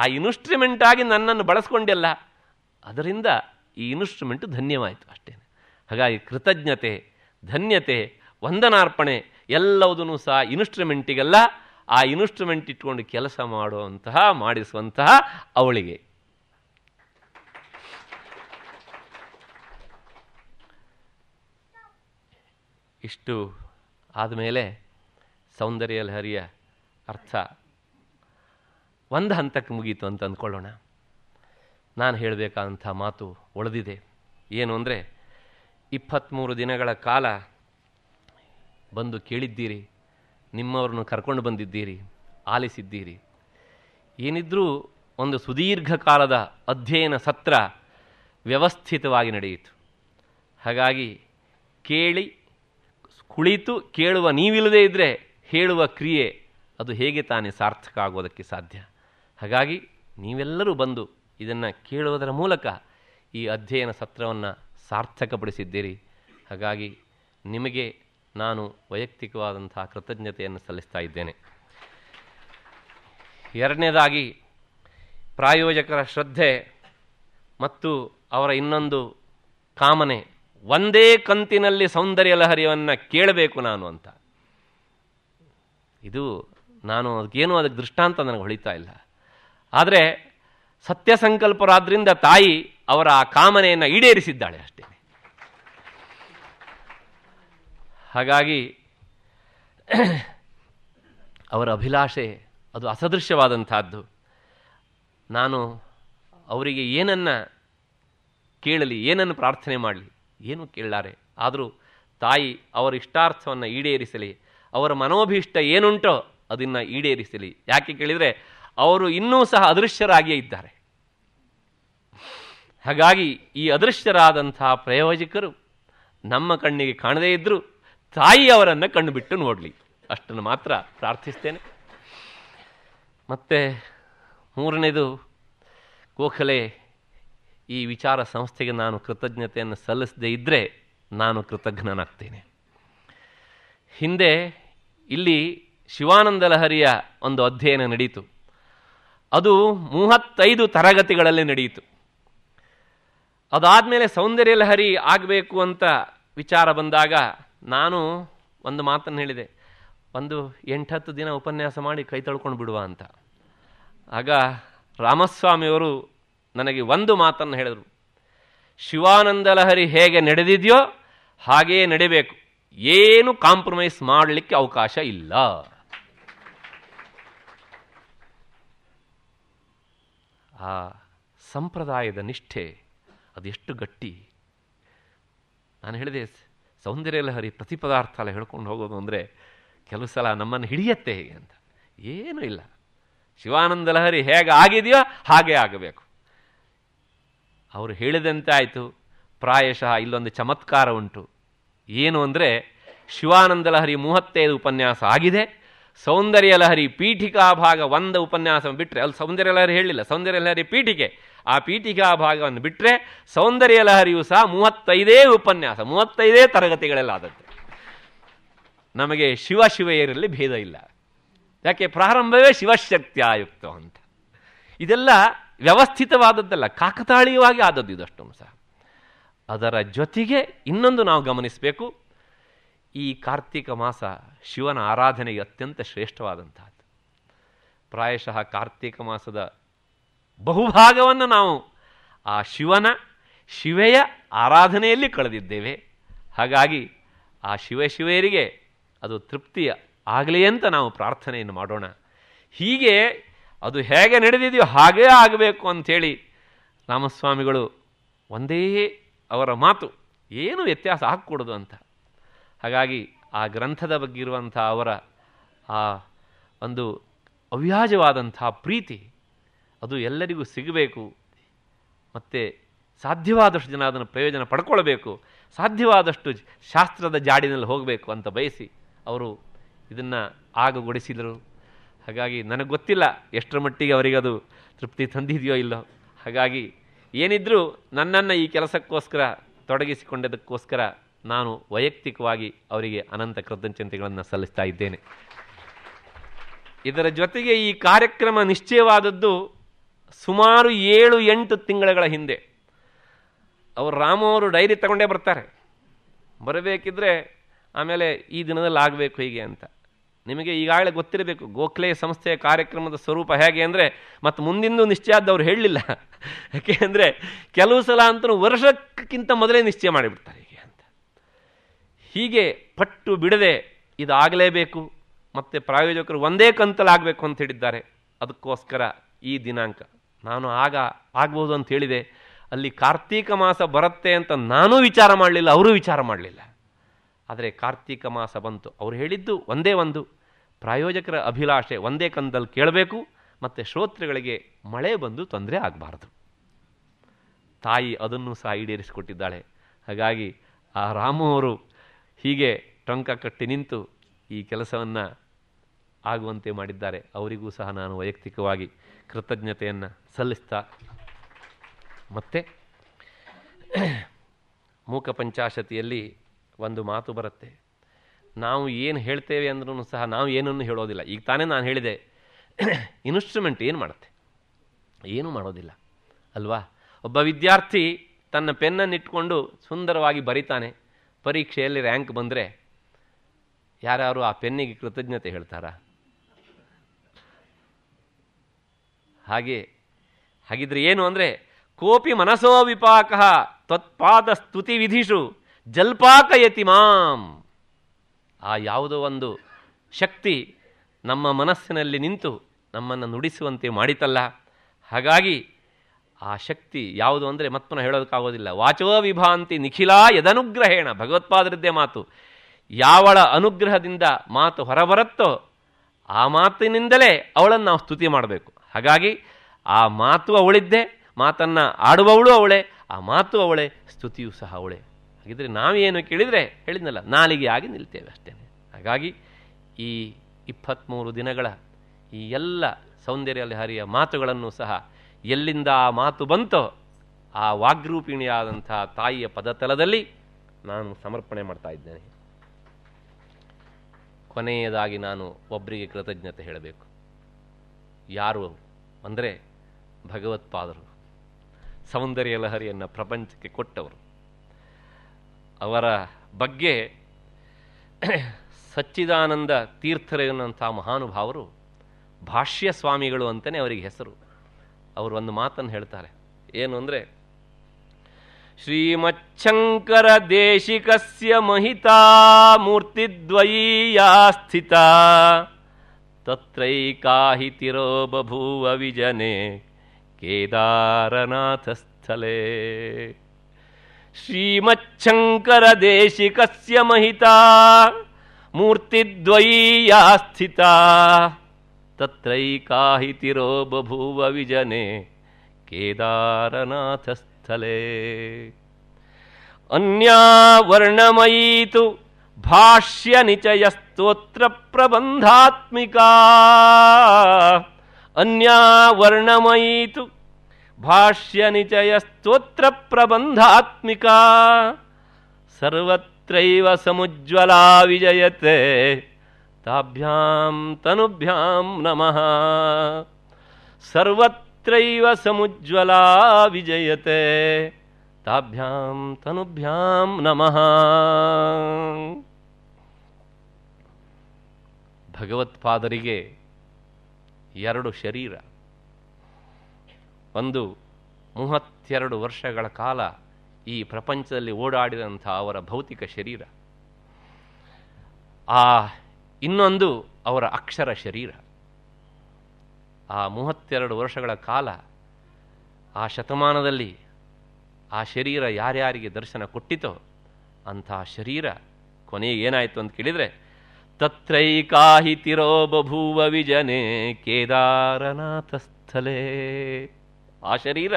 ಆ ಇನ್ಸ್ಟ್ರೂಮೆಂಟ್ ಆಗಿ ನನ್ನನ್ನು ಬಳಸ್ಕೊಂಡೆಲ್ಲ ಅದರಿಂದ ಈ ಇನ್ಸ್ಟ್ರೂಮೆಂಟ್ ಧನ್ಯವಾಯಿತು ಅಷ್ಟೇ ಹಾಗಾಗಿ ಕೃತಜ್ಞತೆ ಧನ್ಯತೆ ವಂದನಾರ್ಪಣೆ ಎಲ್ಲವುದನ್ನು ಸಹ ಇನ್ಸ್ಟ್ರೂಮೆಂಟಿಗೆಲ್ಲ ಆ ಇನ್ಸ್ಟ್ರೂಮೆಂಟ್ ಇಟ್ಕೊಂಡು ಕೆಲಸ ಮಾಡುವಂತಹ ಮಾಡಿಸುವಂತಹ ಅವಳಿಗೆ ಇಷ್ಟು ಆದಮೇಲೆ ಸೌಂದರ್ಯ ಲಹರಿಯ ಅರ್ಥ ಒಂದು ಹಂತಕ್ಕೆ ಮುಗೀತು ಅಂತ ಅಂದ್ಕೊಳ್ಳೋಣ ನಾನು ಹೇಳಬೇಕಾದಂಥ ಮಾತು ಒಳದಿದೆ ಏನು ಅಂದರೆ ಇಪ್ಪತ್ತ್ಮೂರು ದಿನಗಳ ಕಾಲ ಬಂದು ಕೇಳಿದ್ದೀರಿ ನಿಮ್ಮವ್ರನ್ನು ಕರ್ಕೊಂಡು ಬಂದಿದ್ದೀರಿ ಆಲಿಸಿದ್ದೀರಿ ಏನಿದ್ರೂ ಒಂದು ಸುದೀರ್ಘ ಕಾಲದ ಅಧ್ಯಯನ ಸತ್ರ ವ್ಯವಸ್ಥಿತವಾಗಿ ನಡೆಯಿತು ಹಾಗಾಗಿ ಕೇಳಿ ಕುಳಿತು ಕೇಳುವ ನೀವಿಲ್ಲದೇ ಇದ್ದರೆ ಹೇಳುವ ಕ್ರಿಯೆ ಅದು ಹೇಗೆ ತಾನೇ ಸಾರ್ಥಕ ಆಗೋದಕ್ಕೆ ಸಾಧ್ಯ ಹಾಗಾಗಿ ನೀವೆಲ್ಲರೂ ಬಂದು ಇದನ್ನು ಕೇಳುವುದರ ಮೂಲಕ ಈ ಅಧ್ಯಯನ ಸತ್ರವನ್ನು ಸಾರ್ಥಕಪಡಿಸಿದ್ದೀರಿ ಹಾಗಾಗಿ ನಿಮಗೆ ನಾನು ವೈಯಕ್ತಿಕವಾದಂತಹ ಕೃತಜ್ಞತೆಯನ್ನು ಸಲ್ಲಿಸ್ತಾ ಇದ್ದೇನೆ ಎರಡನೇದಾಗಿ ಪ್ರಾಯೋಜಕರ ಶ್ರದ್ಧೆ ಮತ್ತು ಅವರ ಇನ್ನೊಂದು ಕಾಮನೆ ಒಂದೇ ಕಂತಿನಲ್ಲಿ ಸೌಂದರ್ಯ ಲಹರಿಯನ್ನು ಕೇಳಬೇಕು ನಾನು ಅಂತ ಇದು ನಾನು ಅದಕ್ಕೇನು ಅದಕ್ಕೆ ದೃಷ್ಟಾಂತ ನನಗೆ ಹೊಳಿತಾ ಇಲ್ಲ ಆದರೆ ಸತ್ಯ ಸಂಕಲ್ಪರಾದ್ರಿಂದ ತಾಯಿ ಅವರ ಆ ಕಾಮನೆಯನ್ನು ಈಡೇರಿಸಿದ್ದಾಳೆ ಅಷ್ಟೇ ಹಾಗಾಗಿ ಅವರ ಅಭಿಲಾಷೆ ಅದು ಅಸದೃಶ್ಯವಾದಂಥದ್ದು ನಾನು ಅವರಿಗೆ ಏನನ್ನು ಕೇಳಲಿ ಏನನ್ನು ಪ್ರಾರ್ಥನೆ ಮಾಡಲಿ ಏನು ಕೇಳಲಾರೆ ಆದರೂ ತಾಯಿ ಅವರ ಇಷ್ಟಾರ್ಥವನ್ನು ಈಡೇರಿಸಲಿ ಅವರ ಮನೋಭೀಷ್ಟ ಏನುಂಟೋ ಅದನ್ನು ಈಡೇರಿಸಲಿ ಯಾಕೆ ಕೇಳಿದರೆ ಅವರು ಇನ್ನೂ ಸಹ ಅದೃಶ್ಯರಾಗಿಯೇ ಇದ್ದಾರೆ ಹಾಗಾಗಿ ಈ ಅದೃಶ್ಯರಾದಂಥ ಪ್ರಯೋಜಕರು ನಮ್ಮ ಕಣ್ಣಿಗೆ ಕಾಣದೇ ಇದ್ದರೂ ತಾಯಿಯವರನ್ನು ಕಣ್ಣು ಬಿಟ್ಟು ನೋಡಲಿ ಅಷ್ಟನ್ನು ಮಾತ್ರ ಪ್ರಾರ್ಥಿಸ್ತೇನೆ ಮತ್ತೆ ಮೂರನೇದು ಗೋಖಲೆ ಈ ವಿಚಾರ ಸಂಸ್ಥೆಗೆ ನಾನು ಕೃತಜ್ಞತೆಯನ್ನು ಸಲ್ಲಿಸದೇ ಇದ್ದರೆ ನಾನು ಕೃತಜ್ಞನಾಗ್ತೇನೆ ಹಿಂದೆ ಇಲ್ಲಿ ಶಿವಾನಂದ ಲಹರಿಯ ಒಂದು ಅಧ್ಯಯನ ನಡೀತು ಅದು ಮೂವತ್ತೈದು ತರಗತಿಗಳಲ್ಲಿ ನಡೆಯಿತು ಅದಾದಮೇಲೆ ಸೌಂದರ್ಯ ಲಹರಿ ಆಗಬೇಕು ಅಂತ ವಿಚಾರ ಬಂದಾಗ ನಾನು ಒಂದು ಮಾತನ್ನು ಹೇಳಿದೆ ಒಂದು ಎಂಟತ್ತು ದಿನ ಉಪನ್ಯಾಸ ಮಾಡಿ ಕೈ ತಳ್ಕೊಂಡು ಬಿಡುವ ಅಂತ ಆಗ ರಾಮಸ್ವಾಮಿಯವರು ನನಗೆ ಒಂದು ಮಾತನ್ನು ಹೇಳಿದರು ಶಿವಾನಂದ ಲಹರಿ ಹೇಗೆ ನಡೆದಿದೆಯೋ ಹಾಗೆಯೇ ನಡೆಯಬೇಕು ಏನು ಕಾಂಪ್ರಮೈಸ್ ಮಾಡಲಿಕ್ಕೆ ಅವಕಾಶ ಇಲ್ಲ ಆ ಸಂಪ್ರದಾಯದ ನಿಷ್ಠೆ ಅದೆಷ್ಟು ಗಟ್ಟಿ ನಾನು ಹೇಳಿದೆ ಸೌಂದರ್ಯ ಲಹರಿ ಪ್ರತಿ ಪದಾರ್ಥ ಎಲ್ಲ ಹೇಳ್ಕೊಂಡು ಹೋಗೋದು ಅಂದರೆ ಕೆಲವು ಸಲ ನಮ್ಮನ್ನು ಹಿಡಿಯತ್ತೆ ಹೇಗೆ ಅಂತ ಏನೂ ಇಲ್ಲ ಶಿವಾನಂದ ಲಹರಿ ಹೇಗೆ ಆಗಿದೆಯೋ ಹಾಗೆ ಆಗಬೇಕು ಅವರು ಹೇಳಿದಂತೆ ಆಯಿತು ಪ್ರಾಯಶಃ ಇಲ್ಲೊಂದು ಚಮತ್ಕಾರ ಉಂಟು ಏನು ಅಂದರೆ ಶಿವಾನಂದ ಲಹರಿ ಮೂವತ್ತೈದು ಉಪನ್ಯಾಸ ಆಗಿದೆ ಸೌಂದರ್ಯ ಲಹರಿ ಪೀಠಿಕಾ ಭಾಗ ಒಂದು ಉಪನ್ಯಾಸವನ್ನು ಬಿಟ್ಟರೆ ಅಲ್ಲಿ ಸೌಂದರ್ಯ ಲಹರಿ ಹೇಳಿಲ್ಲ ಸೌಂದರ್ಯ ಲಹರಿ ಪೀಠಿಕೆ ಆ ಪೀಠಿಕಾ ಭಾಗವನ್ನು ಬಿಟ್ಟರೆ ಸೌಂದರ್ಯ ಲಹರಿಯು ಸಹ ಮೂವತ್ತೈದೇ ಉಪನ್ಯಾಸ ಮೂವತ್ತೈದೇ ತರಗತಿಗಳೆಲ್ಲ ನಮಗೆ ಶಿವ ಭೇದ ಇಲ್ಲ ಯಾಕೆ ಪ್ರಾರಂಭವೇ ಶಿವಶಕ್ತಿ ಆಯುಕ್ತ ಅಂತ ಇದೆಲ್ಲ ವ್ಯವಸ್ಥಿತವಾದದ್ದಲ್ಲ ಕಾಕತಾಳೀಯವಾಗಿ ಆದದ್ದು ಇದಷ್ಟೊಂದು ಸಹ ಅದರ ಜೊತೆಗೆ ಇನ್ನೊಂದು ನಾವು ಗಮನಿಸಬೇಕು ಈ ಕಾರ್ತಿಕ ಮಾಸ ಶಿವನ ಆರಾಧನೆಗೆ ಅತ್ಯಂತ ಶ್ರೇಷ್ಠವಾದಂತಹದ್ದು ಪ್ರಾಯಶಃ ಕಾರ್ತಿಕ ಮಾಸದ ಬಹುಭಾಗವನ್ನು ನಾವು ಆ ಶಿವನ ಶಿವೆಯ ಆರಾಧನೆಯಲ್ಲಿ ಕಳೆದಿದ್ದೇವೆ ಹಾಗಾಗಿ ಆ ಶಿವ ಶಿವೆಯರಿಗೆ ಅದು ತೃಪ್ತಿಯ ಆಗಲಿ ಅಂತ ನಾವು ಪ್ರಾರ್ಥನೆಯನ್ನು ಮಾಡೋಣ ಹೀಗೆ ಅದು ಹೇಗೆ ನಡೆದಿದೆಯೋ ಹಾಗೇ ಆಗಬೇಕು ಅಂಥೇಳಿ ರಾಮಸ್ವಾಮಿಗಳು ಒಂದೇ ಅವರ ಮಾತು ಏನು ವ್ಯತ್ಯಾಸ ಹಾಕ್ಕೊಡೋದು ಅಂತ ಹಾಗಾಗಿ ಆ ಗ್ರಂಥದ ಬಗ್ಗೆ ಇರುವಂಥ ಅವರ ಆ ಒಂದು ಅವ್ಯಾಜವಾದಂಥ ಪ್ರೀತಿ ಅದು ಎಲ್ಲರಿಗೂ ಸಿಗಬೇಕು ಮತ್ತು ಸಾಧ್ಯವಾದಷ್ಟು ಜನ ಅದನ್ನು ಪ್ರಯೋಜನ ಪಡ್ಕೊಳ್ಬೇಕು ಸಾಧ್ಯವಾದಷ್ಟು ಶಾಸ್ತ್ರದ ಜಾಡಿನಲ್ಲಿ ಹೋಗಬೇಕು ಅಂತ ಬಯಸಿ ಅವರು ಇದನ್ನು ಆಗಗೊಡಿಸಿದರು ಹಾಗಾಗಿ ನನಗೆ ಗೊತ್ತಿಲ್ಲ ಎಷ್ಟರ ಮಟ್ಟಿಗೆ ಅವರಿಗೆ ಅದು ತೃಪ್ತಿ ತಂದಿದೆಯೋ ಇಲ್ಲೋ ಹಾಗಾಗಿ ಏನಿದ್ರೂ ನನ್ನನ್ನು ಈ ಕೆಲಸಕ್ಕೋಸ್ಕರ ತೊಡಗಿಸಿಕೊಂಡದಕ್ಕೋಸ್ಕರ ನಾನು ವೈಯಕ್ತಿಕವಾಗಿ ಅವರಿಗೆ ಅನಂತ ಕೃತಜ್ಞತೆಗಳನ್ನು ಸಲ್ಲಿಸ್ತಾ ಇದ್ದೇನೆ ಇದರ ಜೊತೆಗೆ ಈ ಕಾರ್ಯಕ್ರಮ ನಿಶ್ಚಯವಾದದ್ದು ಸುಮಾರು ಏಳು ಎಂಟು ತಿಂಗಳುಗಳ ಹಿಂದೆ ಅವರು ರಾಮು ಅವರು ಡೈರಿ ತಗೊಂಡೇ ಬರ್ತಾರೆ ಬರಬೇಕಿದ್ರೆ ಆಮೇಲೆ ಈ ದಿನದಲ್ಲಿ ಆಗಬೇಕು ಹೀಗೆ ಅಂತ ನಿಮಗೆ ಈಗಾಗಲೇ ಗೊತ್ತಿರಬೇಕು ಗೋಖಲೆ ಸಂಸ್ಥೆಯ ಕಾರ್ಯಕ್ರಮದ ಸ್ವರೂಪ ಹೇಗೆ ಅಂದರೆ ಮತ್ತು ಮುಂದಿಂದು ನಿಶ್ಚಯ ಅವರು ಹೇಳಲಿಲ್ಲ ಯಾಕೆ ಅಂದರೆ ಕೆಲವು ಸಲ ಅಂತ ವರ್ಷಕ್ಕಿಂತ ಮೊದಲೇ ನಿಶ್ಚಯ ಮಾಡಿಬಿಡ್ತಾರೆ ಹೀಗೆ ಪಟ್ಟು ಬಿಡದೆ ಇದಾಗಲೇಬೇಕು ಮತ್ತು ಪ್ರಾಯೋಜಕರು ಒಂದೇ ಕಂತಲಾಗಬೇಕು ಅಂತ ಹೇಳಿದ್ದಾರೆ ಅದಕ್ಕೋಸ್ಕರ ಈ ದಿನಾಂಕ ನಾನು ಆಗ ಆಗ್ಬೋದು ಅಂತ ಹೇಳಿದೆ ಅಲ್ಲಿ ಕಾರ್ತೀಕ ಮಾಸ ಬರುತ್ತೆ ಅಂತ ನಾನೂ ವಿಚಾರ ಮಾಡಲಿಲ್ಲ ಅವರೂ ವಿಚಾರ ಮಾಡಲಿಲ್ಲ ಆದರೆ ಕಾರ್ತೀಕ ಮಾಸ ಬಂತು ಅವರು ಹೇಳಿದ್ದು ಒಂದೇ ಒಂದು ಪ್ರಾಯೋಜಕರ ಅಭಿಲಾಷೆ ಒಂದೇ ಕಂದಲ್ಲಿ ಕೇಳಬೇಕು ಮತ್ತು ಶ್ರೋತೃಗಳಿಗೆ ಮಳೆ ಬಂದು ತೊಂದರೆ ಆಗಬಾರ್ದು ತಾಯಿ ಅದನ್ನು ಸಹ ಈಡೇರಿಸಿಕೊಟ್ಟಿದ್ದಾಳೆ ಹಾಗಾಗಿ ಆ ರಾಮು ಅವರು ಹೀಗೆ ಟೊಂಕ ಕಟ್ಟಿ ನಿಂತು ಈ ಕೆಲಸವನ್ನು ಆಗುವಂತೆ ಮಾಡಿದ್ದಾರೆ ಅವರಿಗೂ ಸಹ ನಾನು ವೈಯಕ್ತಿಕವಾಗಿ ಕೃತಜ್ಞತೆಯನ್ನು ಸಲ್ಲಿಸ್ತಾ ಮತ್ತೆ (clears throat) ಮೂಕ ಪಂಚಾಶತಿಯಲ್ಲಿ ಒಂದು ಮಾತು ಬರುತ್ತೆ ನಾವು ಏನು ಹೇಳ್ತೇವೆ ಅಂದ್ರೂ ಸಹ ನಾವು ಏನನ್ನು ಹೇಳೋದಿಲ್ಲ ಈಗ ತಾನೇ ನಾನು ಹೇಳಿದೆ ಇನ್ಸ್ಟ್ರೂಮೆಂಟ್ (clears throat) ಏನು ಮಾಡುತ್ತೆ ಏನೂ ಮಾಡೋದಿಲ್ಲ ಅಲ್ವಾ ಒಬ್ಬ ವಿದ್ಯಾರ್ಥಿ ತನ್ನ ಪೆನ್ನನ್ನು ಇಟ್ಕೊಂಡು ಸುಂದರವಾಗಿ ಬರಿತಾನೆ ಪರೀಕ್ಷೆಯಲ್ಲಿ ರ್ಯಾಂಕ್ ಬಂದರೆ ಯಾರ್ಯಾರು ಆ ಪೆನ್ನಿಗೆ ಕೃತಜ್ಞತೆ ಹೇಳ್ತಾರ ಹಾಗೆ ಹಾಗಿದ್ರೆ ಏನು ಅಂದರೆ ಕೋಪಿ ಮನಸೋ ವಿಪಾಕ ತ್ವತ್ಪಾದ ಸ್ತುತಿ ವಿಧಿಷು ಜಲ್ಪಾಕಯತಿ ಮಾಂ ಆ ಯಾವುದೋ ಒಂದು ಶಕ್ತಿ ನಮ್ಮ ಮನಸ್ಸಿನಲ್ಲಿ ನಿಂತು ನಮ್ಮನ್ನು ನುಡಿಸುವಂತೆ ಮಾಡಿತಲ್ಲ ಹಾಗಾಗಿ ಆ ಶಕ್ತಿ ಯಾವುದು ಅಂದರೆ ಮತ್ತೆ ಹೇಳೋದಕ್ಕಾಗೋದಿಲ್ಲ ವಾಚೋ ವಿಭಾಂತಿ ನಿಖಿಲಾ ಯದನುಗ್ರಹೇಣ ಭಗವತ್ಪಾದರದ್ದೇ ಮಾತು ಯಾವಳ ಅನುಗ್ರಹದಿಂದ ಮಾತು ಹೊರಬರುತ್ತೋ ಆ ಮಾತಿನಿಂದಲೇ ಅವಳನ್ನು ನಾವು ಸ್ತುತಿ ಮಾಡಬೇಕು ಹಾಗಾಗಿ ಆ ಮಾತು ಅವಳಿದ್ದೆ ಮಾತನ್ನು ಆಡುವವಳು ಅವಳೆ ಆ ಮಾತು ಅವಳೆ ಸ್ತುತಿಯೂ ಸಹ ಅವಳೆ ಹಾಗಿದ್ರೆ ನಾವೇನು ಕೇಳಿದರೆ ಹೇಳಿದ್ನಲ್ಲ ನಾಲಿಗೆ ಆಗಿ ನಿಲ್ತೇವೆ ಅಷ್ಟೇ ಹಾಗಾಗಿ ಈ ಇಪ್ಪತ್ತ್ಮೂರು ದಿನಗಳ ಈ ಎಲ್ಲ ಸೌಂದರ್ಯ ಹರಿಯ ಮಾತುಗಳನ್ನು ಸಹ ಎಲ್ಲಿಂದ ಆ ಮಾತು ಬಂತೋ ಆ ವಾಗ್ರೂಪಿಣಿಯಾದಂಥ ತಾಯಿಯ ಪದತಲದಲ್ಲಿ ನಾನು ಸಮರ್ಪಣೆ ಮಾಡ್ತಾ ಇದ್ದೇನೆ ಕೊನೆಯದಾಗಿ ನಾನು ಒಬ್ಬರಿಗೆ ಕೃತಜ್ಞತೆ ಹೇಳಬೇಕು ಯಾರು ಅಂದರೆ ಭಗವತ್ಪಾದರು ಸೌಂದರ್ಯ ಲಹರಿಯನ್ನು ಪ್ರಪಂಚಕ್ಕೆ ಕೊಟ್ಟವರು ಅವರ ಬಗ್ಗೆ ಸಚ್ಚಿದಾನಂದ ತೀರ್ಥರೆನ್ನುವಂಥ ಮಹಾನುಭಾವರು ಭಾಷ್ಯ ಸ್ವಾಮಿಗಳು ಅಂತಲೇ ಅವರಿಗೆ ಹೆಸರು ಅವರು ಒಂದು ಮಾತನ್ನು ಹೇಳ್ತಾರೆ ಏನು ಅಂದರೆ ಶ್ರೀಮಚ್ಛಂಕರ ದೇಶಿಕಸ್ಯ ಮಹಿತಾ ಮೂರ್ತಿದ್ವಯೀಯ ಸ್ಥಿತ ತತ್ರೈಕಾಹಿತಿರೋ ಬಭೂವ ವಿಜನೆ ಕೇದಾರನಾಥಸ್ಥಲೇ ಶ್ರೀಮಚ್ಛಂಕರ ದೇಶಿಕಸ್ಯ ಮಹಿತಾ ಮೂರ್ತಿದ್ವಯೀಯ ಸ್ಥಿತಾ તત્રૈકાહિતિરો બભૂવ વિજને કેદારનાથસ્થલે અન્યા વર્ણમયી તુ ભાષ્ય નિચયસ્તોત્ર પ્રબંધાત્મિકા અન્યા વર્ણમયી તુ ભાષ્ય નિચયસ્તોત્ર પ્રબંધાત્મિકા સર્વત્રૈવ સમુજ્જવલા વિજયતે ತಾಭ್ಯಾಂ ತನುಭ್ಯಾಂ ನಮಃ ಸರ್ವತ್ರೈವ ಸಮುಜ್ವಲಾ ವಿಜಯತೆ ತಾಭ್ಯಾಂ ತನುಭ್ಯಾಂ ನಮಃ ಭಗವತ್ಪಾದರಿಗೆ ಎರಡು ಶರೀರ ಒಂದು ಮೂವತ್ತೆರಡು ವರ್ಷಗಳ ಕಾಲ ಈ ಪ್ರಪಂಚದಲ್ಲಿ ಓಡಾಡಿದಂಥ ಅವರ ಭೌತಿಕ ಶರೀರ ಆ ಇನ್ನೊಂದು ಅವರ ಅಕ್ಷರ ಶರೀರ ಆ ಮೂವತ್ತೆರಡು ವರ್ಷಗಳ ಕಾಲ ಆ ಶತಮಾನದಲ್ಲಿ ಆ ಶರೀರ ಯಾರ್ಯಾರಿಗೆ ದರ್ಶನ ಕೊಟ್ಟಿತೋ ಅಂಥ ಶರೀರ ಕೊನೆಗೆ ಏನಾಯಿತು ಅಂತ ಕೇಳಿದರೆ ತತ್ರೈಕಾಹಿತಿರೋ ಬಭೂವ ವಿಜನೆ ಕೇದಾರನಾಥ ಸ್ಥಲೇ ಆ ಶರೀರ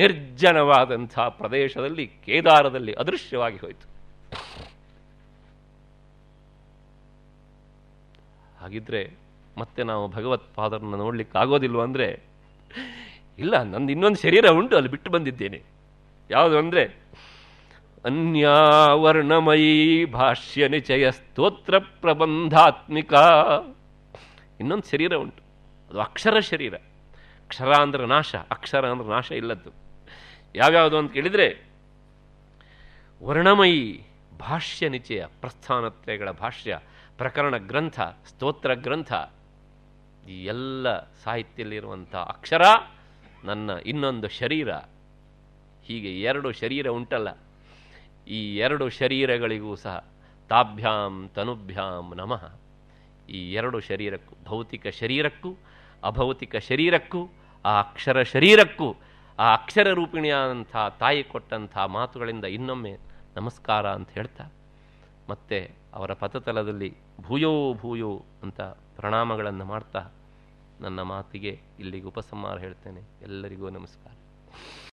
ನಿರ್ಜನವಾದಂಥ ಪ್ರದೇಶದಲ್ಲಿ ಕೇದಾರದಲ್ಲಿ ಅದೃಶ್ಯವಾಗಿ ಹೋಯಿತು ಹಾಗಿದ್ರೆ ಮತ್ತೆ ನಾವು ಭಗವತ್ ನೋಡಲಿಕ್ಕೆ ನೋಡ್ಲಿಕ್ಕೆ ಆಗೋದಿಲ್ವ ಅಂದರೆ ಇಲ್ಲ ನಂದು ಇನ್ನೊಂದು ಶರೀರ ಉಂಟು ಅಲ್ಲಿ ಬಿಟ್ಟು ಬಂದಿದ್ದೇನೆ ಯಾವುದು ಅಂದ್ರೆ ಅನ್ಯಾವರ್ಣಮಯಿ ಭಾಷ್ಯ ನಿಚಯ ಸ್ತೋತ್ರ ಪ್ರಬಂಧಾತ್ಮಿಕ ಇನ್ನೊಂದು ಶರೀರ ಉಂಟು ಅದು ಅಕ್ಷರ ಶರೀರ ಅಕ್ಷರ ಅಂದ್ರೆ ನಾಶ ಅಕ್ಷರ ಅಂದ್ರೆ ನಾಶ ಇಲ್ಲದ್ದು ಯಾವ್ಯಾವುದು ಅಂತ ಕೇಳಿದರೆ ವರ್ಣಮಯಿ ಭಾಷ್ಯ ನಿಚಯ ಪ್ರಸ್ಥಾನತ್ರಯಗಳ ಭಾಷ್ಯ ಪ್ರಕರಣ ಗ್ರಂಥ ಸ್ತೋತ್ರ ಗ್ರಂಥ ಈ ಎಲ್ಲ ಸಾಹಿತ್ಯದಲ್ಲಿರುವಂಥ ಅಕ್ಷರ ನನ್ನ ಇನ್ನೊಂದು ಶರೀರ ಹೀಗೆ ಎರಡು ಶರೀರ ಉಂಟಲ್ಲ ಈ ಎರಡು ಶರೀರಗಳಿಗೂ ಸಹ ತಾಭ್ಯಾಂ ತನುಭ್ಯಾಂ ನಮಃ ಈ ಎರಡು ಶರೀರಕ್ಕೂ ಭೌತಿಕ ಶರೀರಕ್ಕೂ ಅಭೌತಿಕ ಶರೀರಕ್ಕೂ ಆ ಅಕ್ಷರ ಶರೀರಕ್ಕೂ ಆ ಅಕ್ಷರ ರೂಪಿಣಿಯಾದಂಥ ತಾಯಿ ಕೊಟ್ಟಂಥ ಮಾತುಗಳಿಂದ ಇನ್ನೊಮ್ಮೆ ನಮಸ್ಕಾರ ಅಂತ ಹೇಳ್ತಾ ಮತ್ತೆ ಅವರ ಪಥತಲದಲ್ಲಿ ಭೂಯೋ ಭೂಯೋ ಅಂತ ಪ್ರಣಾಮಗಳನ್ನು ಮಾಡ್ತಾ ನನ್ನ ಮಾತಿಗೆ ಇಲ್ಲಿಗೆ ಉಪಸಂಹಾರ ಹೇಳ್ತೇನೆ ಎಲ್ಲರಿಗೂ ನಮಸ್ಕಾರ